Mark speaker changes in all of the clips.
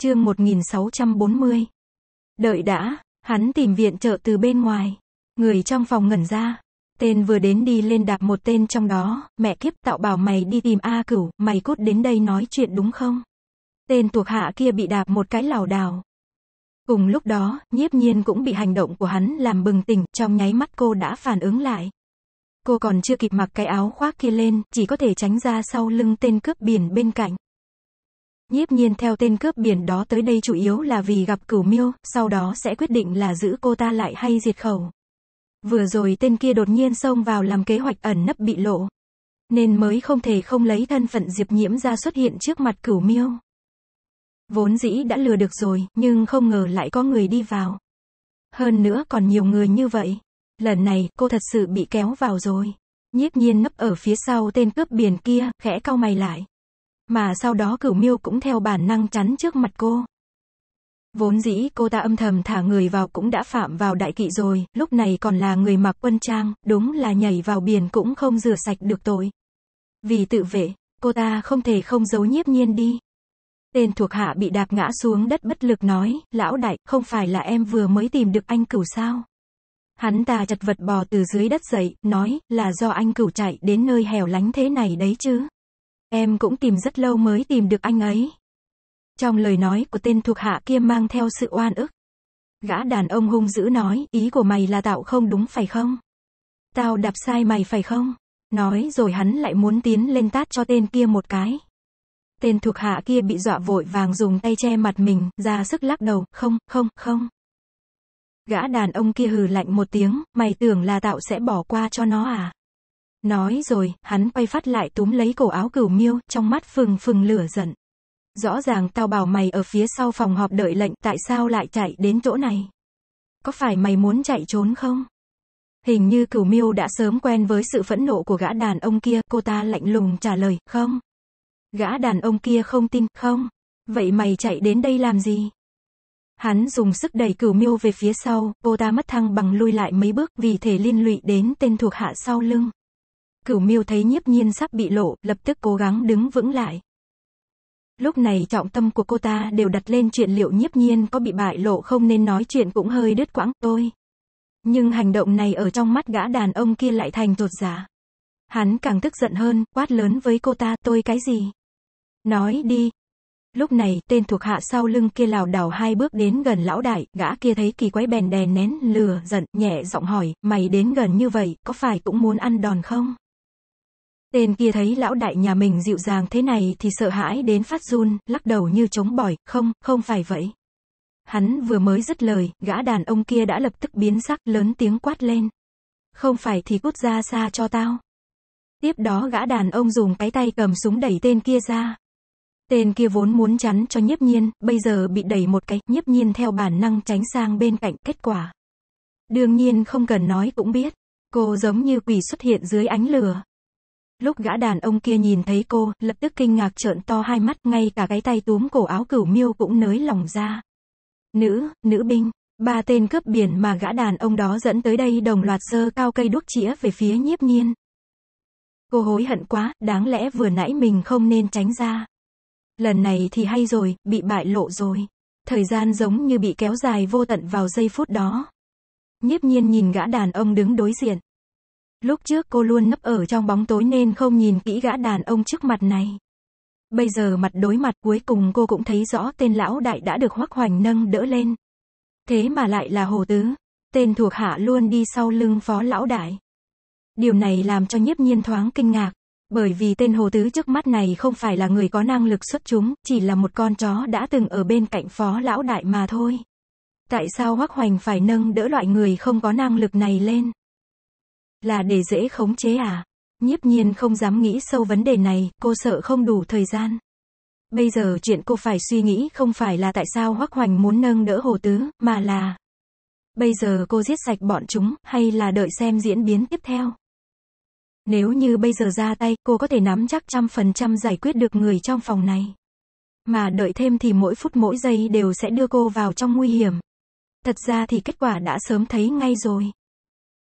Speaker 1: Chương 1640. Đợi đã, hắn tìm viện trợ từ bên ngoài. Người trong phòng ngẩn ra. Tên vừa đến đi lên đạp một tên trong đó, mẹ kiếp tạo bảo mày đi tìm A cửu, mày cút đến đây nói chuyện đúng không? Tên thuộc hạ kia bị đạp một cái lảo đào Cùng lúc đó, nhiếp nhiên cũng bị hành động của hắn làm bừng tỉnh, trong nháy mắt cô đã phản ứng lại. Cô còn chưa kịp mặc cái áo khoác kia lên, chỉ có thể tránh ra sau lưng tên cướp biển bên cạnh. Nhiếp nhiên theo tên cướp biển đó tới đây chủ yếu là vì gặp cửu miêu, sau đó sẽ quyết định là giữ cô ta lại hay diệt khẩu. Vừa rồi tên kia đột nhiên xông vào làm kế hoạch ẩn nấp bị lộ. Nên mới không thể không lấy thân phận Diệp Nhiễm ra xuất hiện trước mặt cửu miêu. Vốn dĩ đã lừa được rồi, nhưng không ngờ lại có người đi vào. Hơn nữa còn nhiều người như vậy. Lần này, cô thật sự bị kéo vào rồi. Nhiếp nhiên nấp ở phía sau tên cướp biển kia, khẽ cau mày lại. Mà sau đó cửu miêu cũng theo bản năng chắn trước mặt cô. Vốn dĩ cô ta âm thầm thả người vào cũng đã phạm vào đại kỵ rồi, lúc này còn là người mặc quân trang, đúng là nhảy vào biển cũng không rửa sạch được tội. Vì tự vệ, cô ta không thể không giấu nhiếp nhiên đi. Tên thuộc hạ bị đạp ngã xuống đất bất lực nói, lão đại, không phải là em vừa mới tìm được anh cửu sao? Hắn ta chật vật bò từ dưới đất dậy, nói, là do anh cửu chạy đến nơi hẻo lánh thế này đấy chứ. Em cũng tìm rất lâu mới tìm được anh ấy. Trong lời nói của tên thuộc hạ kia mang theo sự oan ức. Gã đàn ông hung dữ nói, ý của mày là tạo không đúng phải không? Tao đạp sai mày phải không? Nói rồi hắn lại muốn tiến lên tát cho tên kia một cái. Tên thuộc hạ kia bị dọa vội vàng dùng tay che mặt mình, ra sức lắc đầu, không, không, không. Gã đàn ông kia hừ lạnh một tiếng, mày tưởng là tạo sẽ bỏ qua cho nó à? Nói rồi, hắn quay phát lại túm lấy cổ áo cửu miêu, trong mắt phừng phừng lửa giận. Rõ ràng tao bảo mày ở phía sau phòng họp đợi lệnh tại sao lại chạy đến chỗ này. Có phải mày muốn chạy trốn không? Hình như cửu miêu đã sớm quen với sự phẫn nộ của gã đàn ông kia, cô ta lạnh lùng trả lời, không. Gã đàn ông kia không tin, không. Vậy mày chạy đến đây làm gì? Hắn dùng sức đẩy cửu miêu về phía sau, cô ta mất thăng bằng lùi lại mấy bước vì thể liên lụy đến tên thuộc hạ sau lưng. Cửu miêu thấy nhiếp nhiên sắp bị lộ, lập tức cố gắng đứng vững lại. Lúc này trọng tâm của cô ta đều đặt lên chuyện liệu nhiếp nhiên có bị bại lộ không nên nói chuyện cũng hơi đứt quãng tôi. Nhưng hành động này ở trong mắt gã đàn ông kia lại thành trột giả. Dạ. Hắn càng tức giận hơn, quát lớn với cô ta tôi cái gì? Nói đi. Lúc này, tên thuộc hạ sau lưng kia lào đảo hai bước đến gần lão đại, gã kia thấy kỳ quái bèn đè nén lừa giận, nhẹ giọng hỏi, mày đến gần như vậy, có phải cũng muốn ăn đòn không? Tên kia thấy lão đại nhà mình dịu dàng thế này thì sợ hãi đến phát run, lắc đầu như chống bỏi, không, không phải vậy. Hắn vừa mới dứt lời, gã đàn ông kia đã lập tức biến sắc, lớn tiếng quát lên. Không phải thì cút ra xa cho tao. Tiếp đó gã đàn ông dùng cái tay cầm súng đẩy tên kia ra. Tên kia vốn muốn chắn cho nhiếp nhiên, bây giờ bị đẩy một cái, nhiếp nhiên theo bản năng tránh sang bên cạnh kết quả. Đương nhiên không cần nói cũng biết, cô giống như quỷ xuất hiện dưới ánh lửa, Lúc gã đàn ông kia nhìn thấy cô, lập tức kinh ngạc trợn to hai mắt, ngay cả cái tay túm cổ áo cửu miêu cũng nới lòng ra. Nữ, nữ binh, ba tên cướp biển mà gã đàn ông đó dẫn tới đây đồng loạt sơ cao cây đuốc chĩa về phía nhiếp nhiên. Cô hối hận quá, đáng lẽ vừa nãy mình không nên tránh ra. Lần này thì hay rồi, bị bại lộ rồi. Thời gian giống như bị kéo dài vô tận vào giây phút đó. Nhiếp nhiên nhìn gã đàn ông đứng đối diện. Lúc trước cô luôn nấp ở trong bóng tối nên không nhìn kỹ gã đàn ông trước mặt này. Bây giờ mặt đối mặt cuối cùng cô cũng thấy rõ tên lão đại đã được hoắc hoành nâng đỡ lên. Thế mà lại là hồ tứ. Tên thuộc hạ luôn đi sau lưng phó lão đại. Điều này làm cho nhiếp nhiên thoáng kinh ngạc. Bởi vì tên hồ tứ trước mắt này không phải là người có năng lực xuất chúng, chỉ là một con chó đã từng ở bên cạnh phó lão đại mà thôi. Tại sao Hoắc Hoành phải nâng đỡ loại người không có năng lực này lên? Là để dễ khống chế à? Nhiếp nhiên không dám nghĩ sâu vấn đề này, cô sợ không đủ thời gian. Bây giờ chuyện cô phải suy nghĩ không phải là tại sao Hoắc Hoành muốn nâng đỡ Hồ Tứ, mà là... Bây giờ cô giết sạch bọn chúng, hay là đợi xem diễn biến tiếp theo? Nếu như bây giờ ra tay, cô có thể nắm chắc trăm phần trăm giải quyết được người trong phòng này. Mà đợi thêm thì mỗi phút mỗi giây đều sẽ đưa cô vào trong nguy hiểm. Thật ra thì kết quả đã sớm thấy ngay rồi.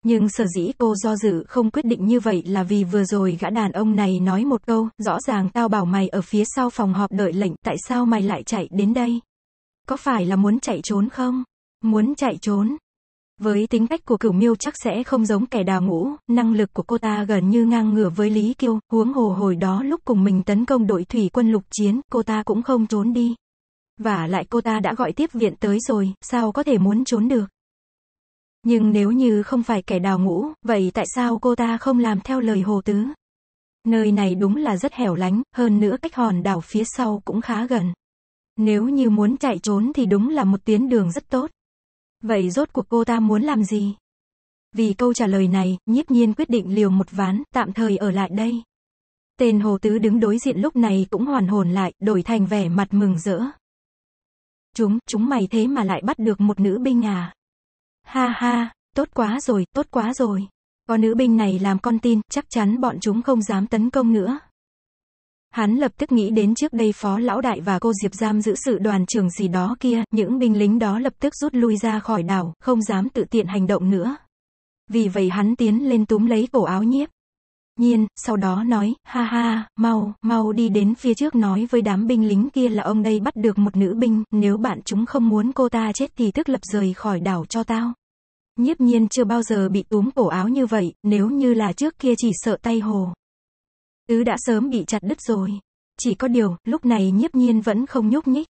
Speaker 1: Nhưng sở dĩ cô do dự không quyết định như vậy là vì vừa rồi gã đàn ông này nói một câu, rõ ràng tao bảo mày ở phía sau phòng họp đợi lệnh, tại sao mày lại chạy đến đây? Có phải là muốn chạy trốn không? Muốn chạy trốn? Với tính cách của cửu miêu chắc sẽ không giống kẻ đào ngũ, năng lực của cô ta gần như ngang ngửa với Lý Kiêu, huống hồ hồi đó lúc cùng mình tấn công đội thủy quân lục chiến, cô ta cũng không trốn đi. Và lại cô ta đã gọi tiếp viện tới rồi, sao có thể muốn trốn được? Nhưng nếu như không phải kẻ đào ngũ, vậy tại sao cô ta không làm theo lời Hồ Tứ? Nơi này đúng là rất hẻo lánh, hơn nữa cách hòn đảo phía sau cũng khá gần. Nếu như muốn chạy trốn thì đúng là một tuyến đường rất tốt. Vậy rốt cuộc cô ta muốn làm gì? Vì câu trả lời này, nhiếp nhiên quyết định liều một ván, tạm thời ở lại đây. Tên Hồ Tứ đứng đối diện lúc này cũng hoàn hồn lại, đổi thành vẻ mặt mừng rỡ. Chúng, chúng mày thế mà lại bắt được một nữ binh à? Ha ha, tốt quá rồi, tốt quá rồi. Có nữ binh này làm con tin, chắc chắn bọn chúng không dám tấn công nữa. Hắn lập tức nghĩ đến trước đây phó lão đại và cô Diệp giam giữ sự đoàn trưởng gì đó kia, những binh lính đó lập tức rút lui ra khỏi đảo, không dám tự tiện hành động nữa. Vì vậy hắn tiến lên túm lấy cổ áo nhiếp nhiên, sau đó nói, ha ha, mau, mau đi đến phía trước nói với đám binh lính kia là ông đây bắt được một nữ binh, nếu bạn chúng không muốn cô ta chết thì tức lập rời khỏi đảo cho tao. Nhiếp nhiên chưa bao giờ bị túm cổ áo như vậy, nếu như là trước kia chỉ sợ tay hồ. Tứ đã sớm bị chặt đứt rồi. Chỉ có điều, lúc này nhiếp nhiên vẫn không nhúc nhích.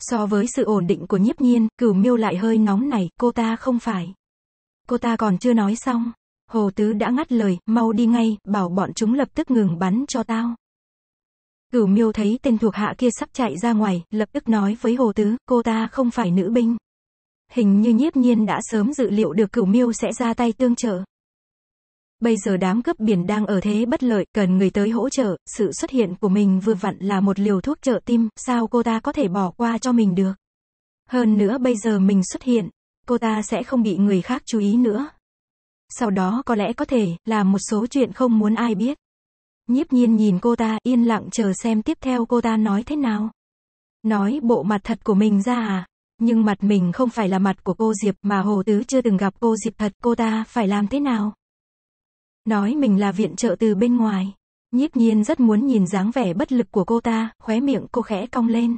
Speaker 1: So với sự ổn định của nhiếp nhiên, cửu miêu lại hơi nóng này, cô ta không phải. Cô ta còn chưa nói xong. Hồ Tứ đã ngắt lời, mau đi ngay, bảo bọn chúng lập tức ngừng bắn cho tao. Cửu miêu thấy tên thuộc hạ kia sắp chạy ra ngoài, lập tức nói với Hồ Tứ, cô ta không phải nữ binh. Hình như nhiếp nhiên đã sớm dự liệu được cửu miêu sẽ ra tay tương trợ. Bây giờ đám cướp biển đang ở thế bất lợi, cần người tới hỗ trợ, sự xuất hiện của mình vừa vặn là một liều thuốc trợ tim, sao cô ta có thể bỏ qua cho mình được. Hơn nữa bây giờ mình xuất hiện, cô ta sẽ không bị người khác chú ý nữa. Sau đó có lẽ có thể, làm một số chuyện không muốn ai biết. Nhiếp nhiên nhìn cô ta, yên lặng chờ xem tiếp theo cô ta nói thế nào. Nói bộ mặt thật của mình ra à? Nhưng mặt mình không phải là mặt của cô Diệp mà Hồ Tứ chưa từng gặp cô Diệp thật, cô ta phải làm thế nào? Nói mình là viện trợ từ bên ngoài. Nhiếp nhiên rất muốn nhìn dáng vẻ bất lực của cô ta, khóe miệng cô khẽ cong lên.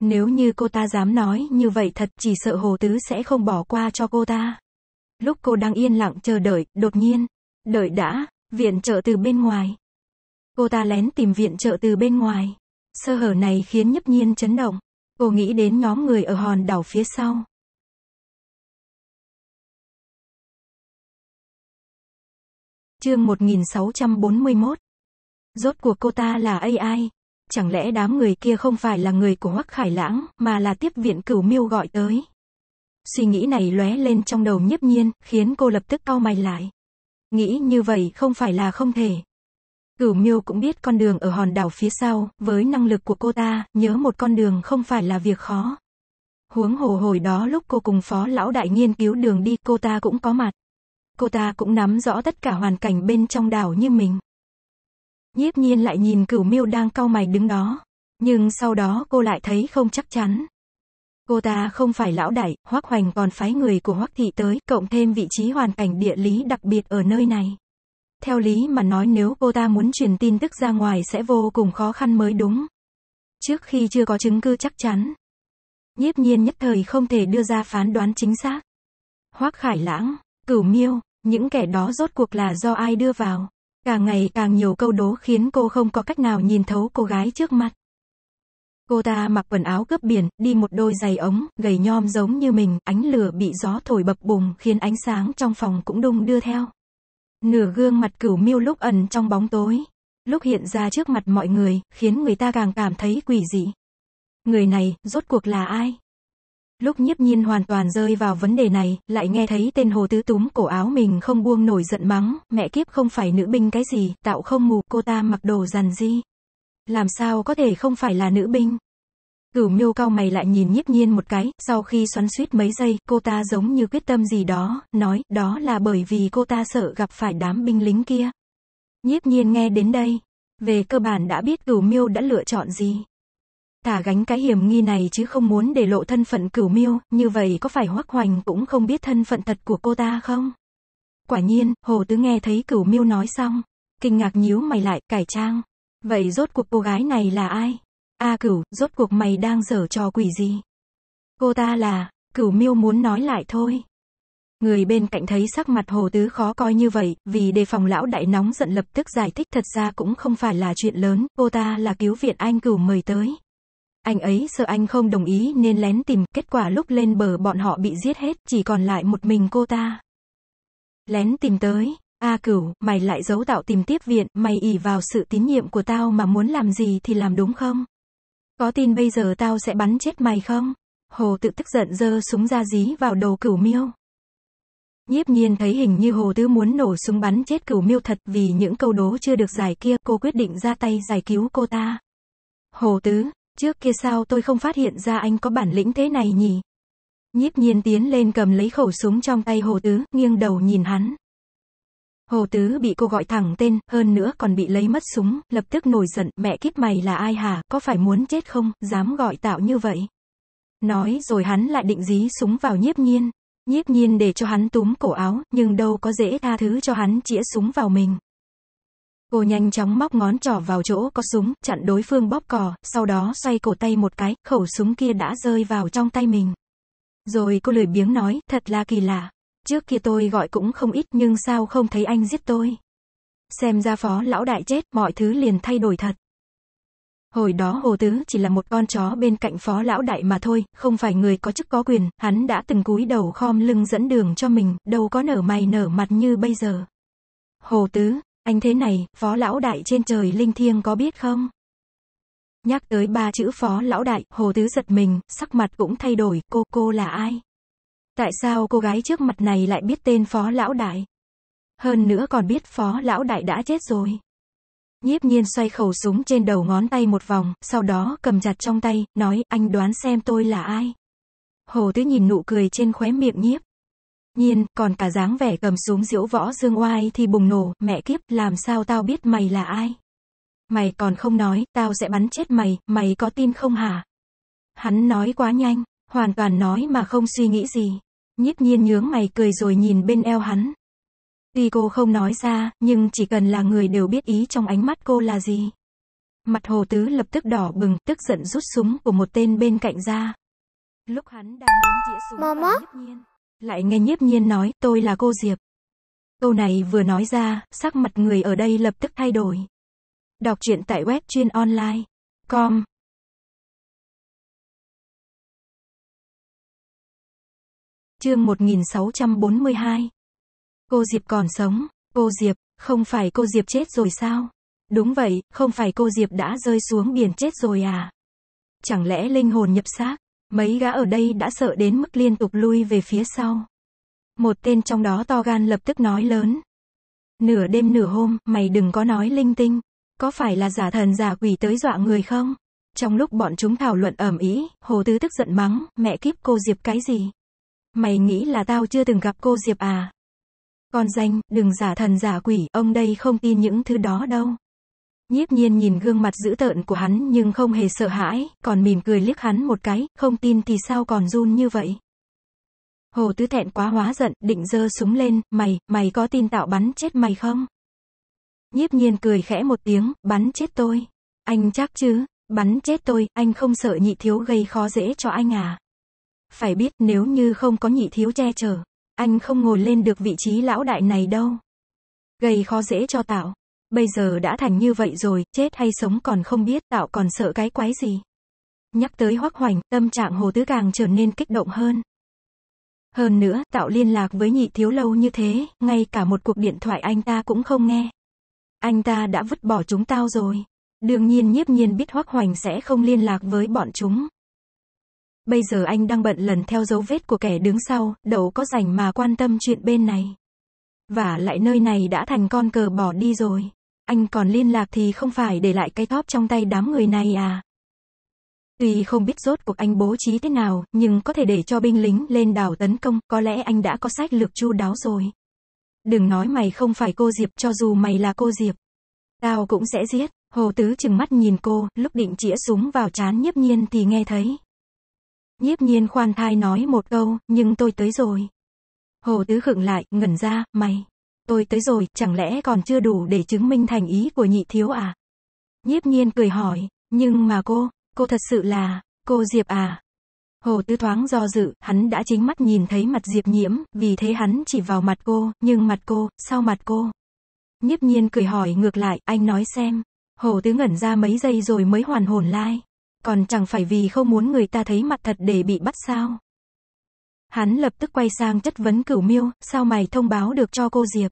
Speaker 1: Nếu như cô ta dám nói như vậy thật chỉ sợ Hồ Tứ sẽ không bỏ qua cho cô ta. Lúc cô đang yên lặng chờ đợi, đột nhiên, đợi đã, viện trợ từ bên ngoài. Cô ta lén tìm viện trợ từ bên ngoài. Sơ hở này khiến
Speaker 2: nhấp nhiên chấn động. Cô nghĩ đến nhóm người ở hòn đảo phía sau. Chương 1641 Rốt cuộc cô ta là AI. Chẳng lẽ đám người kia không
Speaker 1: phải là người của Hoắc Khải Lãng, mà là tiếp viện cửu miêu gọi tới suy nghĩ này lóe lên trong đầu nhiếp nhiên, khiến cô lập tức cau mày lại. Nghĩ như vậy không phải là không thể. Cửu miêu cũng biết con đường ở hòn đảo phía sau, với năng lực của cô ta, nhớ một con đường không phải là việc khó. Huống hồ hồi đó lúc cô cùng phó lão đại nghiên cứu đường đi, cô ta cũng có mặt. Cô ta cũng nắm rõ tất cả hoàn cảnh bên trong đảo như mình. Nhiếp nhiên lại nhìn cửu miêu đang cau mày đứng đó. Nhưng sau đó cô lại thấy không chắc chắn, Cô ta không phải lão đại, Hoắc Hoành còn phái người của Hoắc Thị tới, cộng thêm vị trí hoàn cảnh địa lý đặc biệt ở nơi này. Theo lý mà nói nếu cô ta muốn truyền tin tức ra ngoài sẽ vô cùng khó khăn mới đúng. Trước khi chưa có chứng cứ chắc chắn, nhiếp nhiên nhất thời không thể đưa ra phán đoán chính xác. Hoắc Khải Lãng, Cửu Miêu, những kẻ đó rốt cuộc là do ai đưa vào. Càng ngày càng nhiều câu đố khiến cô không có cách nào nhìn thấu cô gái trước mặt. Cô ta mặc quần áo cướp biển, đi một đôi giày ống, gầy nhom giống như mình, ánh lửa bị gió thổi bập bùng khiến ánh sáng trong phòng cũng đung đưa theo. Nửa gương mặt cửu miêu lúc ẩn trong bóng tối, lúc hiện ra trước mặt mọi người, khiến người ta càng cảm thấy quỷ dị. Người này, rốt cuộc là ai? Lúc nhiếp nhiên hoàn toàn rơi vào vấn đề này, lại nghe thấy tên hồ tứ túm cổ áo mình không buông nổi giận mắng, mẹ kiếp không phải nữ binh cái gì, tạo không mù, cô ta mặc đồ dằn di làm sao có thể không phải là nữ binh. Cửu miêu cao mày lại nhìn nhiếp nhiên một cái, sau khi xoắn suýt mấy giây, cô ta giống như quyết tâm gì đó, nói, đó là bởi vì cô ta sợ gặp phải đám binh lính kia. Nhiếp nhiên nghe đến đây, về cơ bản đã biết cửu miêu đã lựa chọn gì. Thả gánh cái hiểm nghi này chứ không muốn để lộ thân phận cửu miêu, như vậy có phải hoắc hoành cũng không biết thân phận thật của cô ta không? Quả nhiên, Hồ Tứ nghe thấy cửu miêu nói xong, kinh ngạc nhíu mày lại, cải trang. Vậy rốt cuộc cô gái này là ai? A cửu, rốt cuộc mày đang dở trò quỷ gì? Cô ta là, cửu miêu muốn nói lại thôi. Người bên cạnh thấy sắc mặt hồ tứ khó coi như vậy, vì đề phòng lão đại nóng giận lập tức giải thích thật ra cũng không phải là chuyện lớn, cô ta là cứu viện anh cửu mời tới. Anh ấy sợ anh không đồng ý nên lén tìm, kết quả lúc lên bờ bọn họ bị giết hết, chỉ còn lại một mình cô ta. Lén tìm tới, A cửu, mày lại giấu tạo tìm tiếp viện, mày ỉ vào sự tín nhiệm của tao mà muốn làm gì thì làm đúng không? Có tin bây giờ tao sẽ bắn chết mày không? Hồ tự tức giận giơ súng ra dí vào đầu cửu miêu. Nhiếp nhiên thấy hình như hồ tứ muốn nổ súng bắn chết cửu miêu thật vì những câu đố chưa được giải kia cô quyết định ra tay giải cứu cô ta. Hồ tứ, trước kia sao tôi không phát hiện ra anh có bản lĩnh thế này nhỉ? Nhiếp nhiên tiến lên cầm lấy khẩu súng trong tay hồ tứ, nghiêng đầu nhìn hắn. Hồ Tứ bị cô gọi thẳng tên, hơn nữa còn bị lấy mất súng, lập tức nổi giận, mẹ kiếp mày là ai hả, có phải muốn chết không, dám gọi tạo như vậy. Nói rồi hắn lại định dí súng vào nhiếp nhiên. Nhiếp nhiên để cho hắn túm cổ áo, nhưng đâu có dễ tha thứ cho hắn chĩa súng vào mình. Cô nhanh chóng móc ngón trỏ vào chỗ có súng, chặn đối phương bóp cò, sau đó xoay cổ tay một cái, khẩu súng kia đã rơi vào trong tay mình. Rồi cô lười biếng nói, thật là kỳ lạ. Trước kia tôi gọi cũng không ít nhưng sao không thấy anh giết tôi. Xem ra phó lão đại chết, mọi thứ liền thay đổi thật. Hồi đó Hồ Tứ chỉ là một con chó bên cạnh phó lão đại mà thôi, không phải người có chức có quyền, hắn đã từng cúi đầu khom lưng dẫn đường cho mình, đâu có nở mày nở mặt như bây giờ. Hồ Tứ, anh thế này, phó lão đại trên trời linh thiêng có biết không? Nhắc tới ba chữ phó lão đại, Hồ Tứ giật mình, sắc mặt cũng thay đổi, cô cô là ai? Tại sao cô gái trước mặt này lại biết tên phó lão đại? Hơn nữa còn biết phó lão đại đã chết rồi. Nhiếp nhiên xoay khẩu súng trên đầu ngón tay một vòng, sau đó cầm chặt trong tay, nói, anh đoán xem tôi là ai. Hồ Tứ nhìn nụ cười trên khóe miệng nhiếp. Nhiên, còn cả dáng vẻ cầm súng diễu võ dương oai thì bùng nổ, mẹ kiếp, làm sao tao biết mày là ai? Mày còn không nói, tao sẽ bắn chết mày, mày có tin không hả? Hắn nói quá nhanh hoàn toàn nói mà không suy nghĩ gì. Nhiếp nhiên nhướng mày cười rồi nhìn bên eo hắn. Tuy cô không nói ra, nhưng chỉ cần là người đều biết ý trong ánh mắt cô là gì. Mặt hồ tứ lập tức đỏ bừng, tức giận rút súng của một tên bên cạnh ra. Lúc hắn đang muốn chĩa súng Mama. nhiếp nhiên, lại nghe nhiếp nhiên nói, tôi là cô Diệp. Câu này vừa nói ra, sắc mặt người ở đây
Speaker 2: lập tức thay đổi. Đọc truyện tại web chuyên online. com Chương 1642. Cô Diệp còn sống, cô Diệp, không phải cô Diệp
Speaker 1: chết rồi sao? Đúng vậy, không phải cô Diệp đã rơi xuống biển chết rồi à? Chẳng lẽ linh hồn nhập xác? Mấy gã ở đây đã sợ đến mức liên tục lui về phía sau. Một tên trong đó to gan lập tức nói lớn. Nửa đêm nửa hôm, mày đừng có nói linh tinh. Có phải là giả thần giả quỷ tới dọa người không? Trong lúc bọn chúng thảo luận ẩm ý, Hồ Tứ tức giận mắng, mẹ kiếp cô Diệp cái gì? Mày nghĩ là tao chưa từng gặp cô Diệp à? Con danh, đừng giả thần giả quỷ, ông đây không tin những thứ đó đâu. Nhiếp nhiên nhìn gương mặt dữ tợn của hắn nhưng không hề sợ hãi, còn mỉm cười liếc hắn một cái, không tin thì sao còn run như vậy. Hồ Tứ thẹn quá hóa giận, định giơ súng lên, mày, mày có tin tạo bắn chết mày không? Nhiếp nhiên cười khẽ một tiếng, bắn chết tôi. Anh chắc chứ, bắn chết tôi, anh không sợ nhị thiếu gây khó dễ cho anh à? Phải biết nếu như không có nhị thiếu che chở, anh không ngồi lên được vị trí lão đại này đâu. Gây khó dễ cho Tạo. Bây giờ đã thành như vậy rồi, chết hay sống còn không biết, Tạo còn sợ cái quái gì. Nhắc tới Hoắc Hoành, tâm trạng Hồ Tứ càng trở nên kích động hơn. Hơn nữa, Tạo liên lạc với nhị thiếu lâu như thế, ngay cả một cuộc điện thoại anh ta cũng không nghe. Anh ta đã vứt bỏ chúng tao rồi. Đương nhiên nhiếp nhiên biết Hoắc Hoành sẽ không liên lạc với bọn chúng. Bây giờ anh đang bận lần theo dấu vết của kẻ đứng sau, đâu có rảnh mà quan tâm chuyện bên này. Và lại nơi này đã thành con cờ bỏ đi rồi. Anh còn liên lạc thì không phải để lại cái thóp trong tay đám người này à. Tuy không biết rốt cuộc anh bố trí thế nào, nhưng có thể để cho binh lính lên đảo tấn công, có lẽ anh đã có sách lược chu đáo rồi. Đừng nói mày không phải cô Diệp, cho dù mày là cô Diệp. Tao cũng sẽ giết. Hồ Tứ chừng mắt nhìn cô, lúc định chĩa súng vào chán nhấp nhiên thì nghe thấy, Nhiếp nhiên khoan thai nói một câu, nhưng tôi tới rồi. Hồ Tứ khựng lại, ngẩn ra, mày. Tôi tới rồi, chẳng lẽ còn chưa đủ để chứng minh thành ý của nhị thiếu à? Nhiếp nhiên cười hỏi, nhưng mà cô, cô thật sự là, cô Diệp à? Hồ Tứ thoáng do dự, hắn đã chính mắt nhìn thấy mặt Diệp nhiễm, vì thế hắn chỉ vào mặt cô, nhưng mặt cô, sau mặt cô. Nhiếp nhiên cười hỏi ngược lại, anh nói xem. Hồ Tứ ngẩn ra mấy giây rồi mới hoàn hồn lai. Còn chẳng phải vì không muốn người ta thấy mặt thật để bị bắt sao? Hắn lập tức quay sang chất vấn cửu miêu, sao mày thông báo được cho cô Diệp?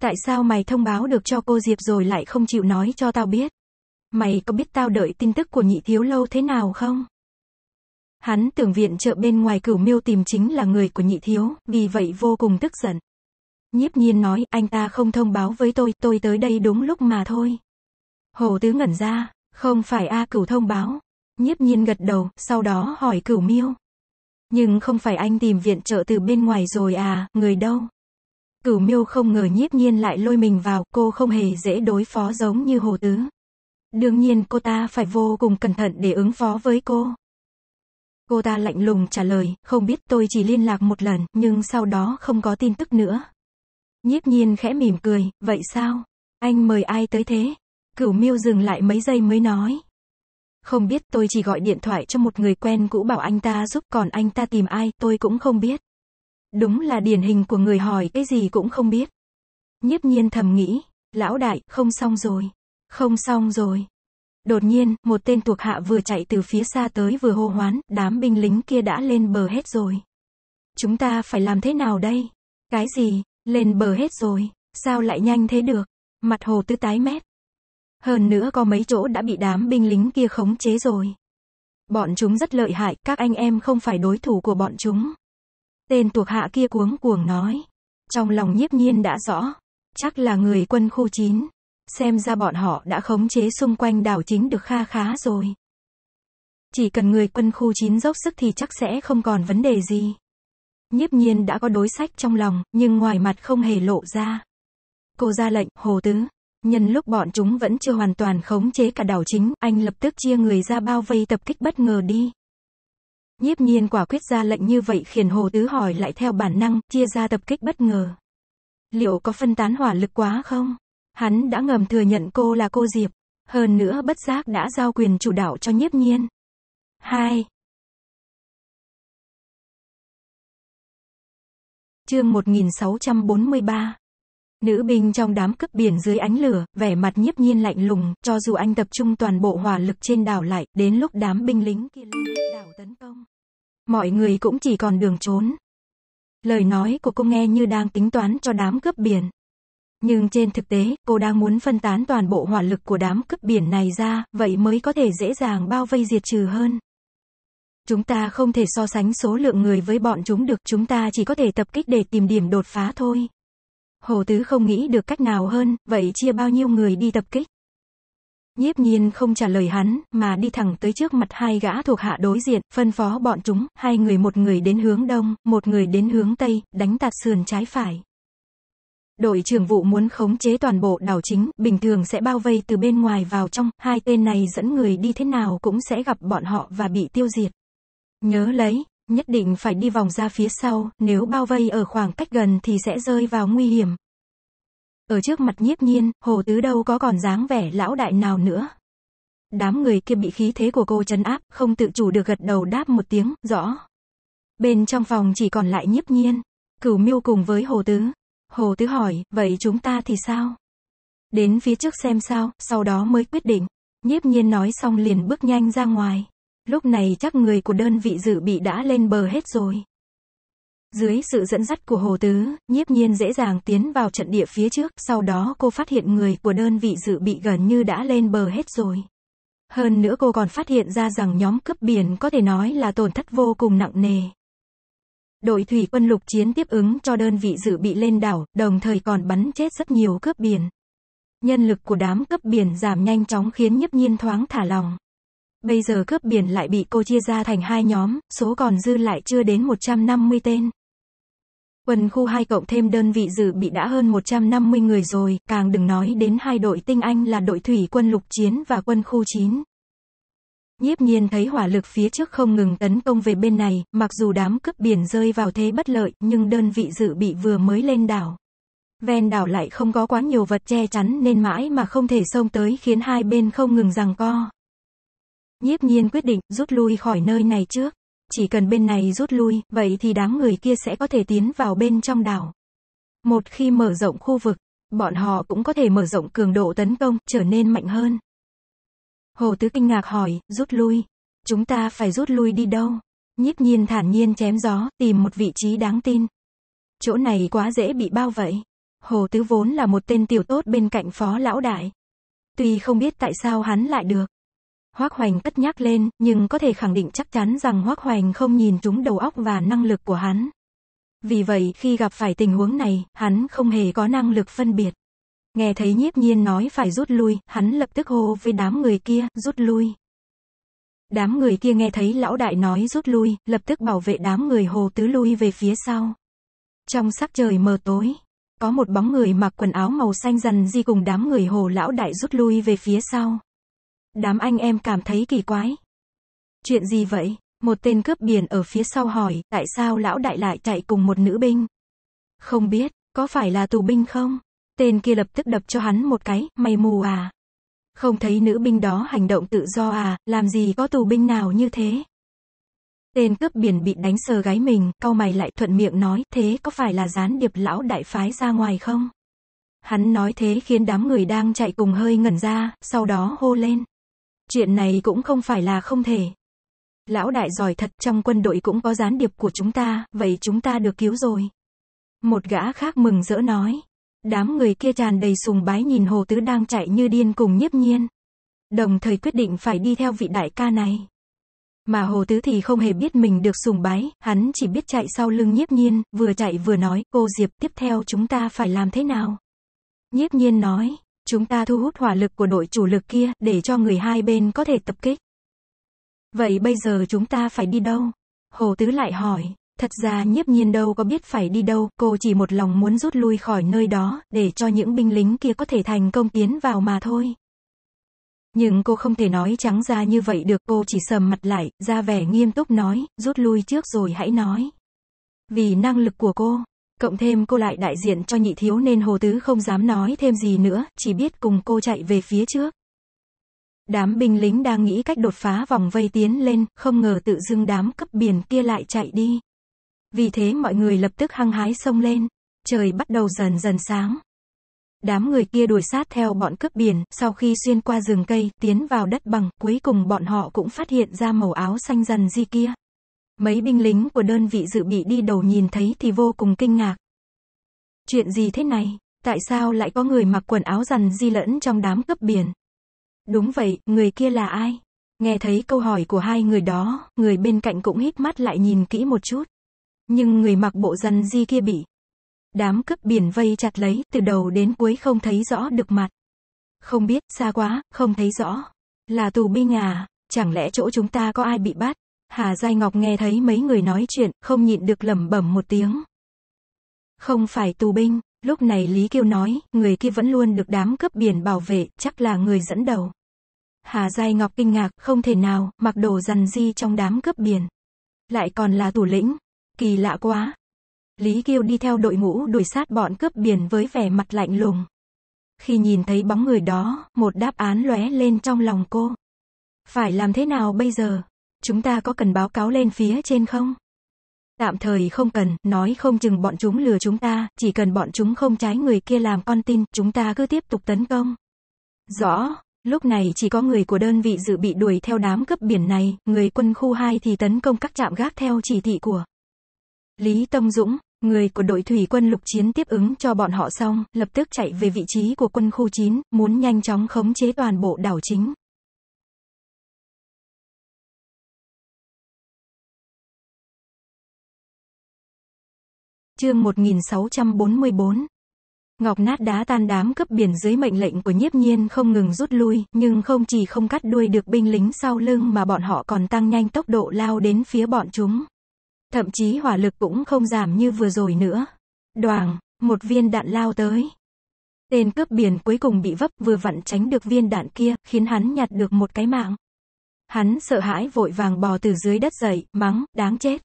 Speaker 1: Tại sao mày thông báo được cho cô Diệp rồi lại không chịu nói cho tao biết? Mày có biết tao đợi tin tức của nhị thiếu lâu thế nào không? Hắn tưởng viện trợ bên ngoài cửu miêu tìm chính là người của nhị thiếu, vì vậy vô cùng tức giận. Nhiếp nhiên nói, anh ta không thông báo với tôi, tôi tới đây đúng lúc mà thôi. Hồ Tứ ngẩn ra, không phải A cửu thông báo, Nhiếp nhiên gật đầu, sau đó hỏi cửu miêu. Nhưng không phải anh tìm viện trợ từ bên ngoài rồi à, người đâu? Cửu miêu không ngờ nhiếp nhiên lại lôi mình vào, cô không hề dễ đối phó giống như hồ tứ. Đương nhiên cô ta phải vô cùng cẩn thận để ứng phó với cô. Cô ta lạnh lùng trả lời, không biết tôi chỉ liên lạc một lần, nhưng sau đó không có tin tức nữa. Nhiếp nhiên khẽ mỉm cười, vậy sao? Anh mời ai tới thế? Cửu miêu dừng lại mấy giây mới nói. Không biết tôi chỉ gọi điện thoại cho một người quen cũ bảo anh ta giúp còn anh ta tìm ai tôi cũng không biết. Đúng là điển hình của người hỏi cái gì cũng không biết. Nhiếp nhiên thầm nghĩ, lão đại, không xong rồi. Không xong rồi. Đột nhiên, một tên thuộc hạ vừa chạy từ phía xa tới vừa hô hoán, đám binh lính kia đã lên bờ hết rồi. Chúng ta phải làm thế nào đây? Cái gì? Lên bờ hết rồi, sao lại nhanh thế được? Mặt hồ tư tái mét, hơn nữa có mấy chỗ đã bị đám binh lính kia khống chế rồi. Bọn chúng rất lợi hại, các anh em không phải đối thủ của bọn chúng. Tên thuộc hạ kia cuống cuồng nói. Trong lòng nhiếp nhiên đã rõ. Chắc là người quân khu 9. Xem ra bọn họ đã khống chế xung quanh đảo chính được kha khá rồi. Chỉ cần người quân khu 9 dốc sức thì chắc sẽ không còn vấn đề gì. Nhiếp nhiên đã có đối sách trong lòng, nhưng ngoài mặt không hề lộ ra. Cô ra lệnh, Hồ Tứ, Nhân lúc bọn chúng vẫn chưa hoàn toàn khống chế cả đảo chính, anh lập tức chia người ra bao vây tập kích bất ngờ đi. Nhiếp nhiên quả quyết ra lệnh như vậy khiến Hồ Tứ hỏi lại theo bản năng, chia ra tập kích bất ngờ. Liệu có phân tán hỏa lực quá không? Hắn đã ngầm
Speaker 2: thừa nhận cô là cô Diệp. Hơn nữa bất giác đã giao quyền chủ đạo cho nhiếp nhiên. 2. Chương 1643 Nữ binh trong đám cướp biển dưới ánh lửa,
Speaker 1: vẻ mặt nhiếp nhiên lạnh lùng, cho dù anh tập trung toàn bộ hỏa lực trên đảo lại, đến lúc đám binh lính kia lên đảo tấn công. Mọi người cũng chỉ còn đường trốn. Lời nói của cô nghe như đang tính toán cho đám cướp biển. Nhưng trên thực tế, cô đang muốn phân tán toàn bộ hỏa lực của đám cướp biển này ra, vậy mới có thể dễ dàng bao vây diệt trừ hơn. Chúng ta không thể so sánh số lượng người với bọn chúng được, chúng ta chỉ có thể tập kích để tìm điểm đột phá thôi. Hồ Tứ không nghĩ được cách nào hơn, vậy chia bao nhiêu người đi tập kích. Nhiếp nhiên không trả lời hắn, mà đi thẳng tới trước mặt hai gã thuộc hạ đối diện, phân phó bọn chúng, hai người một người đến hướng đông, một người đến hướng tây, đánh tạt sườn trái phải. Đội trưởng vụ muốn khống chế toàn bộ đảo chính, bình thường sẽ bao vây từ bên ngoài vào trong, hai tên này dẫn người đi thế nào cũng sẽ gặp bọn họ và bị tiêu diệt. Nhớ lấy, Nhất định phải đi vòng ra phía sau, nếu bao vây ở khoảng cách gần thì sẽ rơi vào nguy hiểm. Ở trước mặt nhiếp nhiên, hồ tứ đâu có còn dáng vẻ lão đại nào nữa. Đám người kia bị khí thế của cô chấn áp, không tự chủ được gật đầu đáp một tiếng, rõ. Bên trong phòng chỉ còn lại nhiếp nhiên. Cửu miêu cùng với hồ tứ. Hồ tứ hỏi, vậy chúng ta thì sao? Đến phía trước xem sao, sau đó mới quyết định. Nhiếp nhiên nói xong liền bước nhanh ra ngoài. Lúc này chắc người của đơn vị dự bị đã lên bờ hết rồi. Dưới sự dẫn dắt của Hồ Tứ, nhiếp nhiên dễ dàng tiến vào trận địa phía trước, sau đó cô phát hiện người của đơn vị dự bị gần như đã lên bờ hết rồi. Hơn nữa cô còn phát hiện ra rằng nhóm cướp biển có thể nói là tổn thất vô cùng nặng nề. Đội thủy quân lục chiến tiếp ứng cho đơn vị dự bị lên đảo, đồng thời còn bắn chết rất nhiều cướp biển. Nhân lực của đám cướp biển giảm nhanh chóng khiến nhiếp nhiên thoáng thả lòng. Bây giờ cướp biển lại bị cô chia ra thành hai nhóm, số còn dư lại chưa đến 150 tên. quân khu 2 cộng thêm đơn vị dự bị đã hơn 150 người rồi, càng đừng nói đến hai đội tinh anh là đội thủy quân lục chiến và quân khu 9. Nhiếp nhiên thấy hỏa lực phía trước không ngừng tấn công về bên này, mặc dù đám cướp biển rơi vào thế bất lợi, nhưng đơn vị dự bị vừa mới lên đảo. Ven đảo lại không có quá nhiều vật che chắn nên mãi mà không thể xông tới khiến hai bên không ngừng rằng co. Nhiếp nhiên quyết định rút lui khỏi nơi này trước. Chỉ cần bên này rút lui, vậy thì đám người kia sẽ có thể tiến vào bên trong đảo. Một khi mở rộng khu vực, bọn họ cũng có thể mở rộng cường độ tấn công, trở nên mạnh hơn. Hồ Tứ kinh ngạc hỏi, rút lui. Chúng ta phải rút lui đi đâu? Nhiếp nhiên thản nhiên chém gió, tìm một vị trí đáng tin. Chỗ này quá dễ bị bao vậy. Hồ Tứ vốn là một tên tiểu tốt bên cạnh phó lão đại. Tuy không biết tại sao hắn lại được. Hoác Hoành cất nhắc lên, nhưng có thể khẳng định chắc chắn rằng Hoác Hoành không nhìn trúng đầu óc và năng lực của hắn. Vì vậy, khi gặp phải tình huống này, hắn không hề có năng lực phân biệt. Nghe thấy nhiếp nhiên nói phải rút lui, hắn lập tức hô với đám người kia, rút lui. Đám người kia nghe thấy lão đại nói rút lui, lập tức bảo vệ đám người hồ tứ lui về phía sau. Trong sắc trời mờ tối, có một bóng người mặc quần áo màu xanh dần di cùng đám người hồ lão đại rút lui về phía sau. Đám anh em cảm thấy kỳ quái. Chuyện gì vậy? Một tên cướp biển ở phía sau hỏi, tại sao lão đại lại chạy cùng một nữ binh? Không biết, có phải là tù binh không? Tên kia lập tức đập cho hắn một cái, mày mù à? Không thấy nữ binh đó hành động tự do à, làm gì có tù binh nào như thế? Tên cướp biển bị đánh sờ gái mình, cau mày lại thuận miệng nói, thế có phải là gián điệp lão đại phái ra ngoài không? Hắn nói thế khiến đám người đang chạy cùng hơi ngẩn ra, sau đó hô lên. Chuyện này cũng không phải là không thể. Lão đại giỏi thật trong quân đội cũng có gián điệp của chúng ta, vậy chúng ta được cứu rồi. Một gã khác mừng rỡ nói. Đám người kia tràn đầy sùng bái nhìn Hồ Tứ đang chạy như điên cùng nhiếp nhiên. Đồng thời quyết định phải đi theo vị đại ca này. Mà Hồ Tứ thì không hề biết mình được sùng bái, hắn chỉ biết chạy sau lưng nhiếp nhiên, vừa chạy vừa nói, cô Diệp tiếp theo chúng ta phải làm thế nào? Nhiếp nhiên nói, chúng ta thu hút hỏa lực của đội chủ lực kia để cho người hai bên có thể tập kích. Vậy bây giờ chúng ta phải đi đâu? Hồ Tứ lại hỏi, thật ra nhiếp nhiên đâu có biết phải đi đâu, cô chỉ một lòng muốn rút lui khỏi nơi đó, để cho những binh lính kia có thể thành công tiến vào mà thôi. Nhưng cô không thể nói trắng ra như vậy được, cô chỉ sầm mặt lại, ra vẻ nghiêm túc nói, rút lui trước rồi hãy nói. Vì năng lực của cô, Cộng thêm cô lại đại diện cho nhị thiếu nên Hồ Tứ không dám nói thêm gì nữa, chỉ biết cùng cô chạy về phía trước. Đám binh lính đang nghĩ cách đột phá vòng vây tiến lên, không ngờ tự dưng đám cấp biển kia lại chạy đi. Vì thế mọi người lập tức hăng hái xông lên, trời bắt đầu dần dần sáng. Đám người kia đuổi sát theo bọn cướp biển, sau khi xuyên qua rừng cây, tiến vào đất bằng, cuối cùng bọn họ cũng phát hiện ra màu áo xanh dần di kia. Mấy binh lính của đơn vị dự bị đi đầu nhìn thấy thì vô cùng kinh ngạc. Chuyện gì thế này? Tại sao lại có người mặc quần áo rằn di lẫn trong đám cướp biển? Đúng vậy, người kia là ai? Nghe thấy câu hỏi của hai người đó, người bên cạnh cũng hít mắt lại nhìn kỹ một chút. Nhưng người mặc bộ rằn di kia bị đám cướp biển vây chặt lấy, từ đầu đến cuối không thấy rõ được mặt. Không biết, xa quá, không thấy rõ. Là tù binh à, chẳng lẽ chỗ chúng ta có ai bị bắt? Hà Giai Ngọc nghe thấy mấy người nói chuyện, không nhịn được lẩm bẩm một tiếng. Không phải tù binh, lúc này Lý Kiêu nói, người kia vẫn luôn được đám cướp biển bảo vệ, chắc là người dẫn đầu. Hà Giai Ngọc kinh ngạc, không thể nào, mặc đồ rằn di trong đám cướp biển. Lại còn là thủ lĩnh. Kỳ lạ quá. Lý Kiêu đi theo đội ngũ đuổi sát bọn cướp biển với vẻ mặt lạnh lùng. Khi nhìn thấy bóng người đó, một đáp án lóe lên trong lòng cô. Phải làm thế nào bây giờ? chúng ta có cần báo cáo lên phía trên không? Tạm thời không cần, nói không chừng bọn chúng lừa chúng ta, chỉ cần bọn chúng không trái người kia làm con tin, chúng ta cứ tiếp tục tấn công. Rõ, lúc này chỉ có người của đơn vị dự bị đuổi theo đám cướp biển này, người quân khu 2 thì tấn công các trạm gác theo chỉ thị của Lý Tông Dũng, người của đội thủy quân lục chiến tiếp ứng cho bọn họ xong, lập tức chạy về vị trí của quân khu 9, muốn nhanh
Speaker 2: chóng khống chế toàn bộ đảo chính. chương 1644. Ngọc nát đá tan đám cướp biển dưới mệnh lệnh của nhiếp nhiên
Speaker 1: không ngừng rút lui, nhưng không chỉ không cắt đuôi được binh lính sau lưng mà bọn họ còn tăng nhanh tốc độ lao đến phía bọn chúng. Thậm chí hỏa lực cũng không giảm như vừa rồi nữa. Đoàn, một viên đạn lao tới. Tên cướp biển cuối cùng bị vấp vừa vặn tránh được viên đạn kia, khiến hắn nhặt được một cái mạng. Hắn sợ hãi vội vàng bò từ dưới đất dậy, mắng, đáng chết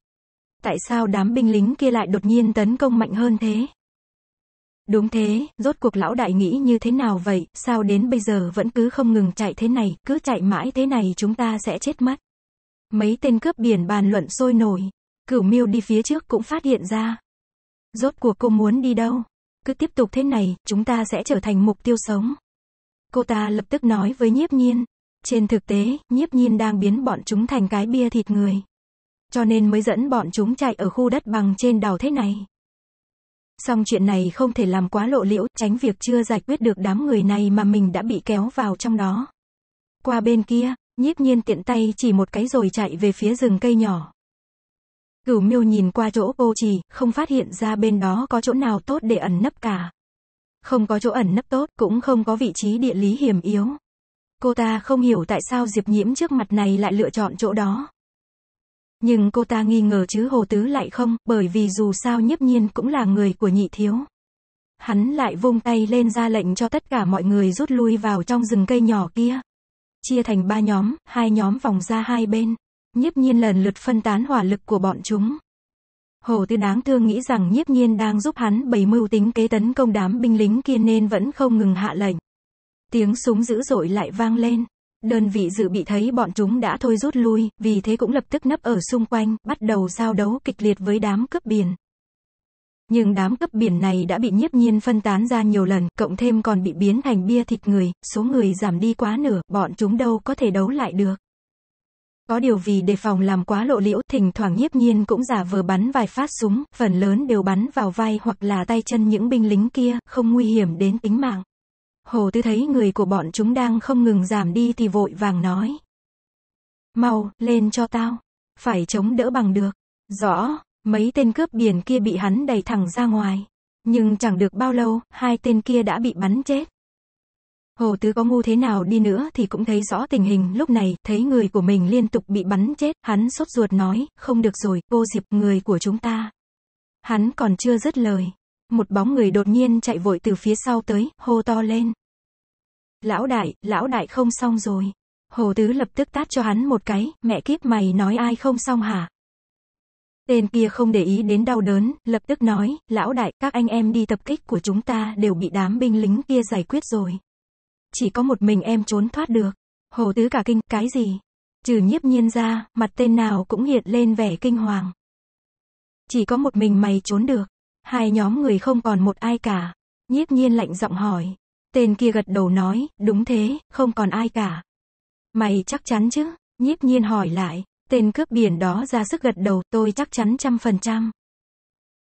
Speaker 1: tại sao đám binh lính kia lại đột nhiên tấn công mạnh hơn thế? Đúng thế, rốt cuộc lão đại nghĩ như thế nào vậy, sao đến bây giờ vẫn cứ không ngừng chạy thế này, cứ chạy mãi thế này chúng ta sẽ chết mất. Mấy tên cướp biển bàn luận sôi nổi, cửu miêu đi phía trước cũng phát hiện ra. Rốt cuộc cô muốn đi đâu? Cứ tiếp tục thế này, chúng ta sẽ trở thành mục tiêu sống. Cô ta lập tức nói với nhiếp nhiên. Trên thực tế, nhiếp nhiên đang biến bọn chúng thành cái bia thịt người cho nên mới dẫn bọn chúng chạy ở khu đất bằng trên đảo thế này. Song chuyện này không thể làm quá lộ liễu, tránh việc chưa giải quyết được đám người này mà mình đã bị kéo vào trong đó. Qua bên kia, nhiếp nhiên tiện tay chỉ một cái rồi chạy về phía rừng cây nhỏ. Cửu miêu nhìn qua chỗ ô trì, không phát hiện ra bên đó có chỗ nào tốt để ẩn nấp cả. Không có chỗ ẩn nấp tốt, cũng không có vị trí địa lý hiểm yếu. Cô ta không hiểu tại sao Diệp Nhiễm trước mặt này lại lựa chọn chỗ đó nhưng cô ta nghi ngờ chứ Hồ Tứ lại không, bởi vì dù sao nhiếp nhiên cũng là người của nhị thiếu. Hắn lại vung tay lên ra lệnh cho tất cả mọi người rút lui vào trong rừng cây nhỏ kia. Chia thành ba nhóm, hai nhóm vòng ra hai bên. Nhiếp nhiên lần lượt phân tán hỏa lực của bọn chúng. Hồ Tứ đáng thương nghĩ rằng nhiếp nhiên đang giúp hắn bày mưu tính kế tấn công đám binh lính kia nên vẫn không ngừng hạ lệnh. Tiếng súng dữ dội lại vang lên. Đơn vị dự bị thấy bọn chúng đã thôi rút lui, vì thế cũng lập tức nấp ở xung quanh, bắt đầu giao đấu kịch liệt với đám cướp biển. Nhưng đám cướp biển này đã bị nhiếp nhiên phân tán ra nhiều lần, cộng thêm còn bị biến thành bia thịt người, số người giảm đi quá nửa, bọn chúng đâu có thể đấu lại được. Có điều vì đề phòng làm quá lộ liễu, thỉnh thoảng nhiếp nhiên cũng giả vờ bắn vài phát súng, phần lớn đều bắn vào vai hoặc là tay chân những binh lính kia, không nguy hiểm đến tính mạng. Hồ Tư thấy người của bọn chúng đang không ngừng giảm đi thì vội vàng nói. Mau, lên cho tao. Phải chống đỡ bằng được. Rõ, mấy tên cướp biển kia bị hắn đẩy thẳng ra ngoài. Nhưng chẳng được bao lâu, hai tên kia đã bị bắn chết. Hồ Tứ có ngu thế nào đi nữa thì cũng thấy rõ tình hình lúc này, thấy người của mình liên tục bị bắn chết, hắn sốt ruột nói, không được rồi, vô diệp người của chúng ta. Hắn còn chưa dứt lời, một bóng người đột nhiên chạy vội từ phía sau tới, hô to lên. Lão đại, lão đại không xong rồi. Hồ Tứ lập tức tát cho hắn một cái, mẹ kiếp mày nói ai không xong hả? Tên kia không để ý đến đau đớn, lập tức nói, lão đại, các anh em đi tập kích của chúng ta đều bị đám binh lính kia giải quyết rồi. Chỉ có một mình em trốn thoát được. Hồ Tứ cả kinh, cái gì? Trừ nhiếp nhiên ra, mặt tên nào cũng hiện lên vẻ kinh hoàng. Chỉ có một mình mày trốn được. Hai nhóm người không còn một ai cả. Nhiếp nhiên lạnh giọng hỏi. Tên kia gật đầu nói, đúng thế, không còn ai cả. Mày chắc chắn chứ? Nhiếp nhiên hỏi lại. Tên cướp biển đó ra sức gật đầu, tôi chắc chắn trăm phần trăm.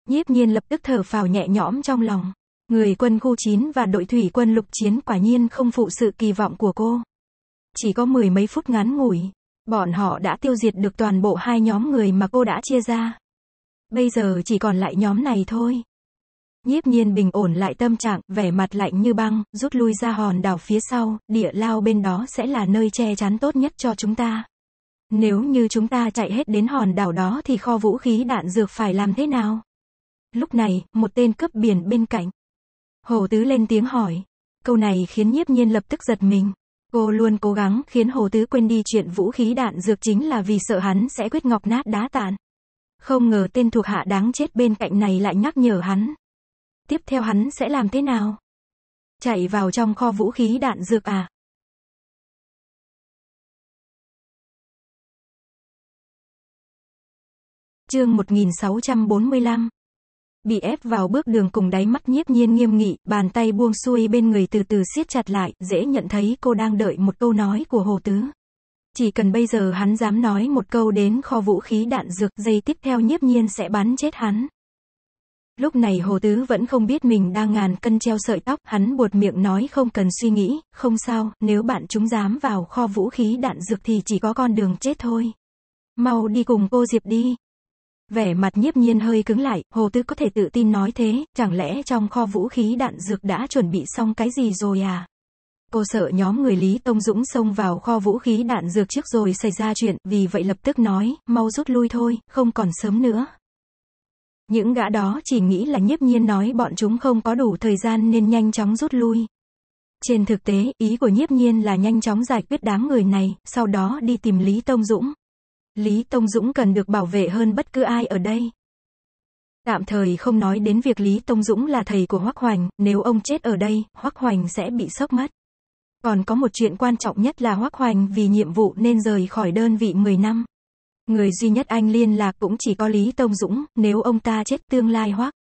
Speaker 1: Nhiếp nhiên lập tức thở phào nhẹ nhõm trong lòng. Người quân khu 9 và đội thủy quân lục chiến quả nhiên không phụ sự kỳ vọng của cô. Chỉ có mười mấy phút ngắn ngủi, bọn họ đã tiêu diệt được toàn bộ hai nhóm người mà cô đã chia ra. Bây giờ chỉ còn lại nhóm này thôi. Nhiếp nhiên bình ổn lại tâm trạng, vẻ mặt lạnh như băng, rút lui ra hòn đảo phía sau, địa lao bên đó sẽ là nơi che chắn tốt nhất cho chúng ta. Nếu như chúng ta chạy hết đến hòn đảo đó thì kho vũ khí đạn dược phải làm thế nào? Lúc này, một tên cướp biển bên cạnh. Hồ Tứ lên tiếng hỏi. Câu này khiến nhiếp nhiên lập tức giật mình. Cô luôn cố gắng khiến Hồ Tứ quên đi chuyện vũ khí đạn dược chính là vì sợ hắn sẽ quyết ngọc nát đá tàn. Không ngờ tên thuộc hạ đáng chết bên cạnh này lại nhắc nhở hắn.
Speaker 2: Tiếp theo hắn sẽ làm thế nào? Chạy vào trong kho vũ khí đạn dược à? Chương 1645 Bị ép vào
Speaker 1: bước đường cùng đáy mắt nhiếp nhiên nghiêm nghị, bàn tay buông xuôi bên người từ từ siết chặt lại, dễ nhận thấy cô đang đợi một câu nói của Hồ Tứ chỉ cần bây giờ hắn dám nói một câu đến kho vũ khí đạn dược dây tiếp theo nhiếp nhiên sẽ bắn chết hắn. Lúc này Hồ Tứ vẫn không biết mình đang ngàn cân treo sợi tóc, hắn buột miệng nói không cần suy nghĩ, không sao, nếu bạn chúng dám vào kho vũ khí đạn dược thì chỉ có con đường chết thôi. Mau đi cùng cô Diệp đi. Vẻ mặt nhiếp nhiên hơi cứng lại, Hồ Tứ có thể tự tin nói thế, chẳng lẽ trong kho vũ khí đạn dược đã chuẩn bị xong cái gì rồi à? Cô sợ nhóm người Lý Tông Dũng xông vào kho vũ khí đạn dược trước rồi xảy ra chuyện, vì vậy lập tức nói, mau rút lui thôi, không còn sớm nữa. Những gã đó chỉ nghĩ là nhiếp nhiên nói bọn chúng không có đủ thời gian nên nhanh chóng rút lui. Trên thực tế, ý của nhiếp nhiên là nhanh chóng giải quyết đám người này, sau đó đi tìm Lý Tông Dũng. Lý Tông Dũng cần được bảo vệ hơn bất cứ ai ở đây. Tạm thời không nói đến việc Lý Tông Dũng là thầy của Hoắc Hoành, nếu ông chết ở đây, Hoắc Hoành sẽ bị sốc mất. Còn có một chuyện quan trọng nhất là Hoắc Hoành vì nhiệm vụ nên rời khỏi đơn vị 10 năm. Người duy nhất anh liên lạc cũng chỉ có Lý Tông Dũng, nếu ông ta chết tương lai Hoắc.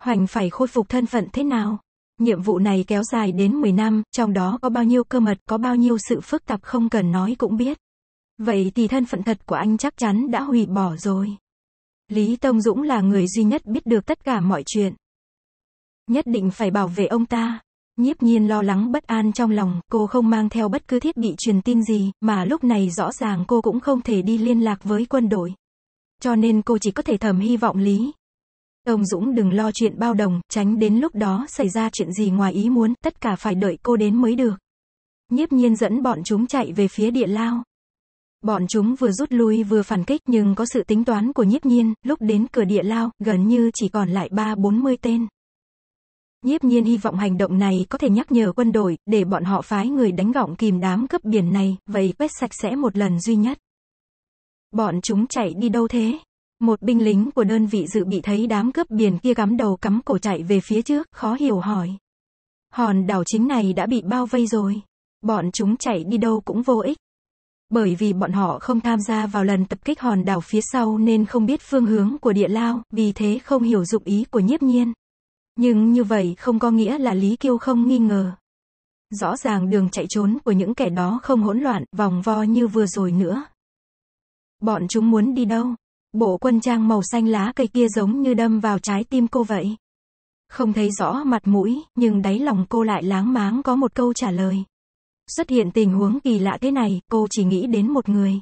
Speaker 1: Hoành phải khôi phục thân phận thế nào? Nhiệm vụ này kéo dài đến 10 năm, trong đó có bao nhiêu cơ mật, có bao nhiêu sự phức tạp không cần nói cũng biết. Vậy thì thân phận thật của anh chắc chắn đã hủy bỏ rồi. Lý Tông Dũng là người duy nhất biết được tất cả mọi chuyện. Nhất định phải bảo vệ ông ta. Nhiếp nhiên lo lắng bất an trong lòng, cô không mang theo bất cứ thiết bị truyền tin gì, mà lúc này rõ ràng cô cũng không thể đi liên lạc với quân đội. Cho nên cô chỉ có thể thầm hy vọng Lý. Ông Dũng đừng lo chuyện bao đồng, tránh đến lúc đó xảy ra chuyện gì ngoài ý muốn, tất cả phải đợi cô đến mới được. Nhiếp nhiên dẫn bọn chúng chạy về phía địa lao. Bọn chúng vừa rút lui vừa phản kích nhưng có sự tính toán của nhiếp nhiên, lúc đến cửa địa lao, gần như chỉ còn lại ba bốn mươi tên. Nhiếp nhiên hy vọng hành động này có thể nhắc nhở quân đội, để bọn họ phái người đánh gọng kìm đám cướp biển này, vậy quét sạch sẽ một lần duy nhất. Bọn chúng chạy đi đâu thế? Một binh lính của đơn vị dự bị thấy đám cướp biển kia cắm đầu cắm cổ chạy về phía trước, khó hiểu hỏi. Hòn đảo chính này đã bị bao vây rồi. Bọn chúng chạy đi đâu cũng vô ích. Bởi vì bọn họ không tham gia vào lần tập kích hòn đảo phía sau nên không biết phương hướng của địa lao, vì thế không hiểu dụng ý của nhiếp nhiên. Nhưng như vậy không có nghĩa là Lý Kiêu không nghi ngờ. Rõ ràng đường chạy trốn của những kẻ đó không hỗn loạn, vòng vo như vừa rồi nữa. Bọn chúng muốn đi đâu? Bộ quân trang màu xanh lá cây kia giống như đâm vào trái tim cô vậy. Không thấy rõ mặt mũi, nhưng đáy lòng cô lại láng máng có một câu trả lời. Xuất hiện tình huống kỳ lạ thế này, cô chỉ nghĩ đến một người.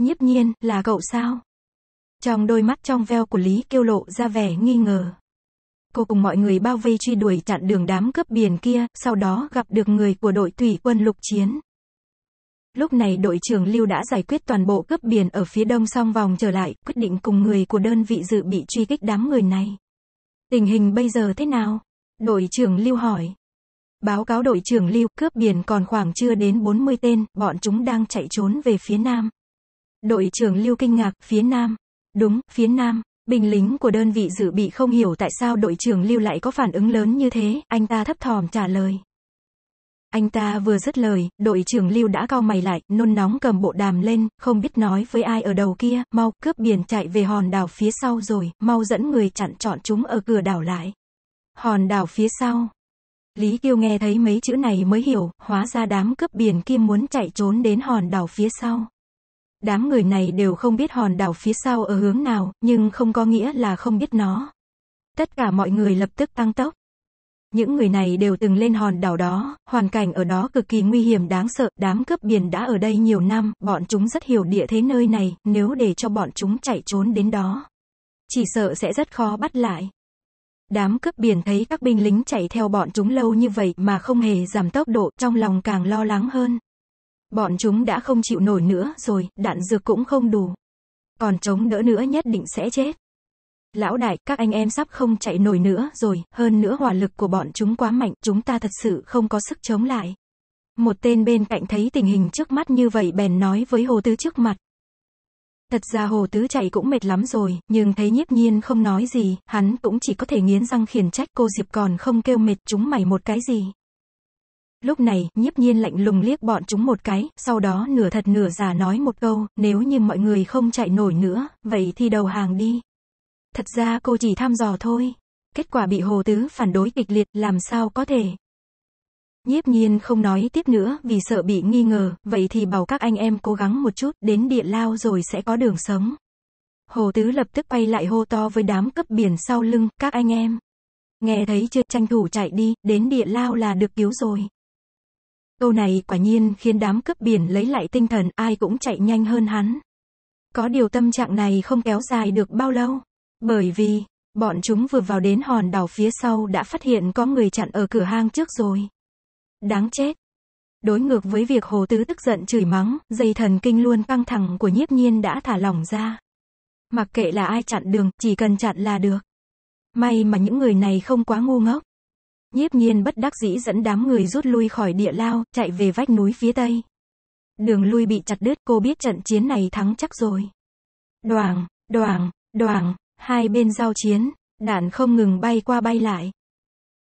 Speaker 1: Nhiếp nhiên, là cậu sao? Trong đôi mắt trong veo của Lý Kiêu lộ ra vẻ nghi ngờ cô cùng mọi người bao vây truy đuổi chặn đường đám cướp biển kia, sau đó gặp được người của đội thủy quân lục chiến. Lúc này đội trưởng Lưu đã giải quyết toàn bộ cướp biển ở phía đông xong vòng trở lại, quyết định cùng người của đơn vị dự bị truy kích đám người này. Tình hình bây giờ thế nào? Đội trưởng Lưu hỏi. Báo cáo đội trưởng Lưu, cướp biển còn khoảng chưa đến 40 tên, bọn chúng đang chạy trốn về phía nam. Đội trưởng Lưu kinh ngạc, phía nam. Đúng, phía nam. Binh lính của đơn vị dự bị không hiểu tại sao đội trưởng lưu lại có phản ứng lớn như thế, anh ta thấp thỏm trả lời. Anh ta vừa dứt lời, đội trưởng lưu đã cao mày lại, nôn nóng cầm bộ đàm lên, không biết nói với ai ở đầu kia, mau, cướp biển chạy về hòn đảo phía sau rồi, mau dẫn người chặn chọn chúng ở cửa đảo lại. Hòn đảo phía sau. Lý Kiêu nghe thấy mấy chữ này mới hiểu, hóa ra đám cướp biển kia muốn chạy trốn đến hòn đảo phía sau. Đám người này đều không biết hòn đảo phía sau ở hướng nào, nhưng không có nghĩa là không biết nó. Tất cả mọi người lập tức tăng tốc. Những người này đều từng lên hòn đảo đó, hoàn cảnh ở đó cực kỳ nguy hiểm đáng sợ, đám cướp biển đã ở đây nhiều năm, bọn chúng rất hiểu địa thế nơi này, nếu để cho bọn chúng chạy trốn đến đó. Chỉ sợ sẽ rất khó bắt lại. Đám cướp biển thấy các binh lính chạy theo bọn chúng lâu như vậy mà không hề giảm tốc độ, trong lòng càng lo lắng hơn. Bọn chúng đã không chịu nổi nữa rồi, đạn dược cũng không đủ. Còn chống đỡ nữa nhất định sẽ chết. Lão đại, các anh em sắp không chạy nổi nữa rồi, hơn nữa hỏa lực của bọn chúng quá mạnh, chúng ta thật sự không có sức chống lại. Một tên bên cạnh thấy tình hình trước mắt như vậy bèn nói với hồ tứ trước mặt. Thật ra hồ tứ chạy cũng mệt lắm rồi, nhưng thấy nhiếp nhiên không nói gì, hắn cũng chỉ có thể nghiến răng khiển trách cô Diệp còn không kêu mệt chúng mày một cái gì. Lúc này, nhiếp nhiên lạnh lùng liếc bọn chúng một cái, sau đó nửa thật nửa giả nói một câu, nếu như mọi người không chạy nổi nữa, vậy thì đầu hàng đi. Thật ra cô chỉ thăm dò thôi. Kết quả bị Hồ Tứ phản đối kịch liệt, làm sao có thể. Nhiếp nhiên không nói tiếp nữa vì sợ bị nghi ngờ, vậy thì bảo các anh em cố gắng một chút, đến địa lao rồi sẽ có đường sống. Hồ Tứ lập tức quay lại hô to với đám cấp biển sau lưng, các anh em. Nghe thấy chưa, tranh thủ chạy đi, đến địa lao là được cứu rồi. Câu này quả nhiên khiến đám cướp biển lấy lại tinh thần, ai cũng chạy nhanh hơn hắn. Có điều tâm trạng này không kéo dài được bao lâu, bởi vì, bọn chúng vừa vào đến hòn đảo phía sau đã phát hiện có người chặn ở cửa hang trước rồi. Đáng chết. Đối ngược với việc Hồ Tứ tức giận chửi mắng, dây thần kinh luôn căng thẳng của nhiếp nhiên đã thả lỏng ra. Mặc kệ là ai chặn đường, chỉ cần chặn là được. May mà những người này không quá ngu ngốc nhiếp nhiên bất đắc dĩ dẫn đám người rút lui khỏi địa lao, chạy về vách núi phía tây. Đường lui bị chặt đứt, cô biết trận chiến này thắng chắc rồi. Đoàng, đoàng, đoàng, hai bên giao chiến, đạn không ngừng bay qua bay lại.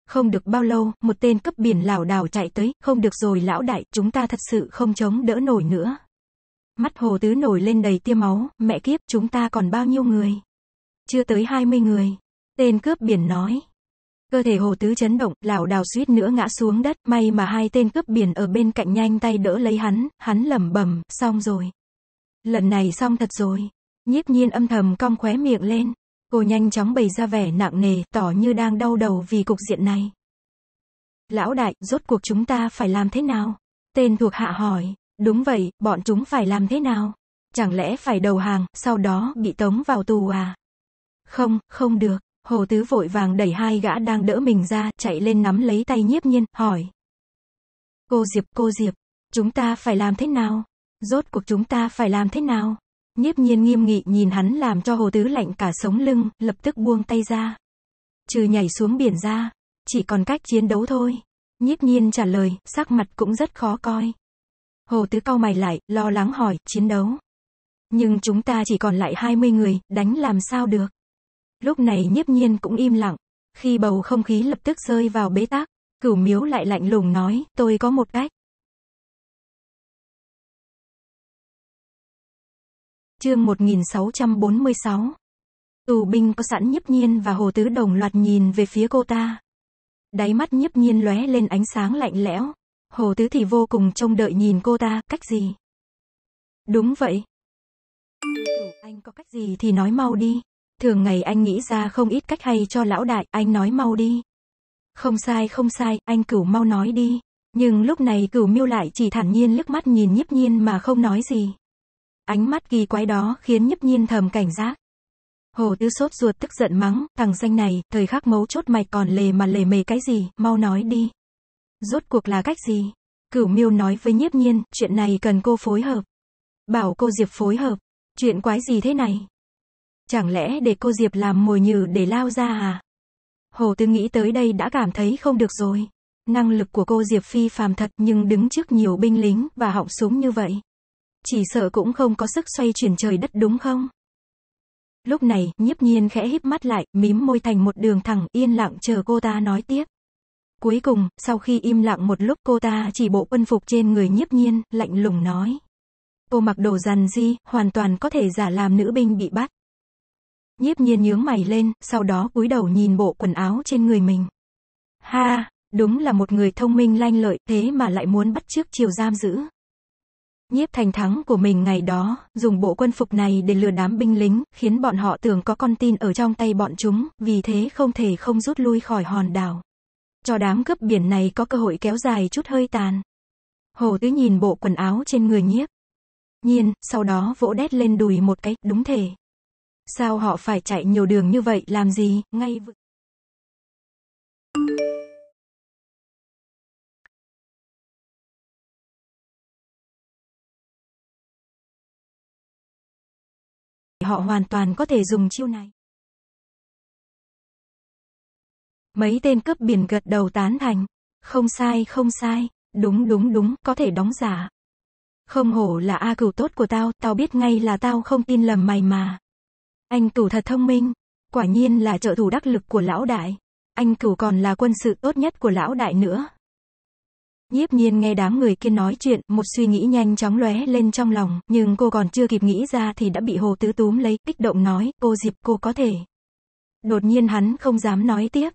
Speaker 1: Không được bao lâu, một tên cấp biển lảo đảo chạy tới, không được rồi lão đại, chúng ta thật sự không chống đỡ nổi nữa. Mắt hồ tứ nổi lên đầy tia máu, mẹ kiếp, chúng ta còn bao nhiêu người? Chưa tới 20 người. Tên cướp biển nói, Cơ thể hồ tứ chấn động, lảo đảo suýt nữa ngã xuống đất, may mà hai tên cướp biển ở bên cạnh nhanh tay đỡ lấy hắn, hắn lẩm bẩm, xong rồi. Lần này xong thật rồi. Nhiếp nhiên âm thầm cong khóe miệng lên. Cô nhanh chóng bày ra vẻ nặng nề, tỏ như đang đau đầu vì cục diện này. Lão đại, rốt cuộc chúng ta phải làm thế nào? Tên thuộc hạ hỏi, đúng vậy, bọn chúng phải làm thế nào? Chẳng lẽ phải đầu hàng, sau đó bị tống vào tù à? Không, không được. Hồ Tứ vội vàng đẩy hai gã đang đỡ mình ra, chạy lên nắm lấy tay nhiếp nhiên, hỏi. Cô Diệp, cô Diệp, chúng ta phải làm thế nào? Rốt cuộc chúng ta phải làm thế nào? Nhiếp nhiên nghiêm nghị nhìn hắn làm cho Hồ Tứ lạnh cả sống lưng, lập tức buông tay ra. Trừ nhảy xuống biển ra, chỉ còn cách chiến đấu thôi. Nhiếp nhiên trả lời, sắc mặt cũng rất khó coi. Hồ Tứ cau mày lại, lo lắng hỏi, chiến đấu. Nhưng chúng ta chỉ còn lại 20 người, đánh làm sao được? Lúc này nhiếp nhiên cũng im lặng.
Speaker 2: Khi bầu không khí lập tức rơi vào bế tắc, cửu miếu lại lạnh lùng nói, tôi có một cách. Chương 1646 Tù binh có sẵn nhiếp nhiên và hồ tứ đồng loạt nhìn
Speaker 1: về phía cô ta. Đáy mắt nhiếp nhiên lóe lên ánh sáng lạnh lẽo. Hồ tứ thì vô cùng trông đợi nhìn cô ta, cách gì? Đúng vậy. Anh có cách gì thì nói mau đi. Thường ngày anh nghĩ ra không ít cách hay cho lão đại, anh nói mau đi. Không sai không sai, anh cửu mau nói đi. Nhưng lúc này cửu miêu lại chỉ thản nhiên liếc mắt nhìn nhiếp nhiên mà không nói gì. Ánh mắt kỳ quái đó khiến nhiếp nhiên thầm cảnh giác. Hồ tư sốt ruột tức giận mắng, thằng danh này, thời khắc mấu chốt mày còn lề mà lề mề cái gì, mau nói đi. Rốt cuộc là cách gì? Cửu miêu nói với nhiếp nhiên, chuyện này cần cô phối hợp. Bảo cô Diệp phối hợp. Chuyện quái gì thế này? Chẳng lẽ để cô Diệp làm mồi nhử để lao ra à? Hồ Tư nghĩ tới đây đã cảm thấy không được rồi. Năng lực của cô Diệp phi phàm thật nhưng đứng trước nhiều binh lính và họng súng như vậy. Chỉ sợ cũng không có sức xoay chuyển trời đất đúng không? Lúc này, nhiếp nhiên khẽ híp mắt lại, mím môi thành một đường thẳng, yên lặng chờ cô ta nói tiếp. Cuối cùng, sau khi im lặng một lúc cô ta chỉ bộ quân phục trên người nhiếp nhiên, lạnh lùng nói. Cô mặc đồ rằn di, hoàn toàn có thể giả làm nữ binh bị bắt. Nhiếp nhiên nhướng mày lên, sau đó cúi đầu nhìn bộ quần áo trên người mình. Ha, đúng là một người thông minh lanh lợi, thế mà lại muốn bắt trước chiều giam giữ. Nhiếp thành thắng của mình ngày đó, dùng bộ quân phục này để lừa đám binh lính, khiến bọn họ tưởng có con tin ở trong tay bọn chúng, vì thế không thể không rút lui khỏi hòn đảo. Cho đám cướp biển này có cơ hội kéo dài chút hơi tàn. Hồ tứ nhìn bộ quần áo trên người nhiếp. Nhiên, sau đó vỗ đét lên đùi một cách
Speaker 2: đúng thể. Sao họ phải chạy nhiều đường như vậy làm gì, ngay v... Họ hoàn toàn có thể dùng chiêu này. Mấy tên cướp biển gật đầu tán thành. Không sai, không sai. Đúng đúng đúng,
Speaker 1: có thể đóng giả. Không hổ là A cửu tốt của tao, tao biết ngay là tao không tin lầm mày mà. Anh cửu thật thông minh. Quả nhiên là trợ thủ đắc lực của lão đại. Anh cửu còn là quân sự tốt nhất của lão đại nữa. Nhiếp nhiên nghe đám người kia nói chuyện, một suy nghĩ nhanh chóng lóe lên trong lòng, nhưng cô còn chưa kịp nghĩ ra thì đã bị hồ tứ túm lấy, kích động nói, cô Diệp cô có thể. Đột nhiên hắn không dám nói tiếp.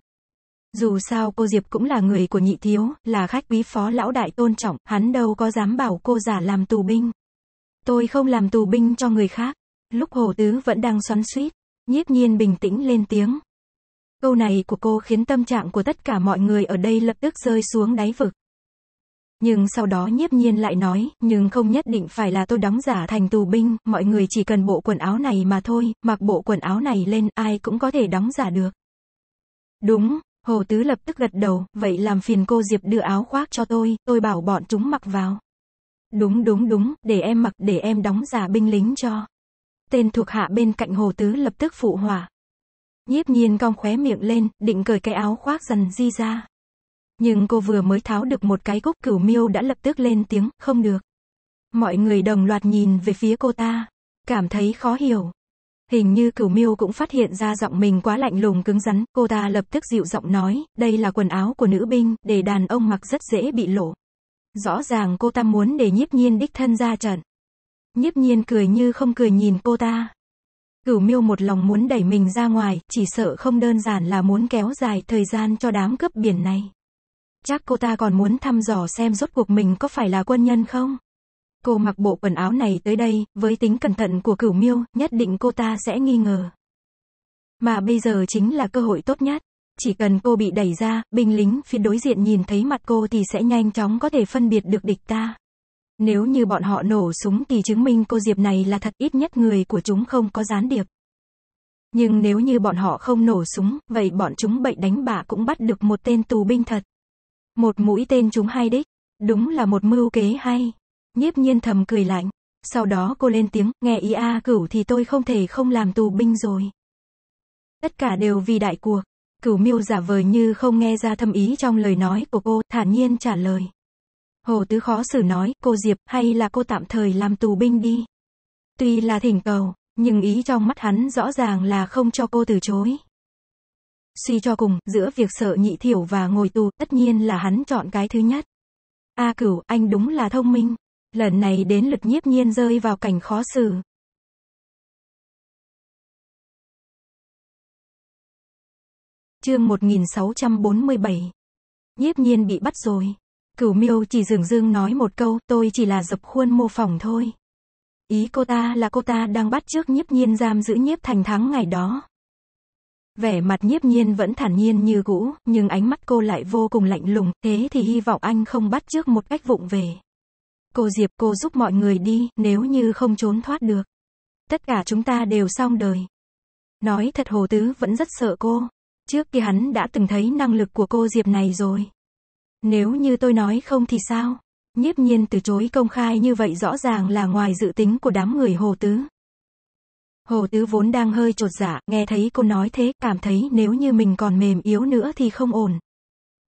Speaker 1: Dù sao cô Diệp cũng là người của nhị thiếu, là khách quý phó lão đại tôn trọng, hắn đâu có dám bảo cô giả làm tù binh. Tôi không làm tù binh cho người khác lúc Hồ Tứ vẫn đang xoắn suýt, nhiếp nhiên bình tĩnh lên tiếng. Câu này của cô khiến tâm trạng của tất cả mọi người ở đây lập tức rơi xuống đáy vực. Nhưng sau đó nhiếp nhiên lại nói, nhưng không nhất định phải là tôi đóng giả thành tù binh, mọi người chỉ cần bộ quần áo này mà thôi, mặc bộ quần áo này lên, ai cũng có thể đóng giả được. Đúng, Hồ Tứ lập tức gật đầu, vậy làm phiền cô Diệp đưa áo khoác cho tôi, tôi bảo bọn chúng mặc vào. Đúng đúng đúng, để em mặc, để em đóng giả binh lính cho tên thuộc hạ bên cạnh hồ tứ lập tức phụ hỏa. Nhiếp nhiên cong khóe miệng lên, định cởi cái áo khoác dần di ra. Nhưng cô vừa mới tháo được một cái cúc cửu miêu đã lập tức lên tiếng, không được. Mọi người đồng loạt nhìn về phía cô ta, cảm thấy khó hiểu. Hình như cửu miêu cũng phát hiện ra giọng mình quá lạnh lùng cứng rắn, cô ta lập tức dịu giọng nói, đây là quần áo của nữ binh, để đàn ông mặc rất dễ bị lộ. Rõ ràng cô ta muốn để nhiếp nhiên đích thân ra trận. Nhiếp nhiên cười như không cười nhìn cô ta. Cửu miêu một lòng muốn đẩy mình ra ngoài, chỉ sợ không đơn giản là muốn kéo dài thời gian cho đám cướp biển này. Chắc cô ta còn muốn thăm dò xem rốt cuộc mình có phải là quân nhân không? Cô mặc bộ quần áo này tới đây, với tính cẩn thận của cửu miêu, nhất định cô ta sẽ nghi ngờ. Mà bây giờ chính là cơ hội tốt nhất. Chỉ cần cô bị đẩy ra, binh lính phía đối diện nhìn thấy mặt cô thì sẽ nhanh chóng có thể phân biệt được địch ta. Nếu như bọn họ nổ súng thì chứng minh cô Diệp này là thật ít nhất người của chúng không có gián điệp. Nhưng nếu như bọn họ không nổ súng, vậy bọn chúng bậy đánh bạ cũng bắt được một tên tù binh thật. Một mũi tên chúng hay đích. Đúng là một mưu kế hay. Nhiếp nhiên thầm cười lạnh. Sau đó cô lên tiếng, nghe ý A cửu thì tôi không thể không làm tù binh rồi. Tất cả đều vì đại cuộc. Cửu miêu giả vờ như không nghe ra thâm ý trong lời nói của cô, thản nhiên trả lời. Hồ Tứ khó xử nói, cô Diệp, hay là cô tạm thời làm tù binh đi. Tuy là thỉnh cầu, nhưng ý trong mắt hắn rõ ràng là không cho cô từ chối. Suy cho cùng, giữa việc sợ nhị thiểu và ngồi tù, tất nhiên là hắn chọn cái thứ nhất. A cửu, anh
Speaker 2: đúng là thông minh. Lần này đến lực nhiếp nhiên rơi vào cảnh khó xử. Chương 1647 Nhiếp nhiên bị bắt rồi. Cửu miêu chỉ dường dương nói
Speaker 1: một câu, tôi chỉ là dập khuôn mô phỏng thôi. Ý cô ta là cô ta đang bắt trước nhiếp nhiên giam giữ nhiếp thành thắng ngày đó. Vẻ mặt nhiếp nhiên vẫn thản nhiên như cũ, nhưng ánh mắt cô lại vô cùng lạnh lùng, thế thì hy vọng anh không bắt trước một cách vụng về. Cô Diệp, cô giúp mọi người đi, nếu như không trốn thoát được. Tất cả chúng ta đều xong đời. Nói thật Hồ Tứ vẫn rất sợ cô. Trước kia hắn đã từng thấy năng lực của cô Diệp này rồi. Nếu như tôi nói không thì sao? Nhiếp nhiên từ chối công khai như vậy rõ ràng là ngoài dự tính của đám người Hồ Tứ. Hồ Tứ vốn đang hơi trột dạ, nghe thấy cô nói thế, cảm thấy nếu như mình còn mềm yếu nữa thì không ổn.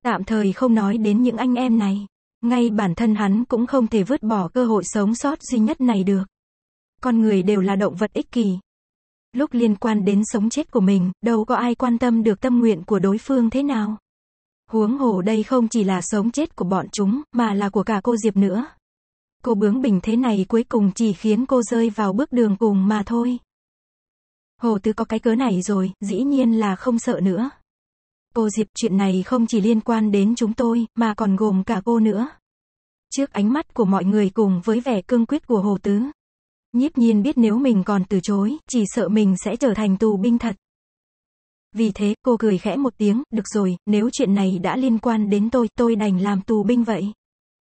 Speaker 1: Tạm thời không nói đến những anh em này. Ngay bản thân hắn cũng không thể vứt bỏ cơ hội sống sót duy nhất này được. Con người đều là động vật ích kỷ. Lúc liên quan đến sống chết của mình, đâu có ai quan tâm được tâm nguyện của đối phương thế nào. Huống hồ đây không chỉ là sống chết của bọn chúng, mà là của cả cô Diệp nữa. Cô bướng bỉnh thế này cuối cùng chỉ khiến cô rơi vào bước đường cùng mà thôi. Hồ Tứ có cái cớ này rồi, dĩ nhiên là không sợ nữa. Cô Diệp chuyện này không chỉ liên quan đến chúng tôi, mà còn gồm cả cô nữa. Trước ánh mắt của mọi người cùng với vẻ cương quyết của Hồ Tứ, nhiếp nhiên biết nếu mình còn từ chối, chỉ sợ mình sẽ trở thành tù binh thật. Vì thế, cô cười khẽ một tiếng, được rồi, nếu chuyện này đã liên quan đến tôi, tôi đành làm tù binh vậy.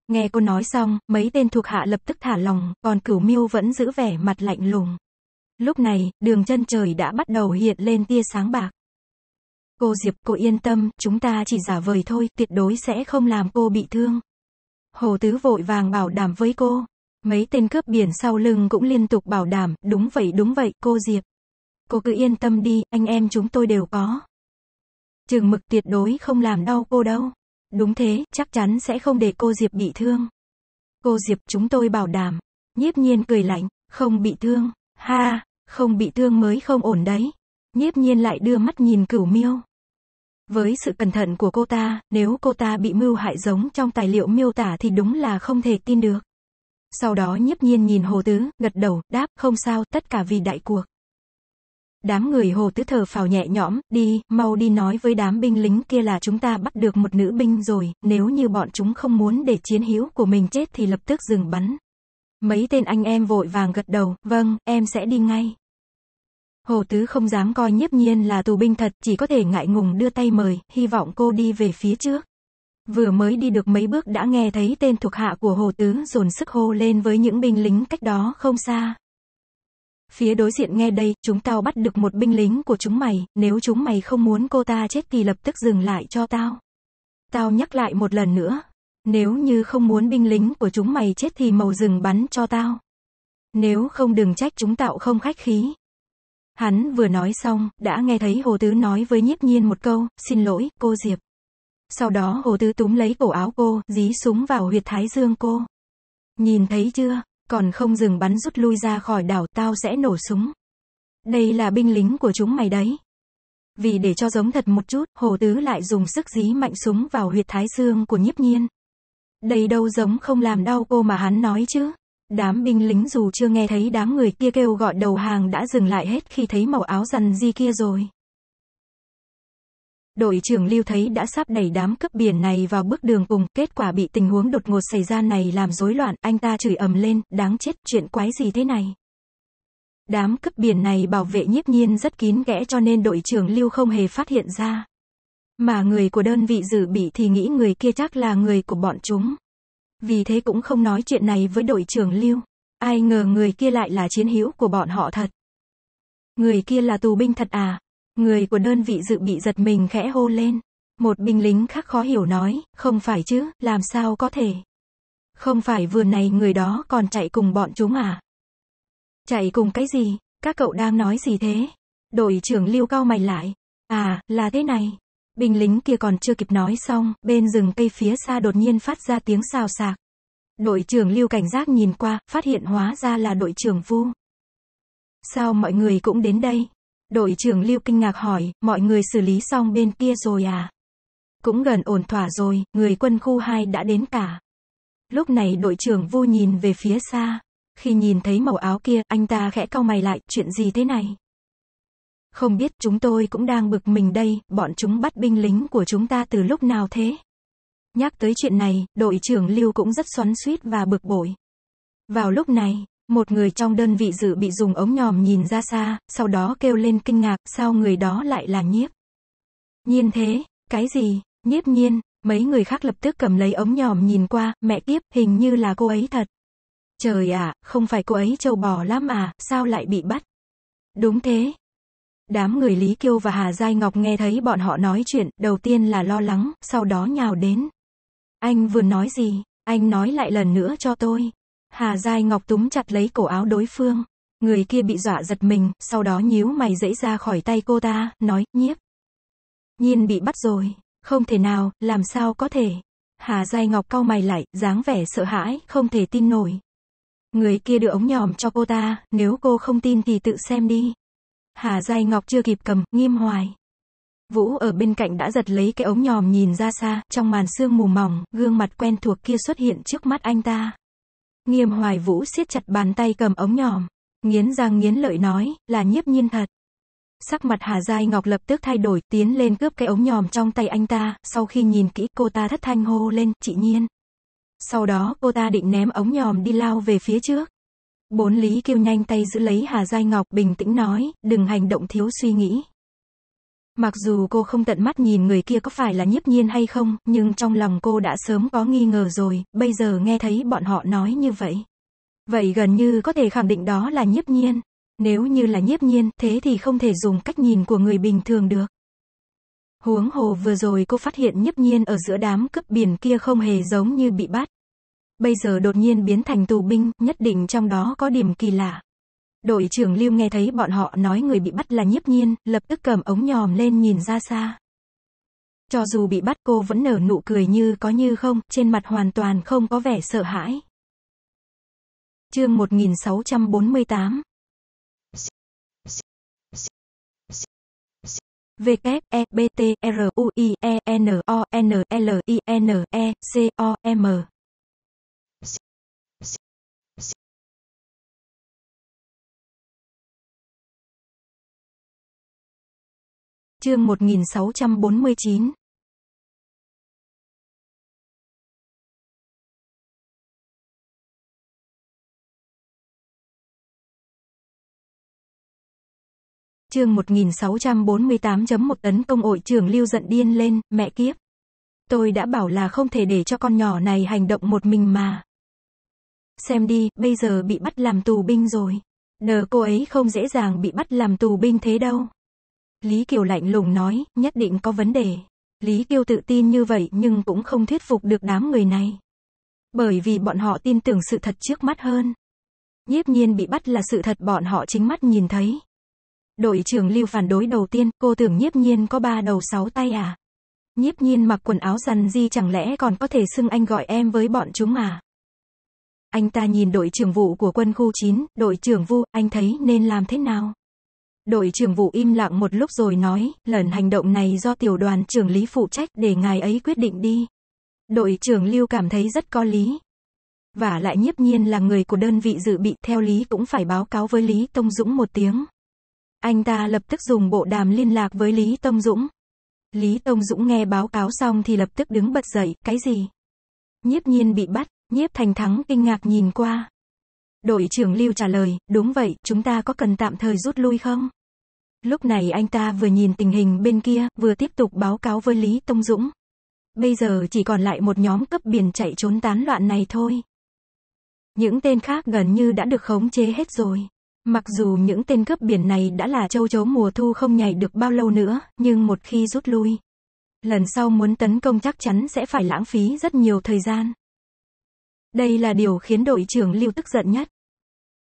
Speaker 1: Nghe cô nói xong, mấy tên thuộc hạ lập tức thả lòng, còn cửu miêu vẫn giữ vẻ mặt lạnh lùng. Lúc này, đường chân trời đã bắt đầu hiện lên tia sáng bạc. Cô Diệp, cô yên tâm, chúng ta chỉ giả vời thôi, tuyệt đối sẽ không làm cô bị thương. Hồ Tứ vội vàng bảo đảm với cô. Mấy tên cướp biển sau lưng cũng liên tục bảo đảm, đúng vậy đúng vậy, cô Diệp. Cô cứ yên tâm đi, anh em chúng tôi đều có. Trường mực tuyệt đối không làm đau cô đâu. Đúng thế, chắc chắn sẽ không để cô Diệp bị thương. Cô Diệp chúng tôi bảo đảm. Nhiếp nhiên cười lạnh, không bị thương. Ha, không bị thương mới không ổn đấy. Nhiếp nhiên lại đưa mắt nhìn cửu miêu. Với sự cẩn thận của cô ta, nếu cô ta bị mưu hại giống trong tài liệu miêu tả thì đúng là không thể tin được. Sau đó nhiếp nhiên nhìn hồ tứ, gật đầu, đáp, không sao, tất cả vì đại cuộc. Đám người hồ tứ thở phào nhẹ nhõm, đi, mau đi nói với đám binh lính kia là chúng ta bắt được một nữ binh rồi, nếu như bọn chúng không muốn để chiến hữu của mình chết thì lập tức dừng bắn. Mấy tên anh em vội vàng gật đầu, vâng, em sẽ đi ngay. Hồ Tứ không dám coi nhiếp nhiên là tù binh thật, chỉ có thể ngại ngùng đưa tay mời, hy vọng cô đi về phía trước. Vừa mới đi được mấy bước đã nghe thấy tên thuộc hạ của Hồ Tứ dồn sức hô lên với những binh lính cách đó không xa, Phía đối diện nghe đây, chúng tao bắt được một binh lính của chúng mày, nếu chúng mày không muốn cô ta chết thì lập tức dừng lại cho tao. Tao nhắc lại một lần nữa. Nếu như không muốn binh lính của chúng mày chết thì màu dừng bắn cho tao. Nếu không đừng trách chúng tạo không khách khí. Hắn vừa nói xong, đã nghe thấy Hồ Tứ nói với nhiếp nhiên một câu, xin lỗi, cô Diệp. Sau đó Hồ Tứ túm lấy cổ áo cô, dí súng vào huyệt thái dương cô. Nhìn thấy chưa, còn không dừng bắn rút lui ra khỏi đảo tao sẽ nổ súng. Đây là binh lính của chúng mày đấy. Vì để cho giống thật một chút, hồ tứ lại dùng sức dí mạnh súng vào huyệt thái dương của nhiếp nhiên. Đây đâu giống không làm đau cô mà hắn nói chứ. Đám binh lính dù chưa nghe thấy đám người kia kêu gọi đầu hàng đã dừng lại hết khi thấy màu áo rằn di kia rồi đội trưởng Lưu thấy đã sắp đẩy đám cướp biển này vào bước đường cùng, kết quả bị tình huống đột ngột xảy ra này làm rối loạn, anh ta chửi ầm lên, đáng chết, chuyện quái gì thế này. Đám cướp biển này bảo vệ nhiếp nhiên rất kín kẽ cho nên đội trưởng Lưu không hề phát hiện ra. Mà người của đơn vị dự bị thì nghĩ người kia chắc là người của bọn chúng. Vì thế cũng không nói chuyện này với đội trưởng Lưu. Ai ngờ người kia lại là chiến hữu của bọn họ thật. Người kia là tù binh thật à? Người của đơn vị dự bị giật mình khẽ hô lên. Một binh lính khác khó hiểu nói, không phải chứ, làm sao có thể. Không phải vừa này người đó còn chạy cùng bọn chúng à? Chạy cùng cái gì? Các cậu đang nói gì thế? Đội trưởng lưu cao mày lại. À, là thế này. Binh lính kia còn chưa kịp nói xong, bên rừng cây phía xa đột nhiên phát ra tiếng xào xạc. Đội trưởng lưu cảnh giác nhìn qua, phát hiện hóa ra là đội trưởng vu. Sao mọi người cũng đến đây? Đội trưởng Lưu kinh ngạc hỏi, mọi người xử lý xong bên kia rồi à? Cũng gần ổn thỏa rồi, người quân khu 2 đã đến cả. Lúc này đội trưởng Vu nhìn về phía xa. Khi nhìn thấy màu áo kia, anh ta khẽ cau mày lại, chuyện gì thế này? Không biết chúng tôi cũng đang bực mình đây, bọn chúng bắt binh lính của chúng ta từ lúc nào thế? Nhắc tới chuyện này, đội trưởng Lưu cũng rất xoắn suýt và bực bội. Vào lúc này, một người trong đơn vị dự bị dùng ống nhòm nhìn ra xa, sau đó kêu lên kinh ngạc, sao người đó lại là nhiếp. Nhiên thế, cái gì, nhiếp nhiên, mấy người khác lập tức cầm lấy ống nhòm nhìn qua, mẹ kiếp, hình như là cô ấy thật. Trời ạ, không phải cô ấy trâu bò lắm à, sao lại bị bắt? Đúng thế. Đám người Lý Kiêu và Hà Giai Ngọc nghe thấy bọn họ nói chuyện, đầu tiên là lo lắng, sau đó nhào đến. Anh vừa nói gì, anh nói lại lần nữa cho tôi. Hà Giai Ngọc túm chặt lấy cổ áo đối phương. Người kia bị dọa giật mình, sau đó nhíu mày dãy ra khỏi tay cô ta, nói, nhiếp. Nhiên bị bắt rồi, không thể nào, làm sao có thể. Hà Giai Ngọc cau mày lại, dáng vẻ sợ hãi, không thể tin nổi. Người kia đưa ống nhòm cho cô ta, nếu cô không tin thì tự xem đi. Hà Giai Ngọc chưa kịp cầm, nghiêm hoài. Vũ ở bên cạnh đã giật lấy cái ống nhòm nhìn ra xa, trong màn sương mù mỏng, gương mặt quen thuộc kia xuất hiện trước mắt anh ta. Nghiêm hoài vũ siết chặt bàn tay cầm ống nhòm, Nghiến răng nghiến lợi nói, là nhiếp nhiên thật. Sắc mặt Hà Giai Ngọc lập tức thay đổi, tiến lên cướp cái ống nhòm trong tay anh ta, sau khi nhìn kỹ cô ta thất thanh hô lên, chị Nhiên. Sau đó cô ta định ném ống nhòm đi lao về phía trước. Bốn Lý kêu nhanh tay giữ lấy Hà Giai Ngọc bình tĩnh nói, đừng hành động thiếu suy nghĩ. Mặc dù cô không tận mắt nhìn người kia có phải là nhiếp nhiên hay không, nhưng trong lòng cô đã sớm có nghi ngờ rồi, bây giờ nghe thấy bọn họ nói như vậy. Vậy gần như có thể khẳng định đó là nhiếp nhiên. Nếu như là nhiếp nhiên, thế thì không thể dùng cách nhìn của người bình thường được. Huống hồ vừa rồi cô phát hiện nhiếp nhiên ở giữa đám cướp biển kia không hề giống như bị bắt. Bây giờ đột nhiên biến thành tù binh, nhất định trong đó có điểm kỳ lạ. Đội trưởng Lưu nghe thấy bọn họ nói người bị bắt là nhiếp nhiên, lập tức cầm ống nhòm lên nhìn ra xa. Cho dù bị bắt cô vẫn nở nụ cười như có như không, trên mặt hoàn toàn không có vẻ sợ hãi.
Speaker 2: Chương 1648 V K E B T R U I E N O N L I N E C O M Chương 1649 Chương 1648.1 tấn công ổi trưởng lưu giận điên lên,
Speaker 1: mẹ kiếp. Tôi đã bảo là không thể để cho con nhỏ này hành động một mình mà. Xem đi, bây giờ bị bắt làm tù binh rồi. Đờ cô ấy không dễ dàng bị bắt làm tù binh thế đâu. Lý Kiều lạnh lùng nói, nhất định có vấn đề. Lý Kiều tự tin như vậy nhưng cũng không thuyết phục được đám người này. Bởi vì bọn họ tin tưởng sự thật trước mắt hơn. Nhiếp nhiên bị bắt là sự thật bọn họ chính mắt nhìn thấy. Đội trưởng lưu phản đối đầu tiên, cô tưởng nhiếp nhiên có ba đầu sáu tay à? Nhiếp nhiên mặc quần áo rằn di chẳng lẽ còn có thể xưng anh gọi em với bọn chúng à? Anh ta nhìn đội trưởng vụ của quân khu 9, đội trưởng vu, anh thấy nên làm thế nào? Đội trưởng vụ im lặng một lúc rồi nói, lần hành động này do tiểu đoàn trưởng lý phụ trách để ngài ấy quyết định đi. Đội trưởng Lưu cảm thấy rất có lý. Và lại nhiếp nhiên là người của đơn vị dự bị theo lý cũng phải báo cáo với Lý Tông Dũng một tiếng. Anh ta lập tức dùng bộ đàm liên lạc với Lý Tông Dũng. Lý Tông Dũng nghe báo cáo xong thì lập tức đứng bật dậy, cái gì? Nhiếp nhiên bị bắt, nhiếp thành thắng kinh ngạc nhìn qua. Đội trưởng Lưu trả lời, đúng vậy, chúng ta có cần tạm thời rút lui không? Lúc này anh ta vừa nhìn tình hình bên kia, vừa tiếp tục báo cáo với Lý Tông Dũng. Bây giờ chỉ còn lại một nhóm cấp biển chạy trốn tán loạn này thôi. Những tên khác gần như đã được khống chế hết rồi. Mặc dù những tên cướp biển này đã là châu chấu mùa thu không nhảy được bao lâu nữa, nhưng một khi rút lui, lần sau muốn tấn công chắc chắn sẽ phải lãng phí rất nhiều thời gian. Đây là điều khiến đội trưởng Lưu tức giận nhất.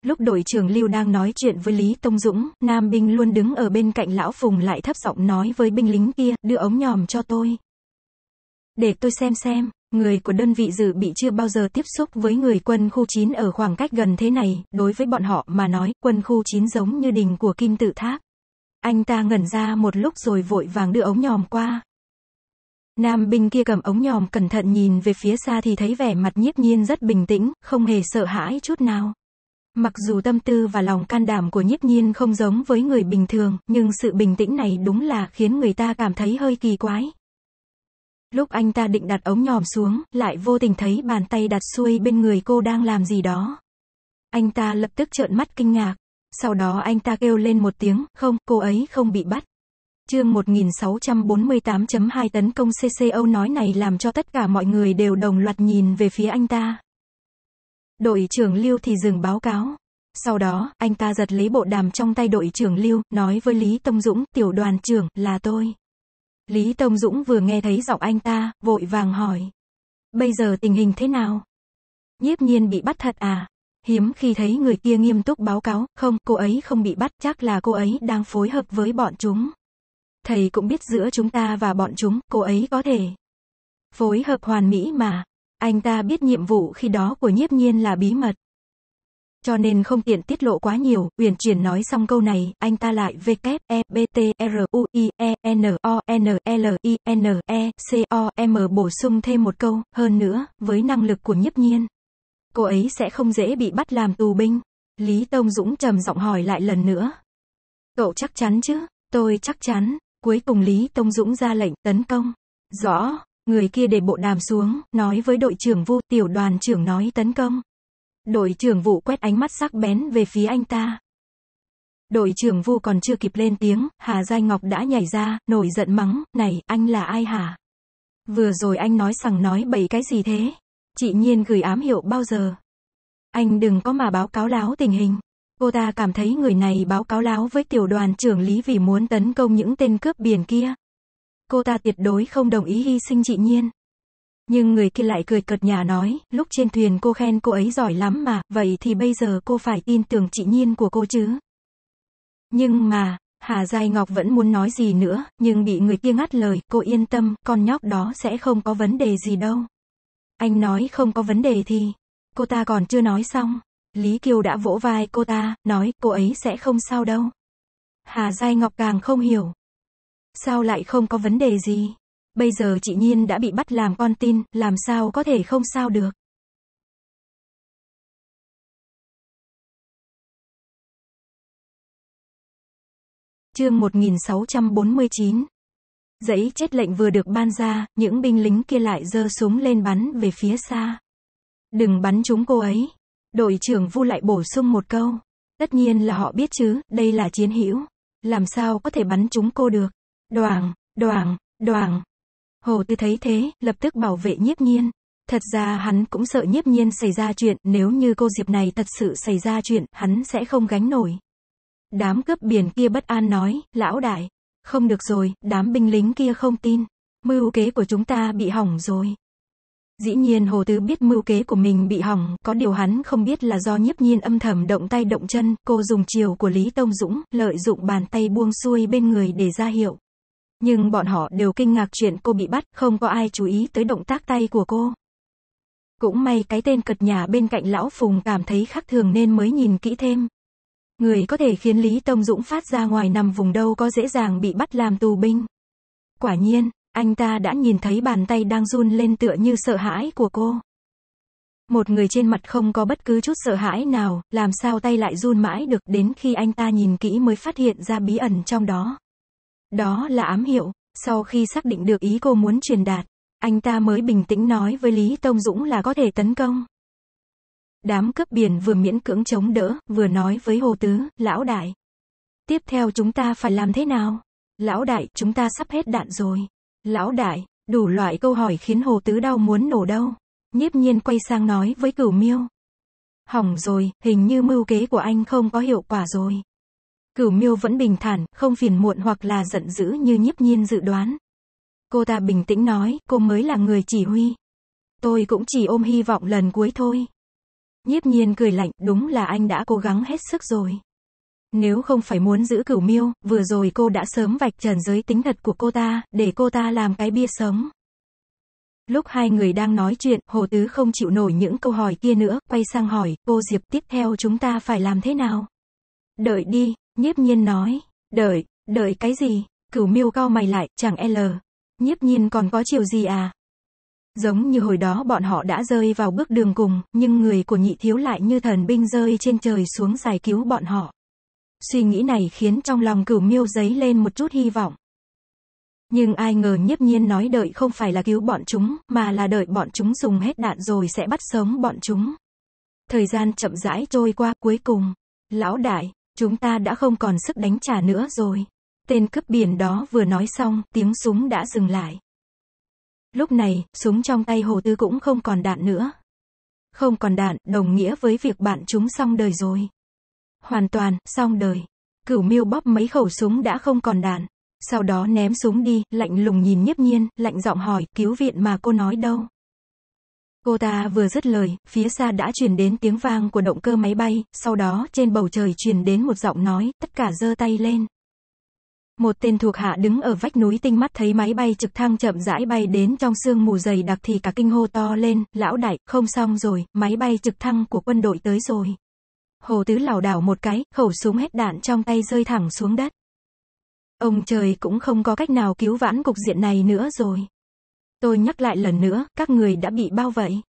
Speaker 1: Lúc đội trưởng Lưu đang nói chuyện với Lý Tông Dũng, Nam binh luôn đứng ở bên cạnh lão Phùng lại thấp giọng nói với binh lính kia, đưa ống nhòm cho tôi. Để tôi xem xem, người của đơn vị dự bị chưa bao giờ tiếp xúc với người quân khu 9 ở khoảng cách gần thế này, đối với bọn họ mà nói, quân khu 9 giống như đình của kim tự tháp. Anh ta ngẩn ra một lúc rồi vội vàng đưa ống nhòm qua. Nam binh kia cầm ống nhòm cẩn thận nhìn về phía xa thì thấy vẻ mặt nhiếp nhiên rất bình tĩnh, không hề sợ hãi chút nào. Mặc dù tâm tư và lòng can đảm của nhiếp nhiên không giống với người bình thường, nhưng sự bình tĩnh này đúng là khiến người ta cảm thấy hơi kỳ quái. Lúc anh ta định đặt ống nhòm xuống, lại vô tình thấy bàn tay đặt xuôi bên người cô đang làm gì đó. Anh ta lập tức trợn mắt kinh ngạc. Sau đó anh ta kêu lên một tiếng, không, cô ấy không bị bắt. Chương 1648.2 tấn công CCO nói này làm cho tất cả mọi người đều đồng loạt nhìn về phía anh ta. Đội trưởng Lưu thì dừng báo cáo. Sau đó, anh ta giật lấy bộ đàm trong tay đội trưởng Lưu, nói với Lý Tông Dũng, tiểu đoàn trưởng, là tôi. Lý Tông Dũng vừa nghe thấy giọng anh ta, vội vàng hỏi. Bây giờ tình hình thế nào? Nhiếp nhiên bị bắt thật à? Hiếm khi thấy người kia nghiêm túc báo cáo, không, cô ấy không bị bắt, chắc là cô ấy đang phối hợp với bọn chúng. Thầy cũng biết giữa chúng ta và bọn chúng, cô ấy có thể phối hợp hoàn mỹ mà. Anh ta biết nhiệm vụ khi đó của nhiếp nhiên là bí mật. Cho nên không tiện tiết lộ quá nhiều, Uyển Triển nói xong câu này, anh ta lại V K E B T R U I E N e O N e L I e N E C O M bổ sung thêm một câu, hơn nữa, với năng lực của Nhiếp Nhiên, cô ấy sẽ không dễ bị bắt làm tù binh. Lý Tông Dũng trầm giọng hỏi lại lần nữa. Cậu chắc chắn chứ? Tôi chắc chắn. Cuối cùng Lý Tông Dũng ra lệnh tấn công. Rõ. Người kia để bộ đàm xuống, nói với đội trưởng vu, tiểu đoàn trưởng nói tấn công. Đội trưởng vụ quét ánh mắt sắc bén về phía anh ta. Đội trưởng vu còn chưa kịp lên tiếng, Hà Giai Ngọc đã nhảy ra, nổi giận mắng, này, anh là ai hả? Vừa rồi anh nói sằng nói bậy cái gì thế? Chị Nhiên gửi ám hiệu bao giờ? Anh đừng có mà báo cáo láo tình hình. Cô ta cảm thấy người này báo cáo láo với tiểu đoàn trưởng lý vì muốn tấn công những tên cướp biển kia cô ta tuyệt đối không đồng ý hy sinh chị nhiên. Nhưng người kia lại cười cợt nhà nói, lúc trên thuyền cô khen cô ấy giỏi lắm mà, vậy thì bây giờ cô phải tin tưởng chị nhiên của cô chứ. Nhưng mà, Hà Giai Ngọc vẫn muốn nói gì nữa, nhưng bị người kia ngắt lời, cô yên tâm, con nhóc đó sẽ không có vấn đề gì đâu. Anh nói không có vấn đề thì, cô ta còn chưa nói xong. Lý Kiều đã vỗ vai cô ta, nói cô ấy sẽ không sao đâu. Hà Giai Ngọc càng không hiểu, Sao lại không có vấn đề gì? Bây
Speaker 2: giờ chị Nhiên đã bị bắt làm con tin, làm sao có thể không sao được? Chương 1649 Giấy chết lệnh vừa được ban
Speaker 1: ra, những binh lính kia lại giơ súng lên bắn về phía xa. Đừng bắn chúng cô ấy. Đội trưởng Vu lại bổ sung một câu. Tất nhiên là họ biết chứ, đây là chiến hữu. Làm sao có thể bắn chúng cô được. Đoàn, đoàn, đoàn. Hồ Tư thấy thế, lập tức bảo vệ nhiếp nhiên. Thật ra hắn cũng sợ nhiếp nhiên xảy ra chuyện, nếu như cô Diệp này thật sự xảy ra chuyện, hắn sẽ không gánh nổi. Đám cướp biển kia bất an nói, lão đại. Không được rồi, đám binh lính kia không tin. Mưu kế của chúng ta bị hỏng rồi. Dĩ nhiên Hồ Tứ biết mưu kế của mình bị hỏng, có điều hắn không biết là do nhiếp nhiên âm thầm động tay động chân, cô dùng chiều của Lý Tông Dũng, lợi dụng bàn tay buông xuôi bên người để ra hiệu. Nhưng bọn họ đều kinh ngạc chuyện cô bị bắt, không có ai chú ý tới động tác tay của cô. Cũng may cái tên cật nhà bên cạnh lão Phùng cảm thấy khác thường nên mới nhìn kỹ thêm. Người có thể khiến Lý Tông Dũng phát ra ngoài nằm vùng đâu có dễ dàng bị bắt làm tù binh. Quả nhiên, anh ta đã nhìn thấy bàn tay đang run lên tựa như sợ hãi của cô. Một người trên mặt không có bất cứ chút sợ hãi nào, làm sao tay lại run mãi được đến khi anh ta nhìn kỹ mới phát hiện ra bí ẩn trong đó. Đó là ám hiệu, sau khi xác định được ý cô muốn truyền đạt, anh ta mới bình tĩnh nói với Lý Tông Dũng là có thể tấn công. Đám cướp biển vừa miễn cưỡng chống đỡ, vừa nói với Hồ Tứ, lão đại. Tiếp theo chúng ta phải làm thế nào? Lão đại, chúng ta sắp hết đạn rồi. Lão đại, đủ loại câu hỏi khiến Hồ Tứ đau muốn nổ đâu. Nhiếp nhiên quay sang nói với cửu miêu. Hỏng rồi, hình như mưu kế của anh không có hiệu quả rồi. Cửu miêu vẫn bình thản, không phiền muộn hoặc là giận dữ như nhiếp nhiên dự đoán. Cô ta bình tĩnh nói, cô mới là người chỉ huy. Tôi cũng chỉ ôm hy vọng lần cuối thôi. Nhiếp nhiên cười lạnh, đúng là anh đã cố gắng hết sức rồi. Nếu không phải muốn giữ cửu miêu, vừa rồi cô đã sớm vạch trần giới tính thật của cô ta, để cô ta làm cái bia sống. Lúc hai người đang nói chuyện, Hồ Tứ không chịu nổi những câu hỏi kia nữa, quay sang hỏi, cô Diệp tiếp theo chúng ta phải làm thế nào? Đợi đi, Nhiếp nhiên nói, đợi, đợi cái gì, cửu miêu cao mày lại, chẳng L. Nhiếp nhiên còn có chiều gì à? Giống như hồi đó bọn họ đã rơi vào bước đường cùng, nhưng người của nhị thiếu lại như thần binh rơi trên trời xuống giải cứu bọn họ. Suy nghĩ này khiến trong lòng cửu miêu giấy lên một chút hy vọng. Nhưng ai ngờ nhiếp nhiên nói đợi không phải là cứu bọn chúng, mà là đợi bọn chúng dùng hết đạn rồi sẽ bắt sống bọn chúng. Thời gian chậm rãi trôi qua, cuối cùng, lão đại, Chúng ta đã không còn sức đánh trả nữa rồi. Tên cướp biển đó vừa nói xong, tiếng súng đã dừng lại. Lúc này, súng trong tay hồ tư cũng không còn đạn nữa. Không còn đạn, đồng nghĩa với việc bạn chúng xong đời rồi. Hoàn toàn, xong đời. Cửu miêu bóp mấy khẩu súng đã không còn đạn. Sau đó ném súng đi, lạnh lùng nhìn nhiếp nhiên, lạnh giọng hỏi, cứu viện mà cô nói đâu? Cô ta vừa dứt lời, phía xa đã truyền đến tiếng vang của động cơ máy bay, sau đó trên bầu trời truyền đến một giọng nói, tất cả giơ tay lên. Một tên thuộc hạ đứng ở vách núi tinh mắt thấy máy bay trực thăng chậm rãi bay đến trong sương mù dày đặc thì cả kinh hô to lên, lão đại, không xong rồi, máy bay trực thăng của quân đội tới rồi. Hồ Tứ lảo đảo một cái, khẩu súng hết đạn trong tay rơi thẳng xuống đất. Ông trời cũng không có cách nào cứu vãn cục diện này nữa rồi. Tôi nhắc lại lần nữa, các người đã bị bao vậy.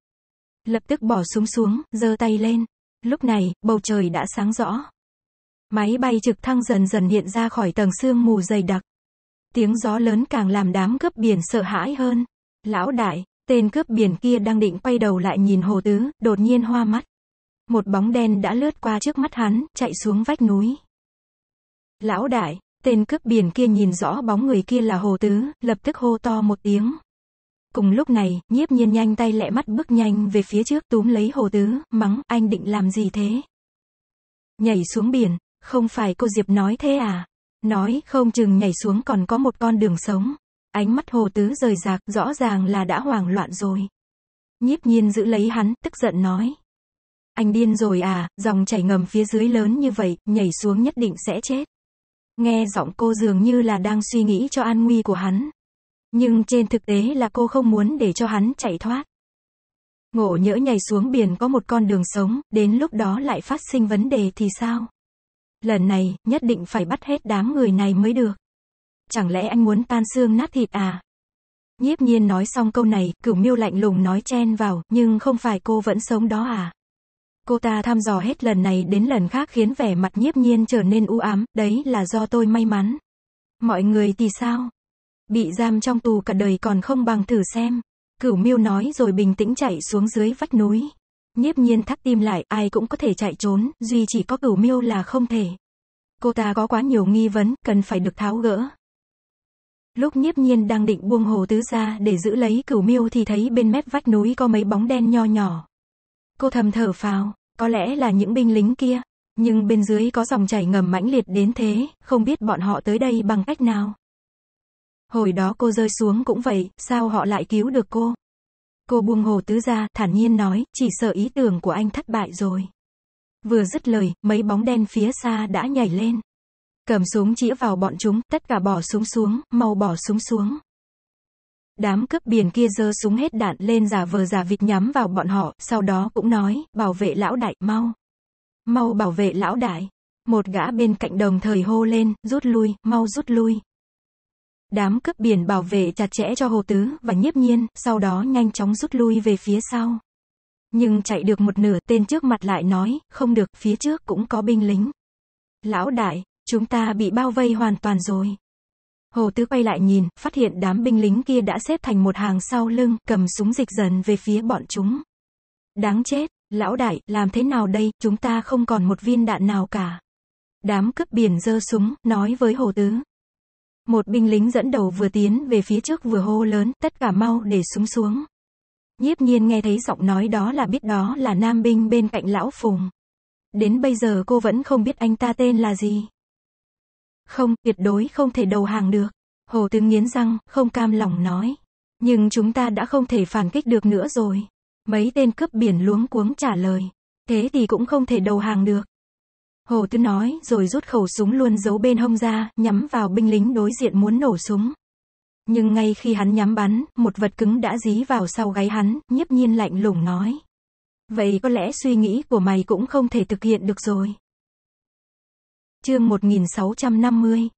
Speaker 1: Lập tức bỏ súng xuống, giơ tay lên. Lúc này, bầu trời đã sáng rõ. Máy bay trực thăng dần dần hiện ra khỏi tầng sương mù dày đặc. Tiếng gió lớn càng làm đám cướp biển sợ hãi hơn. Lão đại, tên cướp biển kia đang định quay đầu lại nhìn hồ tứ, đột nhiên hoa mắt. Một bóng đen đã lướt qua trước mắt hắn, chạy xuống vách núi. Lão đại, tên cướp biển kia nhìn rõ bóng người kia là hồ tứ, lập tức hô to một tiếng. Cùng lúc này, nhiếp nhiên nhanh tay lẹ mắt bước nhanh về phía trước túm lấy hồ tứ, mắng, anh định làm gì thế? Nhảy xuống biển, không phải cô Diệp nói thế à? Nói, không chừng nhảy xuống còn có một con đường sống. Ánh mắt hồ tứ rời rạc, rõ ràng là đã hoảng loạn rồi. Nhiếp nhiên giữ lấy hắn, tức giận nói. Anh điên rồi à, dòng chảy ngầm phía dưới lớn như vậy, nhảy xuống nhất định sẽ chết. Nghe giọng cô dường như là đang suy nghĩ cho an nguy của hắn. Nhưng trên thực tế là cô không muốn để cho hắn chạy thoát. Ngộ nhỡ nhảy xuống biển có một con đường sống, đến lúc đó lại phát sinh vấn đề thì sao? Lần này, nhất định phải bắt hết đám người này mới được. Chẳng lẽ anh muốn tan xương nát thịt à? Nhiếp nhiên nói xong câu này, cửu miêu lạnh lùng nói chen vào, nhưng không phải cô vẫn sống đó à? Cô ta thăm dò hết lần này đến lần khác khiến vẻ mặt nhiếp nhiên trở nên u ám, đấy là do tôi may mắn. Mọi người thì sao? Bị giam trong tù cả đời còn không bằng thử xem. Cửu miêu nói rồi bình tĩnh chạy xuống dưới vách núi. Nhiếp nhiên thắt tim lại, ai cũng có thể chạy trốn, duy chỉ có cửu miêu là không thể. Cô ta có quá nhiều nghi vấn, cần phải được tháo gỡ. Lúc nhiếp nhiên đang định buông hồ tứ ra để giữ lấy cửu miêu thì thấy bên mép vách núi có mấy bóng đen nho nhỏ. Cô thầm thở phào, có lẽ là những binh lính kia. Nhưng bên dưới có dòng chảy ngầm mãnh liệt đến thế, không biết bọn họ tới đây bằng cách nào. Hồi đó cô rơi xuống cũng vậy, sao họ lại cứu được cô? Cô buông hồ tứ ra, thản nhiên nói, chỉ sợ ý tưởng của anh thất bại rồi. Vừa dứt lời, mấy bóng đen phía xa đã nhảy lên. Cầm súng chĩa vào bọn chúng, tất cả bỏ súng xuống, mau bỏ súng xuống. Đám cướp biển kia giơ súng hết đạn lên giả vờ giả vịt nhắm vào bọn họ, sau đó cũng nói, bảo vệ lão đại, mau. Mau bảo vệ lão đại. Một gã bên cạnh đồng thời hô lên, rút lui, mau rút lui. Đám cướp biển bảo vệ chặt chẽ cho Hồ Tứ và Nhiếp Nhiên, sau đó nhanh chóng rút lui về phía sau. Nhưng chạy được một nửa tên trước mặt lại nói, không được, phía trước cũng có binh lính. Lão đại, chúng ta bị bao vây hoàn toàn rồi. Hồ Tứ quay lại nhìn, phát hiện đám binh lính kia đã xếp thành một hàng sau lưng, cầm súng dịch dần về phía bọn chúng. Đáng chết, lão đại, làm thế nào đây, chúng ta không còn một viên đạn nào cả. Đám cướp biển giơ súng, nói với Hồ Tứ. Một binh lính dẫn đầu vừa tiến về phía trước vừa hô lớn, tất cả mau để súng xuống. Nhiếp nhiên nghe thấy giọng nói đó là biết đó là nam binh bên cạnh lão Phùng. Đến bây giờ cô vẫn không biết anh ta tên là gì. Không, tuyệt đối không thể đầu hàng được. Hồ tướng nghiến răng, không cam lòng nói. Nhưng chúng ta đã không thể phản kích được nữa rồi. Mấy tên cướp biển luống cuống trả lời. Thế thì cũng không thể đầu hàng được. Hồ Tư nói rồi rút khẩu súng luôn giấu bên hông ra, nhắm vào binh lính đối diện muốn nổ súng. Nhưng ngay khi hắn nhắm bắn, một vật cứng đã dí vào sau gáy hắn, nhiếp nhiên lạnh lùng nói. Vậy có lẽ suy nghĩ
Speaker 2: của mày cũng không thể thực hiện được rồi. Chương 1650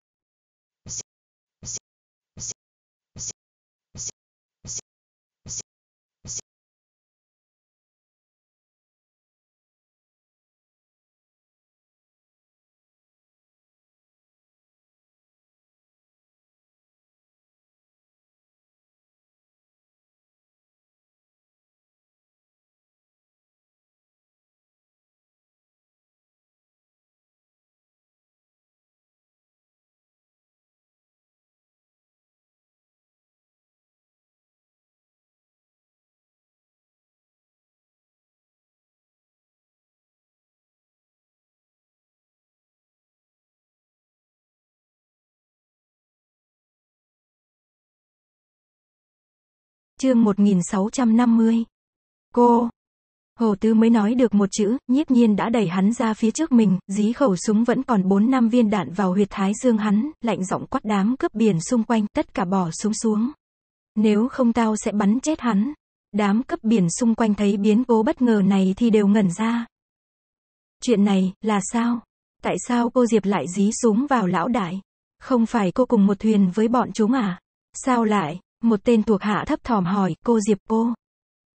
Speaker 2: chương 1650. Cô. Hồ Tư mới nói được một
Speaker 1: chữ, nhiếp nhiên đã đẩy hắn ra phía trước mình, dí khẩu súng vẫn còn 4 năm viên đạn vào huyệt thái dương hắn, lạnh giọng quát đám cướp biển xung quanh, tất cả bỏ xuống xuống. Nếu không tao sẽ bắn chết hắn. Đám cướp biển xung quanh thấy biến cố bất ngờ này thì đều ngẩn ra. Chuyện này, là sao? Tại sao cô Diệp lại dí súng vào lão đại? Không phải cô cùng một thuyền với bọn chúng à? Sao lại? Một tên thuộc hạ thấp thỏm hỏi, cô Diệp cô.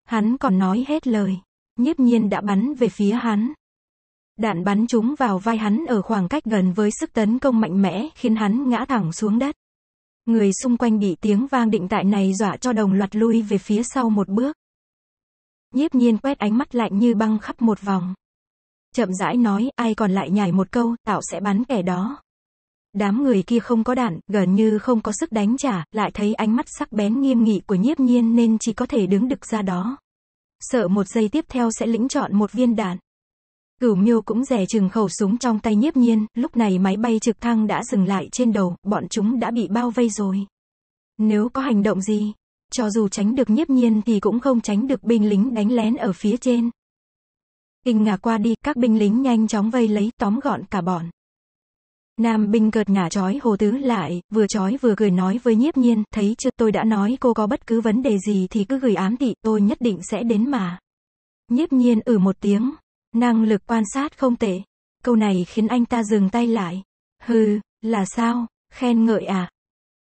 Speaker 1: Hắn còn nói hết lời. Nhiếp nhiên đã bắn về phía hắn. Đạn bắn trúng vào vai hắn ở khoảng cách gần với sức tấn công mạnh mẽ khiến hắn ngã thẳng xuống đất. Người xung quanh bị tiếng vang định tại này dọa cho đồng loạt lui về phía sau một bước. Nhiếp nhiên quét ánh mắt lạnh như băng khắp một vòng. Chậm rãi nói, ai còn lại nhảy một câu, tạo sẽ bắn kẻ đó. Đám người kia không có đạn, gần như không có sức đánh trả, lại thấy ánh mắt sắc bén nghiêm nghị của nhiếp nhiên nên chỉ có thể đứng được ra đó. Sợ một giây tiếp theo sẽ lĩnh chọn một viên đạn. Cửu miêu cũng rẻ chừng khẩu súng trong tay nhiếp nhiên, lúc này máy bay trực thăng đã dừng lại trên đầu, bọn chúng đã bị bao vây rồi. Nếu có hành động gì, cho dù tránh được nhiếp nhiên thì cũng không tránh được binh lính đánh lén ở phía trên. Kinh ngạc qua đi, các binh lính nhanh chóng vây lấy tóm gọn cả bọn. Nam binh cợt nhả chói hồ tứ lại, vừa chói vừa cười nói với nhiếp nhiên, thấy chưa tôi đã nói cô có bất cứ vấn đề gì thì cứ gửi ám thị, tôi nhất định sẽ đến mà. Nhiếp nhiên ử ừ một tiếng, năng lực quan sát không tệ. Câu này khiến anh ta dừng tay lại. Hừ, là sao, khen ngợi à?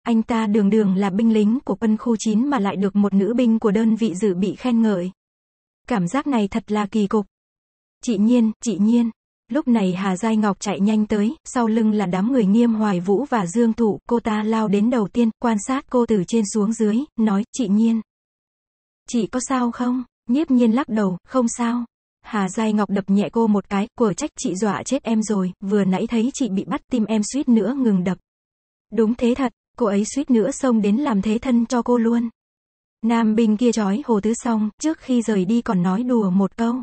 Speaker 1: Anh ta đường đường là binh lính của quân khu 9 mà lại được một nữ binh của đơn vị dự bị khen ngợi. Cảm giác này thật là kỳ cục. Chị Nhiên, chị Nhiên, Lúc này Hà Giai Ngọc chạy nhanh tới, sau lưng là đám người nghiêm hoài vũ và dương thụ, cô ta lao đến đầu tiên, quan sát cô từ trên xuống dưới, nói, chị Nhiên. Chị có sao không? Nhiếp nhiên lắc đầu, không sao. Hà Giai Ngọc đập nhẹ cô một cái, quở trách chị dọa chết em rồi, vừa nãy thấy chị bị bắt tim em suýt nữa ngừng đập. Đúng thế thật, cô ấy suýt nữa xông đến làm thế thân cho cô luôn. Nam Bình kia chói hồ tứ xong, trước khi rời đi còn nói đùa một câu.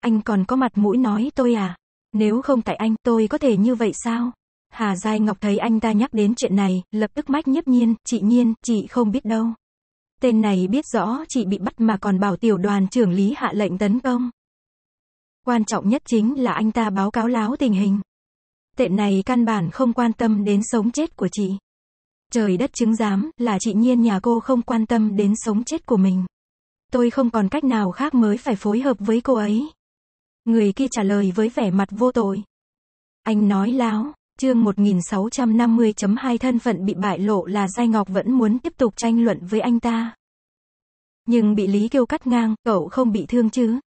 Speaker 1: Anh còn có mặt mũi nói tôi à? Nếu không tại anh, tôi có thể như vậy sao? Hà Giai Ngọc thấy anh ta nhắc đến chuyện này, lập tức mách nhiếp nhiên, chị nhiên, chị không biết đâu. Tên này biết rõ chị bị bắt mà còn bảo tiểu đoàn trưởng lý hạ lệnh tấn công. Quan trọng nhất chính là anh ta báo cáo láo tình hình. Tệ này căn bản không quan tâm đến sống chết của chị. Trời đất chứng giám là chị nhiên nhà cô không quan tâm đến sống chết của mình. Tôi không còn cách nào khác mới phải phối hợp với cô ấy. Người kia trả lời với vẻ mặt vô tội. Anh nói láo, chương 1650.2 thân phận bị bại lộ là Giai Ngọc vẫn muốn tiếp tục tranh luận với anh ta. Nhưng bị Lý Kiêu cắt ngang, cậu không bị thương chứ?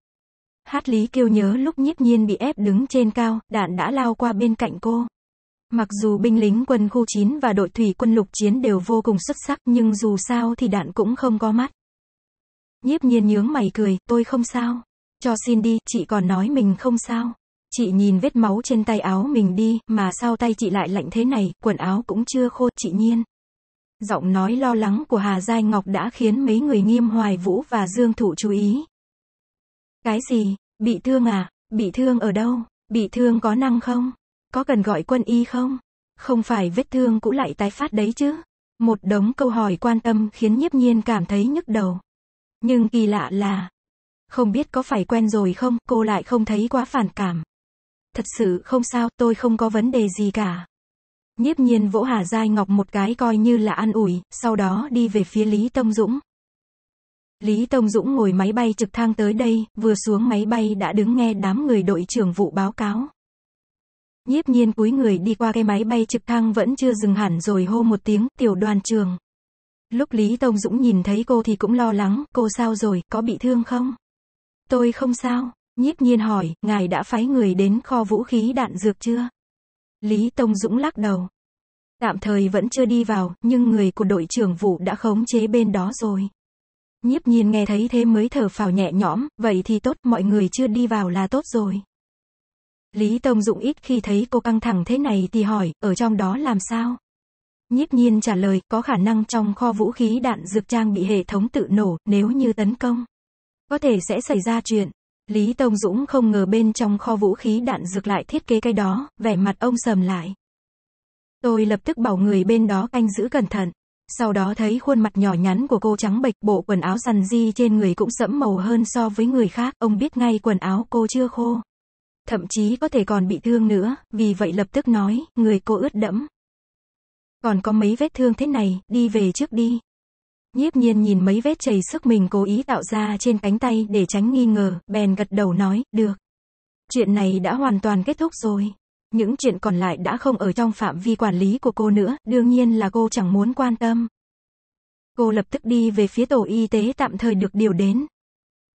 Speaker 1: Hát Lý Kiêu nhớ lúc nhiếp nhiên bị ép đứng trên cao, đạn đã lao qua bên cạnh cô. Mặc dù binh lính quân khu 9 và đội thủy quân lục chiến đều vô cùng xuất sắc nhưng dù sao thì đạn cũng không có mắt. Nhiếp nhiên nhướng mày cười, tôi không sao. Cho xin đi, chị còn nói mình không sao. Chị nhìn vết máu trên tay áo mình đi, mà sao tay chị lại lạnh thế này, quần áo cũng chưa khô, chị nhiên. Giọng nói lo lắng của Hà Giai Ngọc đã khiến mấy người nghiêm hoài vũ và dương Thụ chú ý. Cái gì, bị thương à, bị thương ở đâu, bị thương có năng không, có cần gọi quân y không? Không phải vết thương cũ lại tái phát đấy chứ. Một đống câu hỏi quan tâm khiến nhiếp nhiên cảm thấy nhức đầu. Nhưng kỳ lạ là, không biết có phải quen rồi không, cô lại không thấy quá phản cảm. Thật sự không sao, tôi không có vấn đề gì cả. Nhiếp nhiên vỗ Hà Giai Ngọc một cái coi như là an ủi, sau đó đi về phía Lý Tông Dũng. Lý Tông Dũng ngồi máy bay trực thăng tới đây, vừa xuống máy bay đã đứng nghe đám người đội trưởng vụ báo cáo. Nhiếp nhiên cúi người đi qua cái máy bay trực thăng vẫn chưa dừng hẳn rồi hô một tiếng, tiểu đoàn trường. Lúc Lý Tông Dũng nhìn thấy cô thì cũng lo lắng, cô sao rồi, có bị thương không? Tôi không sao, nhiếp nhiên hỏi, ngài đã phái người đến kho vũ khí đạn dược chưa? Lý Tông Dũng lắc đầu. Tạm thời vẫn chưa đi vào, nhưng người của đội trưởng vụ đã khống chế bên đó rồi. Nhiếp nhiên nghe thấy thế mới thở phào nhẹ nhõm, vậy thì tốt, mọi người chưa đi vào là tốt rồi. Lý Tông Dũng ít khi thấy cô căng thẳng thế này thì hỏi, ở trong đó làm sao? Nhiếp nhiên trả lời, có khả năng trong kho vũ khí đạn dược trang bị hệ thống tự nổ, nếu như tấn công có thể sẽ xảy ra chuyện. Lý Tông Dũng không ngờ bên trong kho vũ khí đạn dược lại thiết kế cái đó, vẻ mặt ông sầm lại. Tôi lập tức bảo người bên đó canh giữ cẩn thận. Sau đó thấy khuôn mặt nhỏ nhắn của cô trắng bệch, bộ quần áo sần di trên người cũng sẫm màu hơn so với người khác, ông biết ngay quần áo cô chưa khô. Thậm chí có thể còn bị thương nữa, vì vậy lập tức nói, người cô ướt đẫm. Còn có mấy vết thương thế này, đi về trước đi. Nhiếp nhiên nhìn mấy vết chảy sức mình cố ý tạo ra trên cánh tay để tránh nghi ngờ, bèn gật đầu nói, được. Chuyện này đã hoàn toàn kết thúc rồi. Những chuyện còn lại đã không ở trong phạm vi quản lý của cô nữa, đương nhiên là cô chẳng muốn quan tâm. Cô lập tức đi về phía tổ y tế tạm thời được điều đến.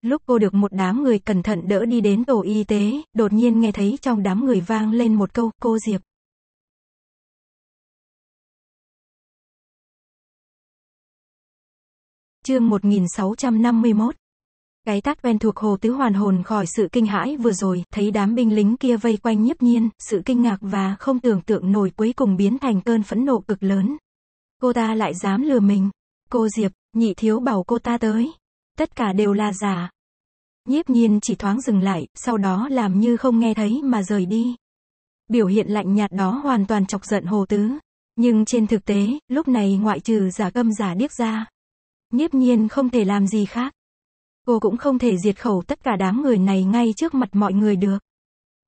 Speaker 1: Lúc cô được một đám người cẩn thận đỡ đi đến
Speaker 2: tổ y tế, đột nhiên nghe thấy trong đám người vang lên một câu, cô Diệp. Chương 1651 Cái tát quen thuộc Hồ Tứ hoàn hồn khỏi sự kinh hãi
Speaker 1: vừa rồi, thấy đám binh lính kia vây quanh nhiếp nhiên, sự kinh ngạc và không tưởng tượng nổi cuối cùng biến thành cơn phẫn nộ cực lớn. Cô ta lại dám lừa mình. Cô Diệp, nhị thiếu bảo cô ta tới. Tất cả đều là giả. Nhiếp nhiên chỉ thoáng dừng lại, sau đó làm như không nghe thấy mà rời đi. Biểu hiện lạnh nhạt đó hoàn toàn chọc giận Hồ Tứ. Nhưng trên thực tế, lúc này ngoại trừ giả câm giả điếc ra, nhiếp nhiên không thể làm gì khác. Cô cũng không thể diệt khẩu tất cả đám người này ngay trước mặt mọi người được.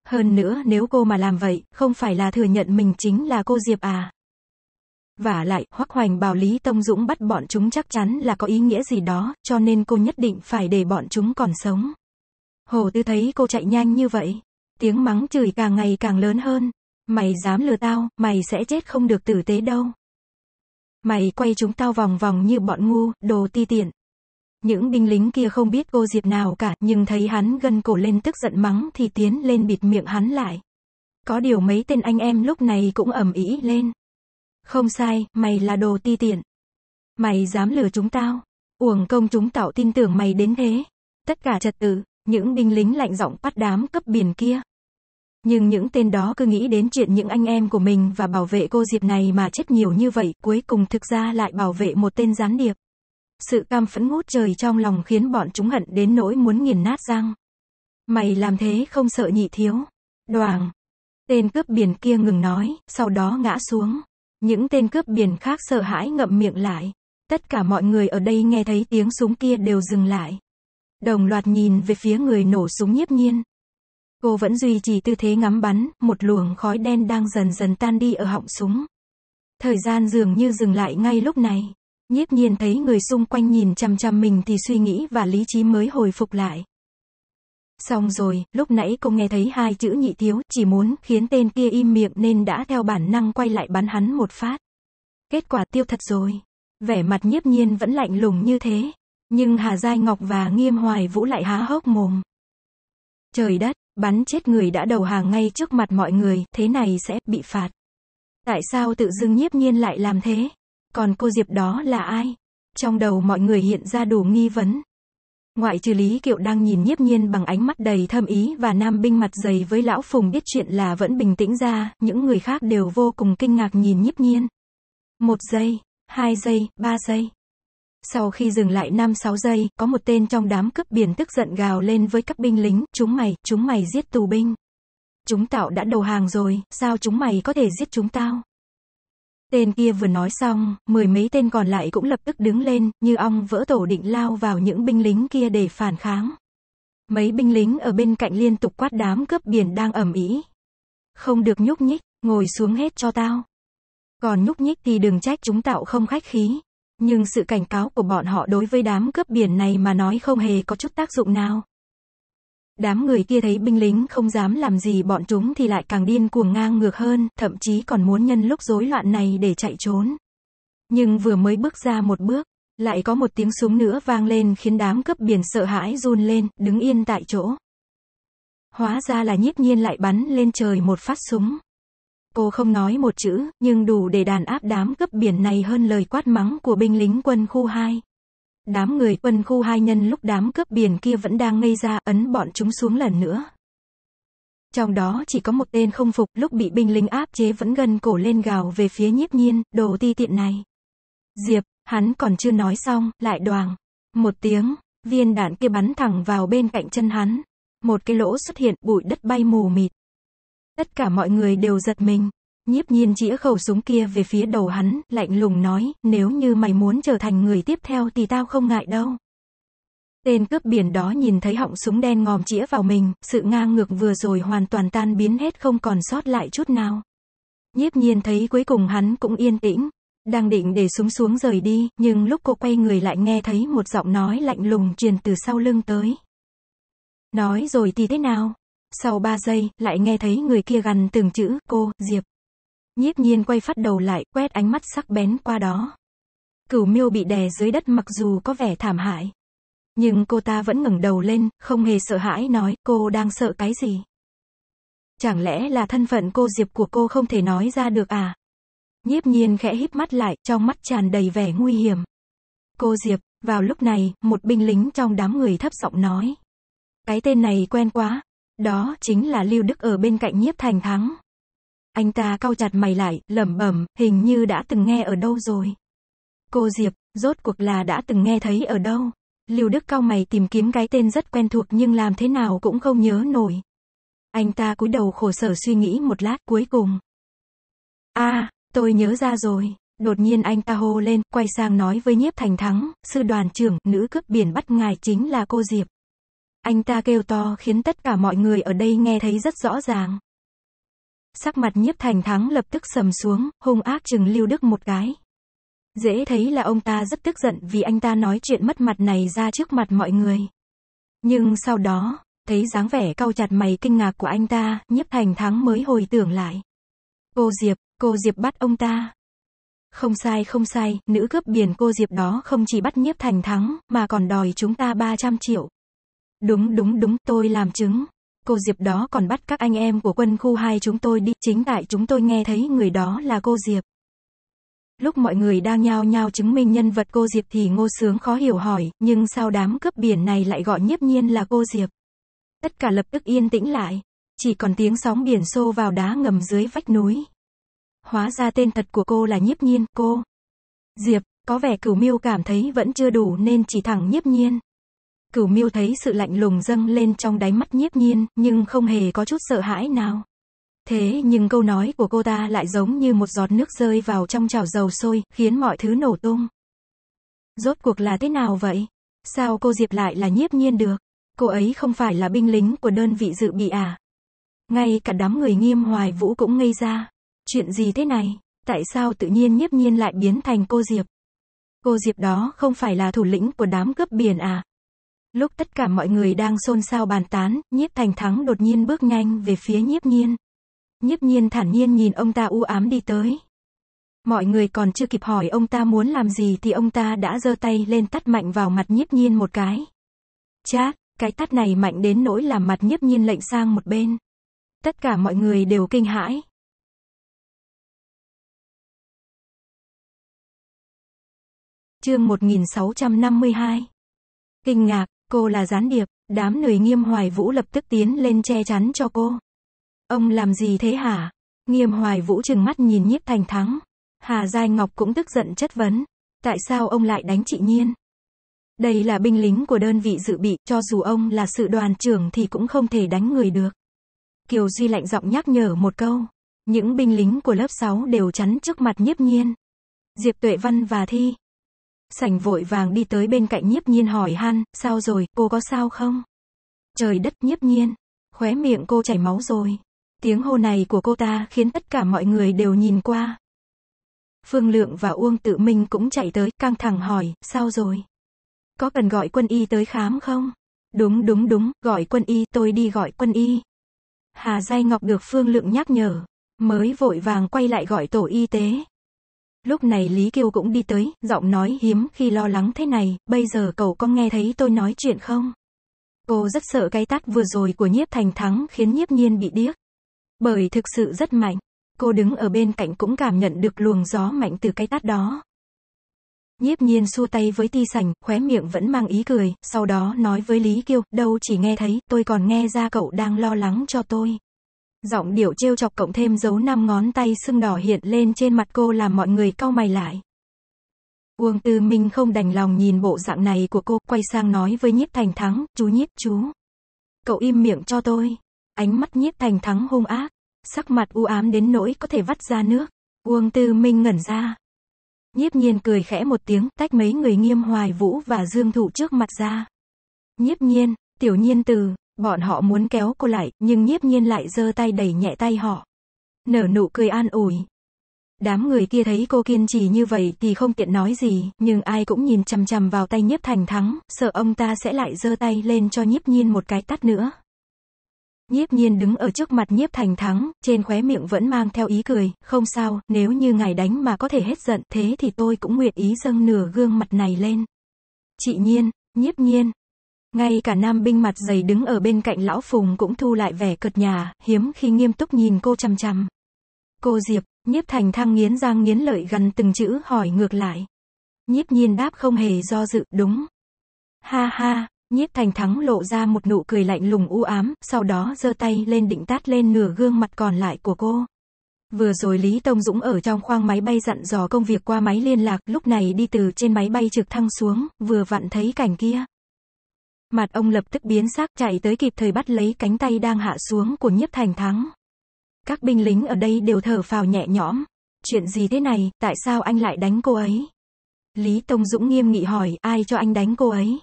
Speaker 1: Hơn nữa nếu cô mà làm vậy, không phải là thừa nhận mình chính là cô Diệp à. Và lại, Hoắc Hoành bảo Lý Tông Dũng bắt bọn chúng chắc chắn là có ý nghĩa gì đó, cho nên cô nhất định phải để bọn chúng còn sống. Hồ Tư thấy cô chạy nhanh như vậy. Tiếng mắng chửi càng ngày càng lớn hơn. Mày dám lừa tao, mày sẽ chết không được tử tế đâu. Mày quay chúng tao vòng vòng như bọn ngu, đồ ti tiện. Những binh lính kia không biết cô Diệp nào cả, nhưng thấy hắn gân cổ lên tức giận mắng thì tiến lên bịt miệng hắn lại. Có điều mấy tên anh em lúc này cũng ầm ĩ lên. Không sai, mày là đồ ti tiện. Mày dám lừa chúng tao. Uổng công chúng tạo tin tưởng mày đến thế. Tất cả trật tự, những binh lính lạnh giọng bắt đám cấp biển kia. Nhưng những tên đó cứ nghĩ đến chuyện những anh em của mình và bảo vệ cô Diệp này mà chết nhiều như vậy, cuối cùng thực ra lại bảo vệ một tên gián điệp. Sự cam phẫn ngút trời trong lòng khiến bọn chúng hận đến nỗi muốn nghiền nát răng. Mày làm thế không sợ nhị thiếu. Đoàn. Tên cướp biển kia ngừng nói, sau đó ngã xuống. Những tên cướp biển khác sợ hãi ngậm miệng lại. Tất cả mọi người ở đây nghe thấy tiếng súng kia đều dừng lại. Đồng loạt nhìn về phía người nổ súng nhiếp nhiên. Cô vẫn duy trì tư thế ngắm bắn, một luồng khói đen đang dần dần tan đi ở họng súng. Thời gian dường như dừng lại ngay lúc này. Nhiếp nhiên thấy người xung quanh nhìn chằm chằm mình thì suy nghĩ và lý trí mới hồi phục lại. Xong rồi, lúc nãy cô nghe thấy hai chữ nhị thiếu, chỉ muốn khiến tên kia im miệng nên đã theo bản năng quay lại bắn hắn một phát. Kết quả tiêu thật rồi. Vẻ mặt nhiếp nhiên vẫn lạnh lùng như thế. Nhưng Hà Giai Ngọc và Nghiêm Hoài Vũ lại há hốc mồm. Trời đất, Bắn chết người đã đầu hàng ngay trước mặt mọi người, thế này sẽ bị phạt. Tại sao tự dưng nhiếp nhiên lại làm thế? Còn cô Diệp đó là ai? Trong đầu mọi người hiện ra đủ nghi vấn. Ngoại trừ Lý Kiệu đang nhìn nhiếp nhiên bằng ánh mắt đầy thâm ý và nam binh mặt dày với lão Phùng biết chuyện là vẫn bình tĩnh ra, những người khác đều vô cùng kinh ngạc nhìn nhiếp nhiên. Một giây, hai giây, ba giây. Sau khi dừng lại 5-6 giây, có một tên trong đám cướp biển tức giận gào lên với các binh lính, chúng mày, chúng mày giết tù binh. Chúng tạo đã đầu hàng rồi, sao chúng mày có thể giết chúng tao? Tên kia vừa nói xong, mười mấy tên còn lại cũng lập tức đứng lên, như ong vỡ tổ định lao vào những binh lính kia để phản kháng. Mấy binh lính ở bên cạnh liên tục quát đám cướp biển đang ẩm ý. Không được nhúc nhích, ngồi xuống hết cho tao. Còn nhúc nhích thì đừng trách chúng tạo không khách khí. Nhưng sự cảnh cáo của bọn họ đối với đám cướp biển này mà nói không hề có chút tác dụng nào. Đám người kia thấy binh lính không dám làm gì bọn chúng thì lại càng điên cuồng ngang ngược hơn, thậm chí còn muốn nhân lúc rối loạn này để chạy trốn. Nhưng vừa mới bước ra một bước, lại có một tiếng súng nữa vang lên khiến đám cướp biển sợ hãi run lên, đứng yên tại chỗ. Hóa ra là nhiếp nhiên lại bắn lên trời một phát súng. Cô không nói một chữ, nhưng đủ để đàn áp đám cướp biển này hơn lời quát mắng của binh lính quân khu 2. Đám người quân khu 2 nhân lúc đám cướp biển kia vẫn đang ngây ra, ấn bọn chúng xuống lần nữa. Trong đó chỉ có một tên không phục, lúc bị binh lính áp chế vẫn gần cổ lên gào về phía nhiếp nhiên, đồ ti tiện này. Diệp, hắn còn chưa nói xong, lại đoàn. Một tiếng, viên đạn kia bắn thẳng vào bên cạnh chân hắn. Một cái lỗ xuất hiện, bụi đất bay mù mịt. Tất cả mọi người đều giật mình. Nhiếp nhiên chĩa khẩu súng kia về phía đầu hắn, lạnh lùng nói, nếu như mày muốn trở thành người tiếp theo thì tao không ngại đâu. Tên cướp biển đó nhìn thấy họng súng đen ngòm chĩa vào mình, sự ngang ngược vừa rồi hoàn toàn tan biến hết không còn sót lại chút nào. Nhiếp nhiên thấy cuối cùng hắn cũng yên tĩnh, đang định để súng xuống rời đi, nhưng lúc cô quay người lại nghe thấy một giọng nói lạnh lùng truyền từ sau lưng tới. Nói rồi thì thế nào? Sau 3 giây, lại nghe thấy người kia gằn từng chữ, cô, Diệp. Nhiếp nhiên quay phát đầu lại, quét ánh mắt sắc bén qua đó. Cửu miêu bị đè dưới đất mặc dù có vẻ thảm hại. Nhưng cô ta vẫn ngẩng đầu lên, không hề sợ hãi nói, cô đang sợ cái gì. Chẳng lẽ là thân phận cô Diệp của cô không thể nói ra được à? Nhiếp nhiên khẽ híp mắt lại, trong mắt tràn đầy vẻ nguy hiểm. Cô Diệp, vào lúc này, một binh lính trong đám người thấp giọng nói. Cái tên này quen quá, đó chính là Lưu Đức ở bên cạnh nhiếp thành thắng. Anh ta cau chặt mày lại, lẩm bẩm, hình như đã từng nghe ở đâu rồi. Cô Diệp, rốt cuộc là đã từng nghe thấy ở đâu. Lưu Đức cau mày tìm kiếm cái tên rất quen thuộc nhưng làm thế nào cũng không nhớ nổi. Anh ta cúi đầu khổ sở suy nghĩ một lát cuối cùng. a à, tôi nhớ ra rồi. Đột nhiên anh ta hô lên, quay sang nói với nhiếp thành thắng, sư đoàn trưởng, nữ cướp biển bắt ngài chính là cô Diệp. Anh ta kêu to khiến tất cả mọi người ở đây nghe thấy rất rõ ràng. Sắc mặt nhiếp thành thắng lập tức sầm xuống, hung ác chừng Lưu Đức một cái. Dễ thấy là ông ta rất tức giận vì anh ta nói chuyện mất mặt này ra trước mặt mọi người. Nhưng sau đó, thấy dáng vẻ cau chặt mày kinh ngạc của anh ta, nhiếp thành thắng mới hồi tưởng lại. Cô Diệp, cô Diệp bắt ông ta. Không sai không sai, nữ cướp biển cô Diệp đó không chỉ bắt nhiếp thành thắng, mà còn đòi chúng ta 300 triệu. Đúng đúng đúng, tôi làm chứng. Cô Diệp đó còn bắt các anh em của quân khu 2 chúng tôi đi, chính tại chúng tôi nghe thấy người đó là cô Diệp. Lúc mọi người đang nhao nhao chứng minh nhân vật cô Diệp thì Ngô Sướng khó hiểu hỏi, nhưng sao đám cướp biển này lại gọi nhiếp nhiên là cô Diệp? Tất cả lập tức yên tĩnh lại, chỉ còn tiếng sóng biển xô vào đá ngầm dưới vách núi. Hóa ra tên thật của cô là nhiếp nhiên, cô. Diệp, có vẻ cửu miêu cảm thấy vẫn chưa đủ nên chỉ thẳng nhiếp nhiên. Cửu miêu thấy sự lạnh lùng dâng lên trong đáy mắt nhiếp nhiên, nhưng không hề có chút sợ hãi nào. Thế nhưng câu nói của cô ta lại giống như một giọt nước rơi vào trong chảo dầu sôi, khiến mọi thứ nổ tung. Rốt cuộc là thế nào vậy? Sao cô Diệp lại là nhiếp nhiên được? Cô ấy không phải là binh lính của đơn vị dự bị à? Ngay cả đám người nghiêm hoài vũ cũng ngây ra. Chuyện gì thế này? Tại sao tự nhiên nhiếp nhiên lại biến thành cô Diệp? Cô Diệp đó không phải là thủ lĩnh của đám cướp biển à? Lúc tất cả mọi người đang xôn xao bàn tán, nhiếp thành thắng đột nhiên bước nhanh về phía nhiếp nhiên. Nhiếp nhiên thản nhiên nhìn ông ta u ám đi tới. Mọi người còn chưa kịp hỏi ông ta muốn làm gì thì ông ta đã giơ tay lên tắt mạnh vào mặt nhiếp nhiên một cái. Chát, cái tắt này mạnh đến nỗi làm mặt nhiếp nhiên lệnh sang
Speaker 2: một bên. Tất cả mọi người đều kinh hãi. Chương 1652 Kinh ngạc Cô là gián điệp, đám người nghiêm hoài vũ lập tức tiến lên che
Speaker 1: chắn cho cô. Ông làm gì thế hả? Nghiêm hoài vũ trừng mắt nhìn nhiếp thành thắng. Hà Giai Ngọc cũng tức giận chất vấn. Tại sao ông lại đánh chị Nhiên? Đây là binh lính của đơn vị dự bị, cho dù ông là sự đoàn trưởng thì cũng không thể đánh người được. Kiều Duy lạnh giọng nhắc nhở một câu. Những binh lính của lớp 6 đều chắn trước mặt nhiếp nhiên. Diệp Tuệ Văn và Thi, Sành vội vàng đi tới bên cạnh nhiếp nhiên hỏi han, sao rồi, cô có sao không? Trời đất nhiếp nhiên, khóe miệng cô chảy máu rồi. Tiếng hô này của cô ta khiến tất cả mọi người đều nhìn qua. Phương Lượng và Uông Tự Minh cũng chạy tới, căng thẳng hỏi, sao rồi? Có cần gọi quân y tới khám không? Đúng đúng đúng, gọi quân y, tôi đi gọi quân y. Hà Giai Ngọc được Phương Lượng nhắc nhở, mới vội vàng quay lại gọi tổ y tế. Lúc này Lý kiêu cũng đi tới, giọng nói hiếm khi lo lắng thế này, bây giờ cậu có nghe thấy tôi nói chuyện không? Cô rất sợ cái tát vừa rồi của nhiếp thành thắng khiến nhiếp nhiên bị điếc. Bởi thực sự rất mạnh. Cô đứng ở bên cạnh cũng cảm nhận được luồng gió mạnh từ cái tát đó. Nhiếp nhiên xua tay với ti sành, khóe miệng vẫn mang ý cười, sau đó nói với Lý Kiêu, đâu chỉ nghe thấy, tôi còn nghe ra cậu đang lo lắng cho tôi. Giọng điệu trêu chọc cộng thêm dấu năm ngón tay sưng đỏ hiện lên trên mặt cô làm mọi người cau mày lại. Uông Tư Minh không đành lòng nhìn bộ dạng này của cô, quay sang nói với Nhiếp Thành Thắng, chú Nhiếp chú. Cậu im miệng cho tôi. Ánh mắt Nhiếp Thành Thắng hung ác, sắc mặt u ám đến nỗi có thể vắt ra nước. Uông Tư Minh ngẩn ra. Nhiếp nhiên cười khẽ một tiếng, tách mấy người nghiêm hoài vũ và dương thụ trước mặt ra. Nhiếp nhiên, tiểu nhiên từ, Bọn họ muốn kéo cô lại, nhưng nhiếp nhiên lại giơ tay đẩy nhẹ tay họ. Nở nụ cười an ủi. Đám người kia thấy cô kiên trì như vậy thì không tiện nói gì, nhưng ai cũng nhìn chằm chằm vào tay nhiếp thành thắng, sợ ông ta sẽ lại giơ tay lên cho nhiếp nhiên một cái tắt nữa. Nhiếp nhiên đứng ở trước mặt nhiếp thành thắng, trên khóe miệng vẫn mang theo ý cười, không sao, nếu như ngài đánh mà có thể hết giận thế thì tôi cũng nguyện ý dâng nửa gương mặt này lên. Chị nhiên, nhiếp nhiên, ngay cả nam binh mặt dày đứng ở bên cạnh lão Phùng cũng thu lại vẻ cợt nhà, hiếm khi nghiêm túc nhìn cô chăm chăm. Cô Diệp, nhiếp thành thăng nghiến răng nghiến lợi gần từng chữ hỏi ngược lại. Nhiếp nhiên đáp không hề do dự, đúng. Ha ha, nhiếp thành thắng lộ ra một nụ cười lạnh lùng u ám, sau đó giơ tay lên định tát lên nửa gương mặt còn lại của cô. Vừa rồi Lý Tông Dũng ở trong khoang máy bay dặn dò công việc qua máy liên lạc, lúc này đi từ trên máy bay trực thăng xuống, vừa vặn thấy cảnh kia. Mặt ông lập tức biến sắc chạy tới kịp thời bắt lấy cánh tay đang hạ xuống của nhiếp thành thắng. Các binh lính ở đây đều thở phào nhẹ nhõm. Chuyện gì thế này, tại sao anh lại đánh cô ấy? Lý Tông Dũng nghiêm nghị hỏi, ai cho anh đánh cô ấy?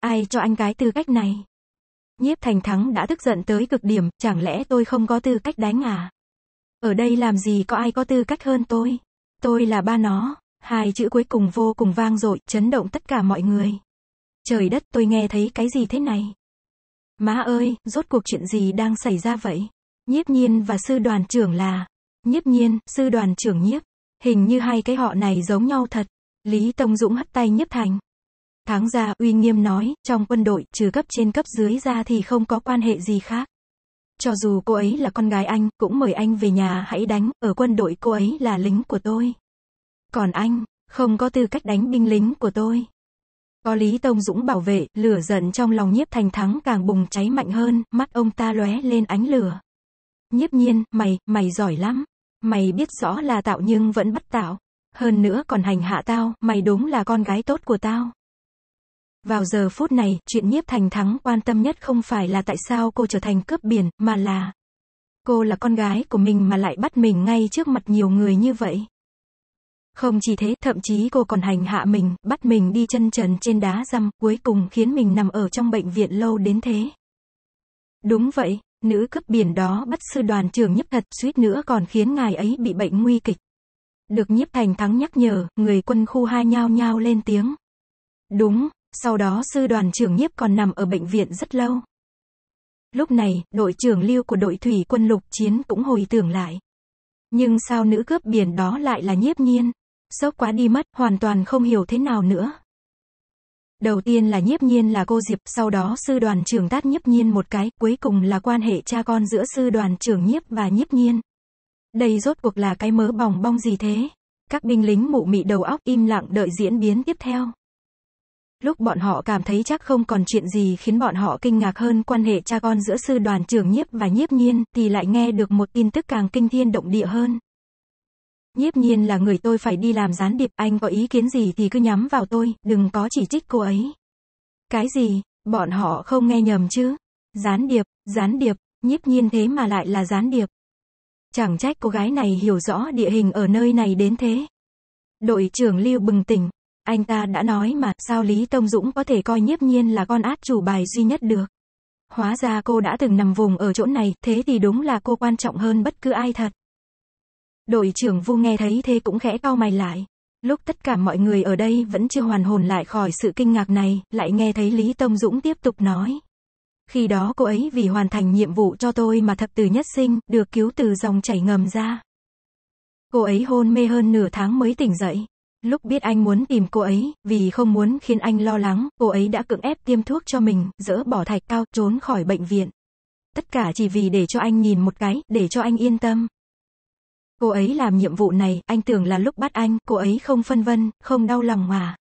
Speaker 1: Ai cho anh cái tư cách này? Nhiếp Thành Thắng đã tức giận tới cực điểm, chẳng lẽ tôi không có tư cách đánh à? Ở đây làm gì có ai có tư cách hơn tôi? Tôi là ba nó. Hai chữ cuối cùng vô cùng vang dội, chấn động tất cả mọi người. Trời đất tôi nghe thấy cái gì thế này? Má ơi, rốt cuộc chuyện gì đang xảy ra vậy? Nhiếp nhiên và sư đoàn trưởng là... Nhiếp nhiên, sư đoàn trưởng nhiếp. Hình như hai cái họ này giống nhau thật. Lý Tông Dũng hắt tay nhiếp thành. Tháng ra uy nghiêm nói, trong quân đội, trừ cấp trên cấp dưới ra thì không có quan hệ gì khác. Cho dù cô ấy là con gái anh, cũng mời anh về nhà hãy đánh, ở quân đội cô ấy là lính của tôi. Còn anh, không có tư cách đánh binh lính của tôi. Có Lý Tông Dũng bảo vệ, lửa giận trong lòng nhiếp thành thắng càng bùng cháy mạnh hơn, mắt ông ta lóe lên ánh lửa. Nhiếp nhiên, mày, mày giỏi lắm. Mày biết rõ là tạo nhưng vẫn bắt tạo. Hơn nữa còn hành hạ tao, mày đúng là con gái tốt của tao. Vào giờ phút này, chuyện nhiếp thành thắng quan tâm nhất không phải là tại sao cô trở thành cướp biển, mà là cô là con gái của mình mà lại bắt mình ngay trước mặt nhiều người như vậy. Không chỉ thế, thậm chí cô còn hành hạ mình, bắt mình đi chân trần trên đá răm, cuối cùng khiến mình nằm ở trong bệnh viện lâu đến thế. Đúng vậy, nữ cướp biển đó bắt sư đoàn trưởng nhấp thật suýt nữa còn khiến ngài ấy bị bệnh nguy kịch. Được nhiếp thành thắng nhắc nhở, người quân khu hai nhao nhao lên tiếng. Đúng, sau đó sư đoàn trưởng nhiếp còn nằm ở bệnh viện rất lâu. Lúc này, đội trưởng lưu của đội thủy quân lục chiến cũng hồi tưởng lại. Nhưng sao nữ cướp biển đó lại là nhiếp nhiên? sốc quá đi mất, hoàn toàn không hiểu thế nào nữa. Đầu tiên là nhiếp nhiên là cô Diệp, sau đó sư đoàn trưởng tát nhiếp nhiên một cái, cuối cùng là quan hệ cha con giữa sư đoàn trưởng nhiếp và nhiếp nhiên. Đây rốt cuộc là cái mớ bòng bong gì thế? Các binh lính mụ mị đầu óc im lặng đợi diễn biến tiếp theo. Lúc bọn họ cảm thấy chắc không còn chuyện gì khiến bọn họ kinh ngạc hơn quan hệ cha con giữa sư đoàn trưởng nhiếp và nhiếp nhiên, thì lại nghe được một tin tức càng kinh thiên động địa hơn. Nhiếp nhiên là người tôi phải đi làm gián điệp, anh có ý kiến gì thì cứ nhắm vào tôi, đừng có chỉ trích cô ấy. Cái gì, bọn họ không nghe nhầm chứ? Gián điệp, gián điệp, nhiếp nhiên thế mà lại là gián điệp. Chẳng trách cô gái này hiểu rõ địa hình ở nơi này đến thế. Đội trưởng Lưu bừng tỉnh, anh ta đã nói mà, sao Lý Tông Dũng có thể coi nhiếp nhiên là con át chủ bài duy nhất được. Hóa ra cô đã từng nằm vùng ở chỗ này, thế thì đúng là cô quan trọng hơn bất cứ ai thật. Đội trưởng Vu nghe thấy thế cũng khẽ cau mày lại. Lúc tất cả mọi người ở đây vẫn chưa hoàn hồn lại khỏi sự kinh ngạc này, lại nghe thấy Lý Tông Dũng tiếp tục nói. Khi đó cô ấy vì hoàn thành nhiệm vụ cho tôi mà thập tử nhất sinh, được cứu từ dòng chảy ngầm ra. Cô ấy hôn mê hơn nửa tháng mới tỉnh dậy. Lúc biết anh muốn tìm cô ấy, vì không muốn khiến anh lo lắng, cô ấy đã cưỡng ép tiêm thuốc cho mình, dỡ bỏ thạch cao, trốn khỏi bệnh viện. Tất cả chỉ vì để cho anh nhìn một cái, để cho anh yên tâm. Cô ấy làm nhiệm vụ này, anh tưởng là lúc bắt anh, cô ấy không phân vân, không đau lòng mà.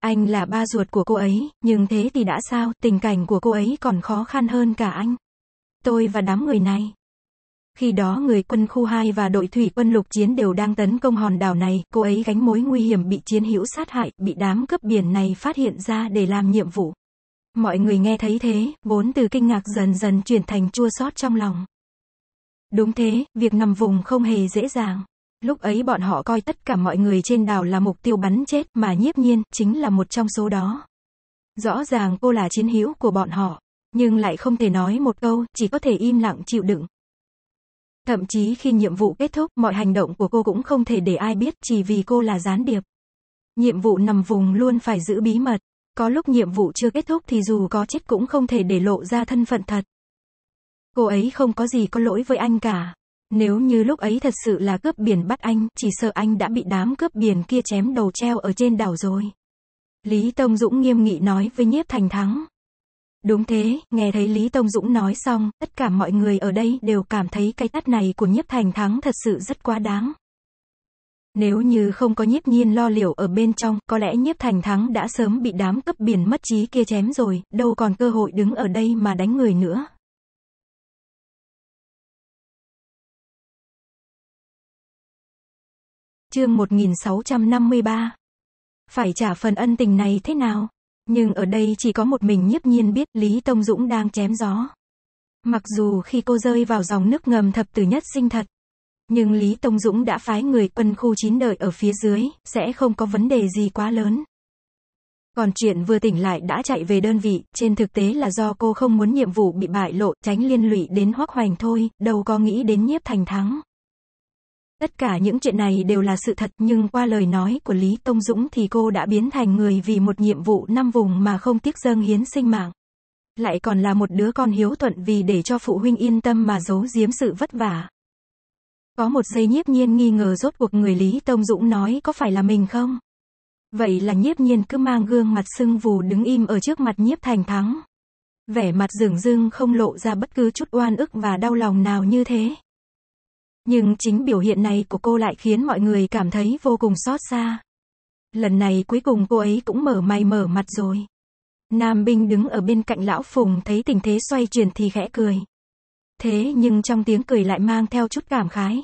Speaker 1: Anh là ba ruột của cô ấy, nhưng thế thì đã sao, tình cảnh của cô ấy còn khó khăn hơn cả anh. Tôi và đám người này. Khi đó người quân khu 2 và đội thủy quân lục chiến đều đang tấn công hòn đảo này, cô ấy gánh mối nguy hiểm bị chiến hữu sát hại, bị đám cướp biển này phát hiện ra để làm nhiệm vụ. Mọi người nghe thấy thế, vốn từ kinh ngạc dần dần chuyển thành chua xót trong lòng. Đúng thế, việc nằm vùng không hề dễ dàng. Lúc ấy bọn họ coi tất cả mọi người trên đảo là mục tiêu bắn chết mà nhiếp nhiên chính là một trong số đó. Rõ ràng cô là chiến hữu của bọn họ, nhưng lại không thể nói một câu, chỉ có thể im lặng chịu đựng. Thậm chí khi nhiệm vụ kết thúc, mọi hành động của cô cũng không thể để ai biết chỉ vì cô là gián điệp. Nhiệm vụ nằm vùng luôn phải giữ bí mật. Có lúc nhiệm vụ chưa kết thúc thì dù có chết cũng không thể để lộ ra thân phận thật. Cô ấy không có gì có lỗi với anh cả. Nếu như lúc ấy thật sự là cướp biển bắt anh, chỉ sợ anh đã bị đám cướp biển kia chém đầu treo ở trên đảo rồi. Lý Tông Dũng nghiêm nghị nói với Nhiếp Thành Thắng. Đúng thế, nghe thấy Lý Tông Dũng nói xong, tất cả mọi người ở đây đều cảm thấy cái tắt này của Nhiếp Thành Thắng thật sự rất quá đáng. Nếu như không có nhiếp nhiên lo liệu ở bên trong, có lẽ nhiếp thành thắng đã sớm bị đám cướp biển
Speaker 2: mất trí kia chém rồi, đâu còn cơ hội đứng ở đây mà đánh người nữa. chương 1653. Phải trả phần ân tình này thế nào?
Speaker 1: Nhưng ở đây chỉ có một mình nhiếp nhiên biết Lý Tông Dũng đang chém gió. Mặc dù khi cô rơi vào dòng nước ngầm thập tử nhất sinh thật, nhưng Lý Tông Dũng đã phái người quân khu chín đợi ở phía dưới, sẽ không có vấn đề gì quá lớn. Còn chuyện vừa tỉnh lại đã chạy về đơn vị, trên thực tế là do cô không muốn nhiệm vụ bị bại lộ, tránh liên lụy đến hoắc hoành thôi, đâu có nghĩ đến nhiếp thành thắng. Tất cả những chuyện này đều là sự thật nhưng qua lời nói của Lý Tông Dũng thì cô đã biến thành người vì một nhiệm vụ năm vùng mà không tiếc dâng hiến sinh mạng. Lại còn là một đứa con hiếu thuận vì để cho phụ huynh yên tâm mà giấu giếm sự vất vả. Có một giây nhiếp nhiên nghi ngờ rốt cuộc người Lý Tông Dũng nói có phải là mình không? Vậy là nhiếp nhiên cứ mang gương mặt sưng vù đứng im ở trước mặt nhiếp thành thắng. Vẻ mặt rừng rưng không lộ ra bất cứ chút oan ức và đau lòng nào như thế. Nhưng chính biểu hiện này của cô lại khiến mọi người cảm thấy vô cùng xót xa. Lần này cuối cùng cô ấy cũng mở mày mở mặt rồi. Nam binh đứng ở bên cạnh lão Phùng thấy tình thế xoay chuyển thì khẽ cười. Thế nhưng trong tiếng cười lại mang theo chút cảm khái.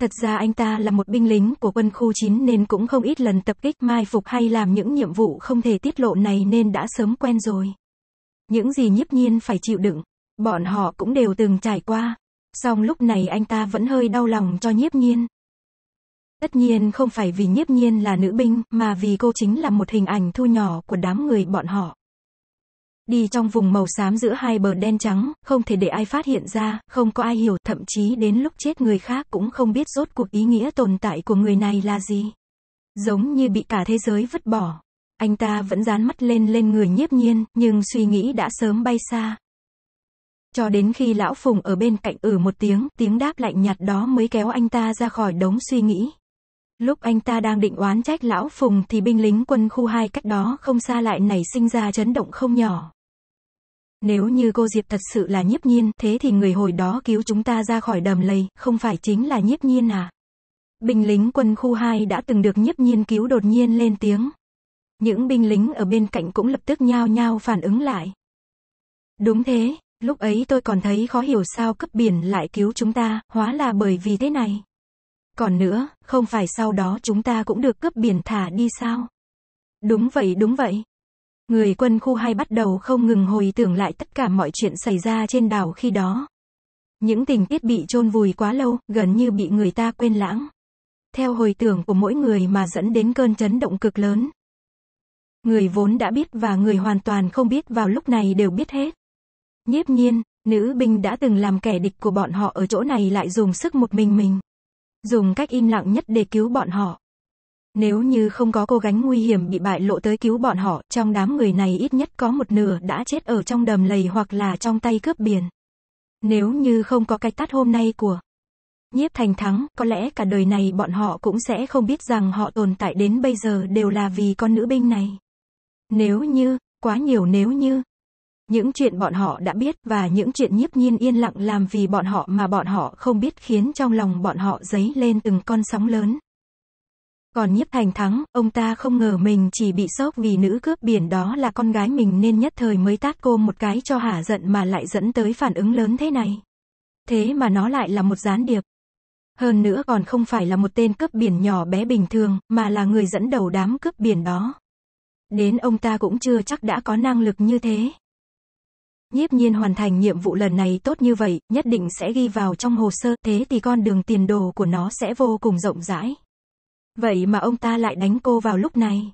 Speaker 1: Thật ra anh ta là một binh lính của quân khu 9 nên cũng không ít lần tập kích mai phục hay làm những nhiệm vụ không thể tiết lộ này nên đã sớm quen rồi. Những gì nhiếp nhiên phải chịu đựng, bọn họ cũng đều từng trải qua, Song lúc này anh ta vẫn hơi đau lòng cho nhiếp nhiên. Tất nhiên không phải vì nhiếp nhiên là nữ binh, mà vì cô chính là một hình ảnh thu nhỏ của đám người bọn họ. Đi trong vùng màu xám giữa hai bờ đen trắng, không thể để ai phát hiện ra, không có ai hiểu, thậm chí đến lúc chết người khác cũng không biết rốt cuộc ý nghĩa tồn tại của người này là gì. Giống như bị cả thế giới vứt bỏ. Anh ta vẫn dán mắt lên lên người nhiếp nhiên, nhưng suy nghĩ đã sớm bay xa, cho đến khi lão Phùng ở bên cạnh ử ừ một tiếng, tiếng đáp lạnh nhạt đó mới kéo anh ta ra khỏi đống suy nghĩ. Lúc anh ta đang định oán trách lão Phùng thì binh lính quân khu hai cách đó không xa lại nảy sinh ra chấn động không nhỏ. Nếu như cô Diệp thật sự là nhiếp nhiên, thế thì người hồi đó cứu chúng ta ra khỏi đầm lầy, không phải chính là nhiếp nhiên à? Binh lính quân khu hai đã từng được nhiếp nhiên cứu đột nhiên lên tiếng. Những binh lính ở bên cạnh cũng lập tức nhao nhao phản ứng lại. Đúng thế, Lúc ấy tôi còn thấy khó hiểu sao cướp biển lại cứu chúng ta, hóa là bởi vì thế này. Còn nữa, không phải sau đó chúng ta cũng được cướp biển thả đi sao? Đúng vậy đúng vậy. Người quân khu hay bắt đầu không ngừng hồi tưởng lại tất cả mọi chuyện xảy ra trên đảo khi đó. Những tình tiết bị chôn vùi quá lâu, gần như bị người ta quên lãng. Theo hồi tưởng của mỗi người mà dẫn đến cơn chấn động cực lớn. Người vốn đã biết và người hoàn toàn không biết vào lúc này đều biết hết. Nhiếp nhiên, nữ binh đã từng làm kẻ địch của bọn họ ở chỗ này lại dùng sức một mình mình. Dùng cách im lặng nhất để cứu bọn họ. Nếu như không có cô gánh nguy hiểm bị bại lộ tới cứu bọn họ, trong đám người này ít nhất có một nửa đã chết ở trong đầm lầy hoặc là trong tay cướp biển. Nếu như không có cái tắt hôm nay của nhiếp thành thắng, có lẽ cả đời này bọn họ cũng sẽ không biết rằng họ tồn tại đến bây giờ đều là vì con nữ binh này. Nếu như, quá nhiều nếu như, những chuyện bọn họ đã biết và những chuyện nhiếp nhiên yên lặng làm vì bọn họ mà bọn họ không biết khiến trong lòng bọn họ dấy lên từng con sóng lớn. Còn nhiếp thành thắng, ông ta không ngờ mình chỉ bị sốc vì nữ cướp biển đó là con gái mình nên nhất thời mới tát cô một cái cho hả giận mà lại dẫn tới phản ứng lớn thế này. Thế mà nó lại là một gián điệp. Hơn nữa còn không phải là một tên cướp biển nhỏ bé bình thường, mà là người dẫn đầu đám cướp biển đó. Đến ông ta cũng chưa chắc đã có năng lực như thế nhiếp nhiên hoàn thành nhiệm vụ lần này tốt như vậy, nhất định sẽ ghi vào trong hồ sơ, thế thì con đường tiền đồ của nó sẽ vô cùng rộng rãi. Vậy mà ông ta lại đánh cô vào lúc này.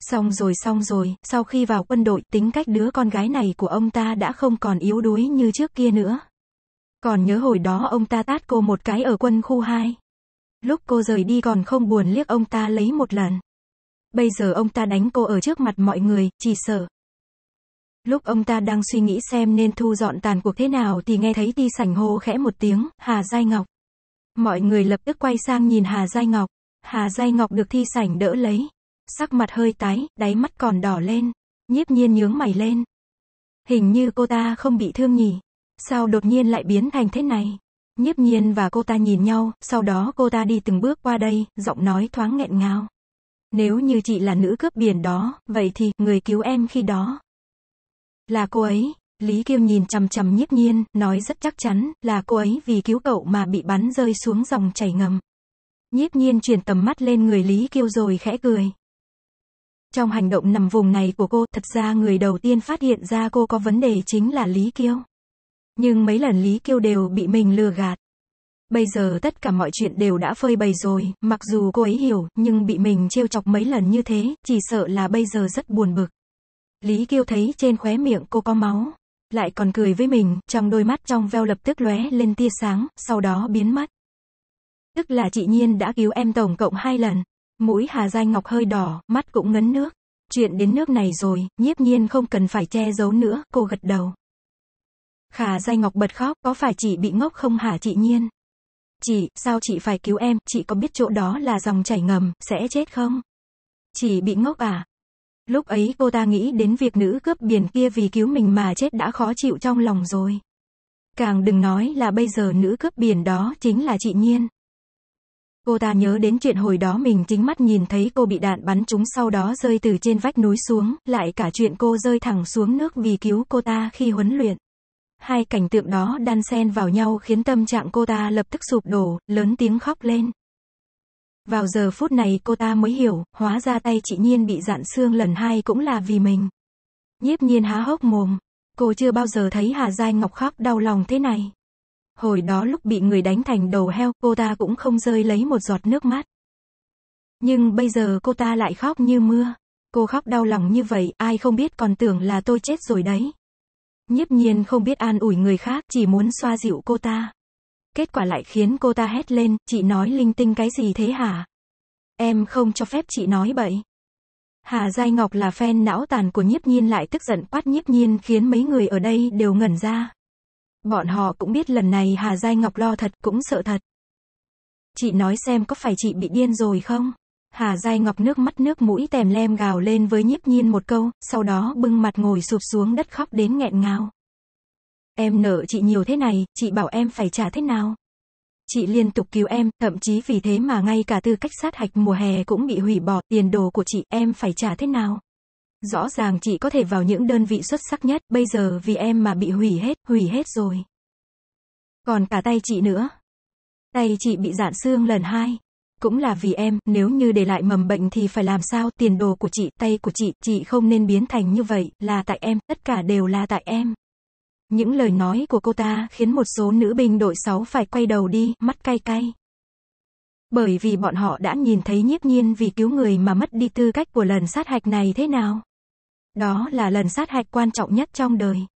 Speaker 1: Xong rồi xong rồi, sau khi vào quân đội, tính cách đứa con gái này của ông ta đã không còn yếu đuối như trước kia nữa. Còn nhớ hồi đó ông ta tát cô một cái ở quân khu 2. Lúc cô rời đi còn không buồn liếc ông ta lấy một lần. Bây giờ ông ta đánh cô ở trước mặt mọi người, chỉ sợ Lúc ông ta đang suy nghĩ xem nên thu dọn tàn cuộc thế nào thì nghe thấy ti sảnh hô khẽ một tiếng, Hà Giai Ngọc. Mọi người lập tức quay sang nhìn Hà Giai Ngọc. Hà Giai Ngọc được thi sảnh đỡ lấy. Sắc mặt hơi tái, đáy mắt còn đỏ lên. Nhiếp nhiên nhướng mày lên. Hình như cô ta không bị thương nhỉ. Sao đột nhiên lại biến thành thế này? Nhiếp nhiên và cô ta nhìn nhau, sau đó cô ta đi từng bước qua đây, giọng nói thoáng nghẹn ngào. Nếu như chị là nữ cướp biển đó, vậy thì, người cứu em khi đó, là cô ấy. Lý Kiêm nhìn chằm chằm nhiếp nhiên, nói rất chắc chắn, là cô ấy vì cứu cậu mà bị bắn rơi xuống dòng chảy ngầm. Nhiếp nhiên chuyển tầm mắt lên người Lý Kiêu rồi khẽ cười. Trong hành động nằm vùng này của cô, thật ra người đầu tiên phát hiện ra cô có vấn đề chính là Lý Kiêu. Nhưng mấy lần Lý Kiêu đều bị mình lừa gạt. Bây giờ tất cả mọi chuyện đều đã phơi bày rồi, mặc dù cô ấy hiểu, nhưng bị mình trêu chọc mấy lần như thế, chỉ sợ là bây giờ rất buồn bực. Lý Kiêu thấy trên khóe miệng cô có máu, lại còn cười với mình, trong đôi mắt trong veo lập tức lóe lên tia sáng, sau đó biến mất. Tức là chị Nhiên đã cứu em tổng cộng hai lần. Mũi Hà Giai Ngọc hơi đỏ, mắt cũng ngấn nước. Chuyện đến nước này rồi, nhiếp nhiên không cần phải che giấu nữa, cô gật đầu. Khả Giai Ngọc bật khóc, có phải chị bị ngốc không hả chị Nhiên? Chị, sao chị phải cứu em, chị có biết chỗ đó là dòng chảy ngầm, sẽ chết không? Chị bị ngốc à? Lúc ấy cô ta nghĩ đến việc nữ cướp biển kia vì cứu mình mà chết đã khó chịu trong lòng rồi. Càng đừng nói là bây giờ nữ cướp biển đó chính là chị Nhiên. Cô ta nhớ đến chuyện hồi đó mình chính mắt nhìn thấy cô bị đạn bắn trúng sau đó rơi từ trên vách núi xuống, lại cả chuyện cô rơi thẳng xuống nước vì cứu cô ta khi huấn luyện. Hai cảnh tượng đó đan xen vào nhau khiến tâm trạng cô ta lập tức sụp đổ, lớn tiếng khóc lên. Vào giờ phút này cô ta mới hiểu, hóa ra tay chị Nhiên bị dạn xương lần hai cũng là vì mình. Nhiếp Nhiên há hốc mồm. Cô chưa bao giờ thấy Hà Giai Ngọc khóc đau lòng thế này. Hồi đó lúc bị người đánh thành đầu heo, cô ta cũng không rơi lấy một giọt nước mắt. Nhưng bây giờ cô ta lại khóc như mưa. Cô khóc đau lòng như vậy, ai không biết còn tưởng là tôi chết rồi đấy. Nhiếp nhiên không biết an ủi người khác, chỉ muốn xoa dịu cô ta kết quả lại khiến cô ta hét lên, chị nói linh tinh cái gì thế hả? Em không cho phép chị nói bậy. Hà Giai Ngọc là fan não tàn của nhiếp nhiên lại tức giận quát nhiếp nhiên khiến mấy người ở đây đều ngẩn ra. Bọn họ cũng biết lần này Hà Giai Ngọc lo thật cũng sợ thật. Chị nói xem có phải chị bị điên rồi không? Hà Giai Ngọc nước mắt nước mũi tèm lem gào lên với nhiếp nhiên một câu, sau đó bưng mặt ngồi sụp xuống đất khóc đến nghẹn ngào. Em nợ chị nhiều thế này, chị bảo em phải trả thế nào? Chị liên tục cứu em, thậm chí vì thế mà ngay cả tư cách sát hạch mùa hè cũng bị hủy bỏ, tiền đồ của chị, em phải trả thế nào? Rõ ràng chị có thể vào những đơn vị xuất sắc nhất, bây giờ vì em mà bị hủy hết, hủy hết rồi. Còn cả tay chị nữa. Tay chị bị dạn xương lần hai. Cũng là vì em, nếu như để lại mầm bệnh thì phải làm sao, tiền đồ của chị, tay của chị, chị không nên biến thành như vậy, là tại em, tất cả đều là tại em. Những lời nói của cô ta khiến một số nữ binh đội 6 phải quay đầu đi, mắt cay cay. Bởi vì bọn họ đã nhìn thấy nhiếp nhiên vì cứu người mà mất đi tư cách của lần sát hạch này thế nào. Đó
Speaker 2: là lần sát hạch quan trọng nhất trong đời.